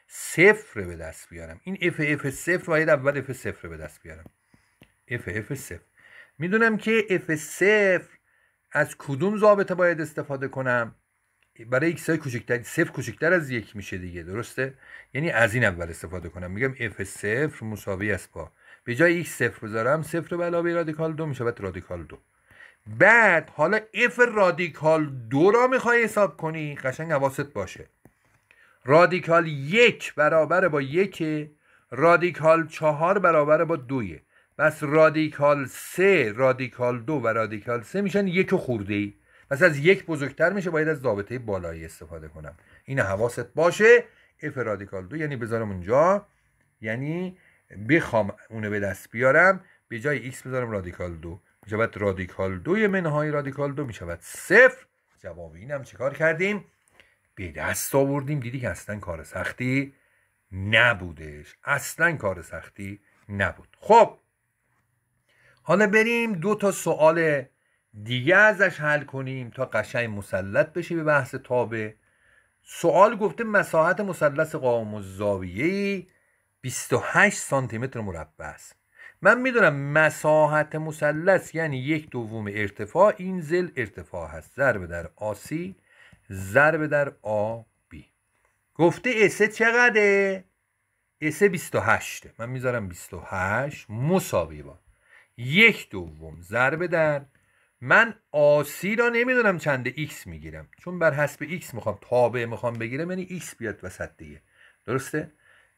صفر به دست بیارم این اف اف صفر باید اول اف صفر به دست بیارم اف اف صفر میدونم که اف صفر از کدوم ضابطه باید استفاده کنم برای ایکس های کوچکتر صفر کوچکتر از یک میشه دیگه درسته یعنی از این اول استفاده کنم میگم اف صفر مساوی است با به جای یک صفر بذارم صفر به علاوه رادیکال دو میشه رادیکال دو بعد حالا اف رادیکال دو را میخوای حساب کنی قشنگ حواست باشه رادیکال یک برابر با یک رادیکال چهار برابر با دویه پس رادیکال سه رادیکال دو و رادیکال سه میشن یک خورده ای پس از یک بزرگتر میشه باید از ضابطه بالایی استفاده کنم این حواست باشه اف رادیکال دو یعنی بذارم اونجا یعنی بخوام اونو به دست بیارم به جای x بذارم رادیکال دو میشود رادیکال دوی منهای رادیکال دو شود صفر جواب این هم چیکار کردیم به دست آوردیم دیدی که اصلا کار سختی نبودش اصلا کار سختی نبود خب حالا بریم دو تا سوال دیگه ازش حل کنیم تا قشنگ مسلط بشی به بحث تابه سوال گفته مساحت مثلث قائم الزاویه 28 سانتی متر مربع است من میدونم مساحت مثلث یعنی یک دوم ارتفاع این زل ارتفاع هست ضرب در آسی ضرب در آ گفته اسه چقدره اسه 28 من میذارم 28 مساوی با یک دوم ضرب در من آسی را نمیدونم چنده x میگیرم چون بر حسب x میخوام تابع میخوام بگیرم یعنی x بیاد وسط دیگه درسته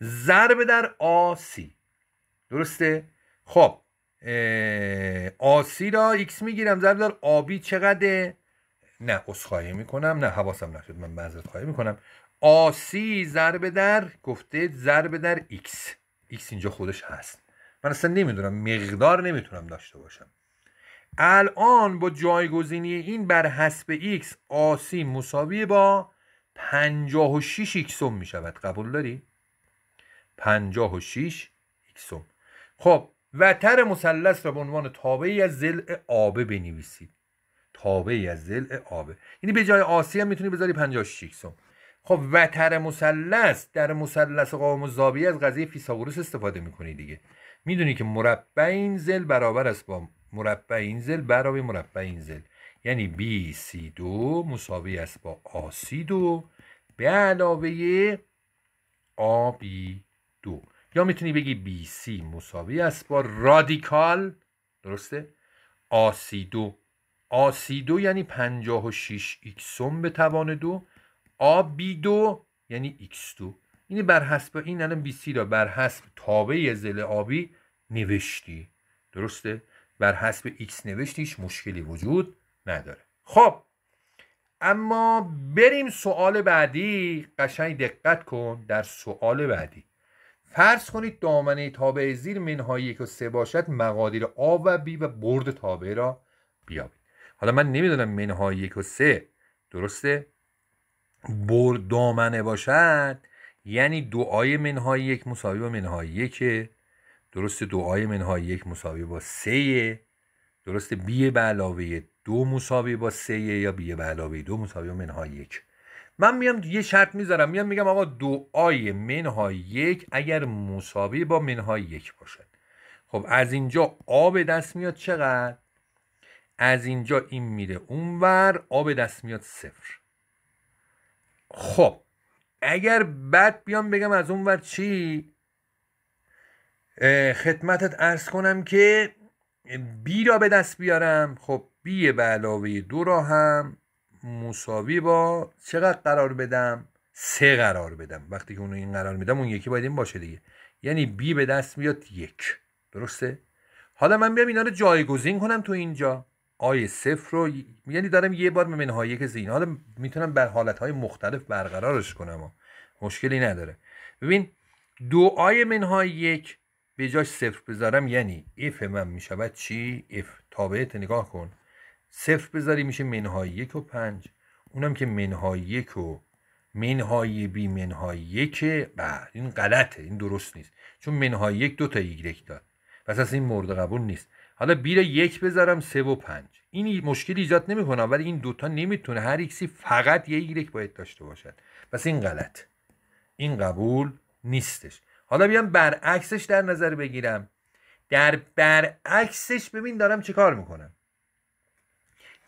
ضرب در آسی درسته خب آسی را ایکس میگیرم ضرب در آبی چقدره نه خواهی میکنم نه حواسم نشد من بذرت خواهی میکنم آسی ضرب در گفته ضرب در ایکس ایکس اینجا خودش هست من اصلا نمیدونم مقدار نمیتونم داشته باشم الان با جایگزینی این بر حسب x آسی مساوی با 56 ایکسوم می شود قبول داری؟ 56 ایکسوم خب و تر مثلث را به عنوان تابعی از زل آبه بنویسید تابعی از زل آبه یعنی به جای آسی هم میتونی بذاری 56 سم خب وتر مثلث در مثلث قوام زاویه از قضیه فیثاغورس استفاده میکنی دیگه میدونی که مربع این زل برابر است با مربع این زل برابر مربع این زل یعنی بی سی دو مساوی است با آسی دو به علاوه آبی دو یا میتونی بگی BC مساوی است با رادیکال درسته آسیدو آسیدو یعنی 56 ایکسوم به توان دو آبیدو یعنی ایکس دو این بر حسب این الان بی سی را بر حسب تابع زل آبی نوشتی درسته بر حسب ایکس نوشتیش مشکلی وجود نداره خب اما بریم سوال بعدی قشنگ دقت کن در سوال بعدی فرض کنید دامنه تابع زیر منهای یک و سه باشد مقادیر آ و بی و برد تابع را بیابید حالا من نمیدونم منهای یک و سه درسته برد دامنه باشد یعنی دعای منهای یک مساوی با منهای یکه درسته دعای منهای یک مساوی با سه درسته بی به علاوه دو مساوی با سه یا بی به علاوه دو مساوی با منهای یک من میام یه شرط میذارم میام میگم آقا دعای منهای یک اگر مساوی با منهای یک باشد خب از اینجا آب دست میاد چقدر از اینجا این میره اونور آب دست میاد صفر خب اگر بعد بیام بگم از اونور چی خدمتت ارز کنم که بی را به دست بیارم خب بی به علاوه دو را هم مساوی با چقدر قرار بدم سه قرار بدم وقتی که اونو این قرار میدم اون یکی باید این باشه دیگه یعنی بی به دست میاد یک درسته حالا من بیام اینا رو جایگزین کنم تو اینجا آی صفر رو یعنی دارم یه بار منهای یک زین حالا میتونم بر حالتهای مختلف برقرارش کنم و مشکلی نداره ببین دو آی منهای یک به جاش صفر بذارم یعنی اف من میشود چی اف تابعه نگاه کن صفر بذاری میشه منهای یک و پنج اونم که منهای یک و منهای بی منهای یک بله این غلطه این درست نیست چون منهای یک دو تا ایگرک داد پس از این مورد قبول نیست حالا بی یک بذارم سه و پنج این مشکل ایجاد نمیکنم ولی این دوتا نمیتونه هر ایکسی فقط یه ایگرک باید داشته باشد پس این غلط این قبول نیستش حالا بیام برعکسش در نظر بگیرم در برعکسش ببین دارم چه میکنم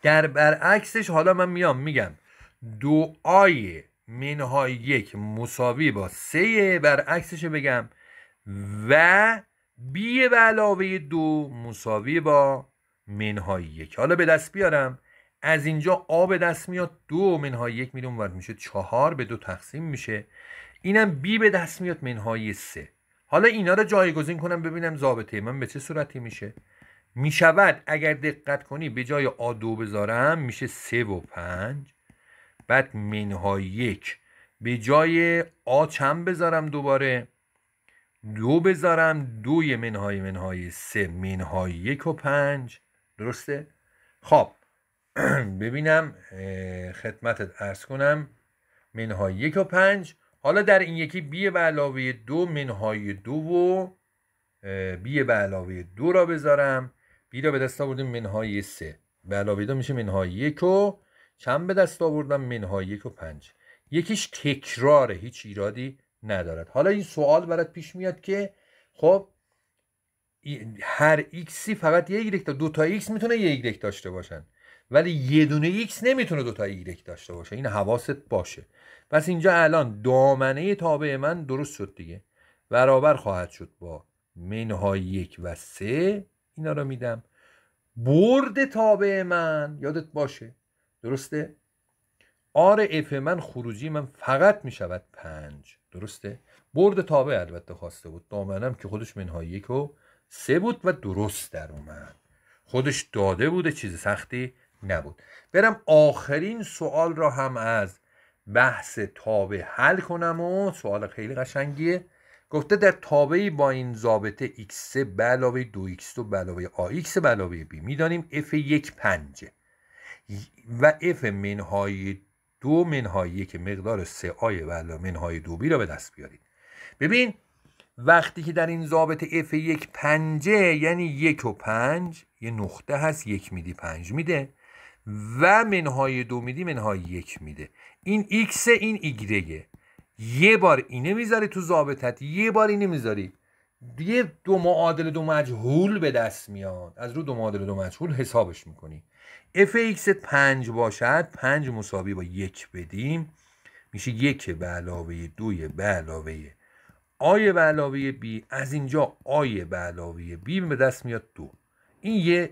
در برعکسش حالا من میام میگم دعای منهای یک مساوی با سه برعکسش بگم و بی و علاوه دو مساوی با منهای یک حالا به دست بیارم از اینجا آ به دست میاد دو منهای یک میرون ورد میشه چهار به دو تقسیم میشه اینم بی به دست میاد منهای سه حالا اینا رو جایگزین کنم ببینم ضابطه من به چه صورتی میشه میشود اگر دقت کنی به جای آ دو بذارم میشه سه و پنج بعد منهای یک به جای آ چند بذارم دوباره دو بذارم دوی منهای منهای سه منهای یک و پنج درسته؟ خب ببینم خدمتت ارز کنم منهای یک و پنج حالا در این یکی بیه به علاوه دو منهای دو و بیه به علاوه دو را بذارم رو به دست آوردیم منهای سه به علاوه میشه منهای یک و چند به دست آوردم منهای یک و پنج یکیش تکراره هیچ ایرادی ندارد حالا این سوال برات پیش میاد که خب هر ایکسی فقط یه ایگرک دو تا ایکس میتونه یه ایگرک داشته باشن ولی یه دونه ایکس نمیتونه دوتا ایگرک داشته باشه این حواست باشه پس اینجا الان دامنه تابع من درست شد دیگه برابر خواهد شد با منهای یک و سه اینا رو میدم برد تابع من یادت باشه درسته آر اف من خروجی من فقط میشود پنج درسته برد تابع البته خواسته بود دامنم که خودش منهای یک و سه بود و درست در اومد خودش داده بوده چیز سختی نبود برم آخرین سوال را هم از بحث تابع حل کنم و سوال خیلی قشنگیه گفته در تابعی با این ضابطه x3 به 2x2 به ax به علاوه b میدانیم f1 5 و f منهای 2 منهای 1 مقدار 3 آی و منهای 2 b را به دست بیارید ببین وقتی که در این ضابطه f1 5 یعنی 1 و 5 یه نقطه هست 1 میدی 5 میده و منهای 2 میدی منهای 1 میده این x این ایگرگه یه بار اینه میذاری تو ضابطت یه بار اینه میذاری یه دو معادل دو مجهول به دست میاد از رو دو معادل دو مجهول حسابش میکنی اف ایکس پنج باشد پنج مساوی با یک بدیم میشه یک به علاوه دوی به علاوه آی به علاوه بی از اینجا آی به علاوه بی به دست میاد دو این یه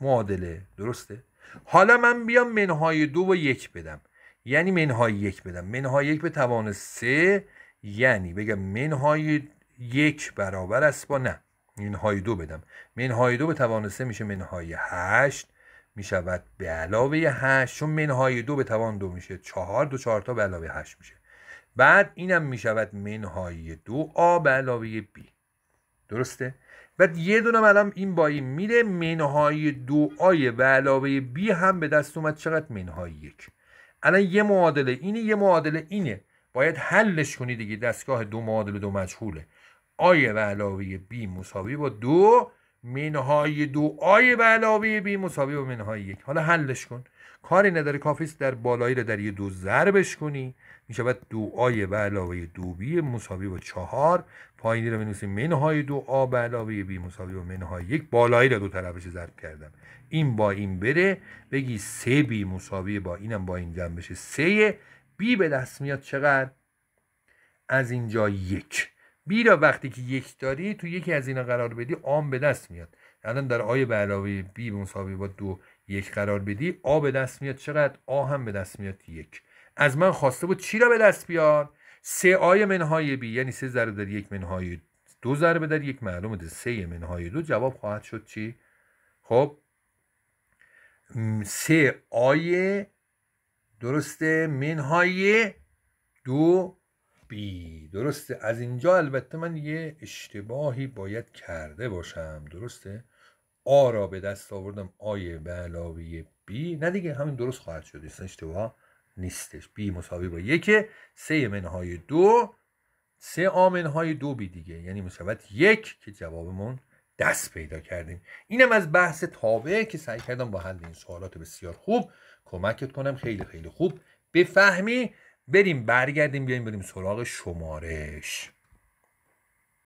معادله درسته حالا من بیام منهای دو و یک بدم یعنی منهای یک بدم منهای یک به توان سه یعنی بگم منهای یک برابر است با نه منهای دو بدم منهای دو به توان سه میشه منهای هشت میشود به علاوه هشت چون منهای دو به توان دو میشه چهار دو چهارتا به علاوه هشت میشه بعد اینم میشود منهای دو آ به علاوه بی درسته؟ بعد یه دونم الان این بایی میره منهای دو آی به علاوه بی هم به دست اومد چقدر منهای یک الان یه معادله اینه یه معادله اینه باید حلش کنی دیگه دستگاه دو معادله دو مجهوله آیه و علاوه بی مساوی با دو منهای دو آیه و علاوه بی مساوی با منهای یک حالا حلش کن کاری نداره کافیست در بالایی رو در یه دو ضربش کنی میشود دو آیه و علاوه دو بی مساوی با چهار پایینی رو بنویسیم منهای دو آ به علاوه بی مساوی منهای یک بالایی رو دو طرفش ضرب کردم این با این بره بگی سه بی مساوی با اینم با این جمع بشه سه بی به دست میاد چقدر از اینجا یک بی را وقتی که یک داری تو یکی از اینا قرار بدی آم به دست میاد الان در آی به علاوه بی مساوی با دو یک قرار بدی آ به دست میاد چقدر آ هم به دست میاد یک از من خواسته بود چی را به دست بیار سه آی منهای بی یعنی سه ضرب در یک منهای دو ضرب در یک معلومه ده سه منهای دو جواب خواهد شد چی؟ خب سه آی درسته منهای دو بی درسته از اینجا البته من یه اشتباهی باید کرده باشم درسته آ را به دست آوردم آی به علاوه بی نه دیگه همین درست خواهد شد اصلا اشتباه نیستش بی مساوی با یک سه منهای دو سه آمنهای دو بی دیگه یعنی میشود یک که جوابمون دست پیدا کردیم اینم از بحث تابع که سعی کردم با حل این سوالات بسیار خوب کمکت کنم خیلی خیلی خوب بفهمی بریم برگردیم بیایم بریم سراغ شمارش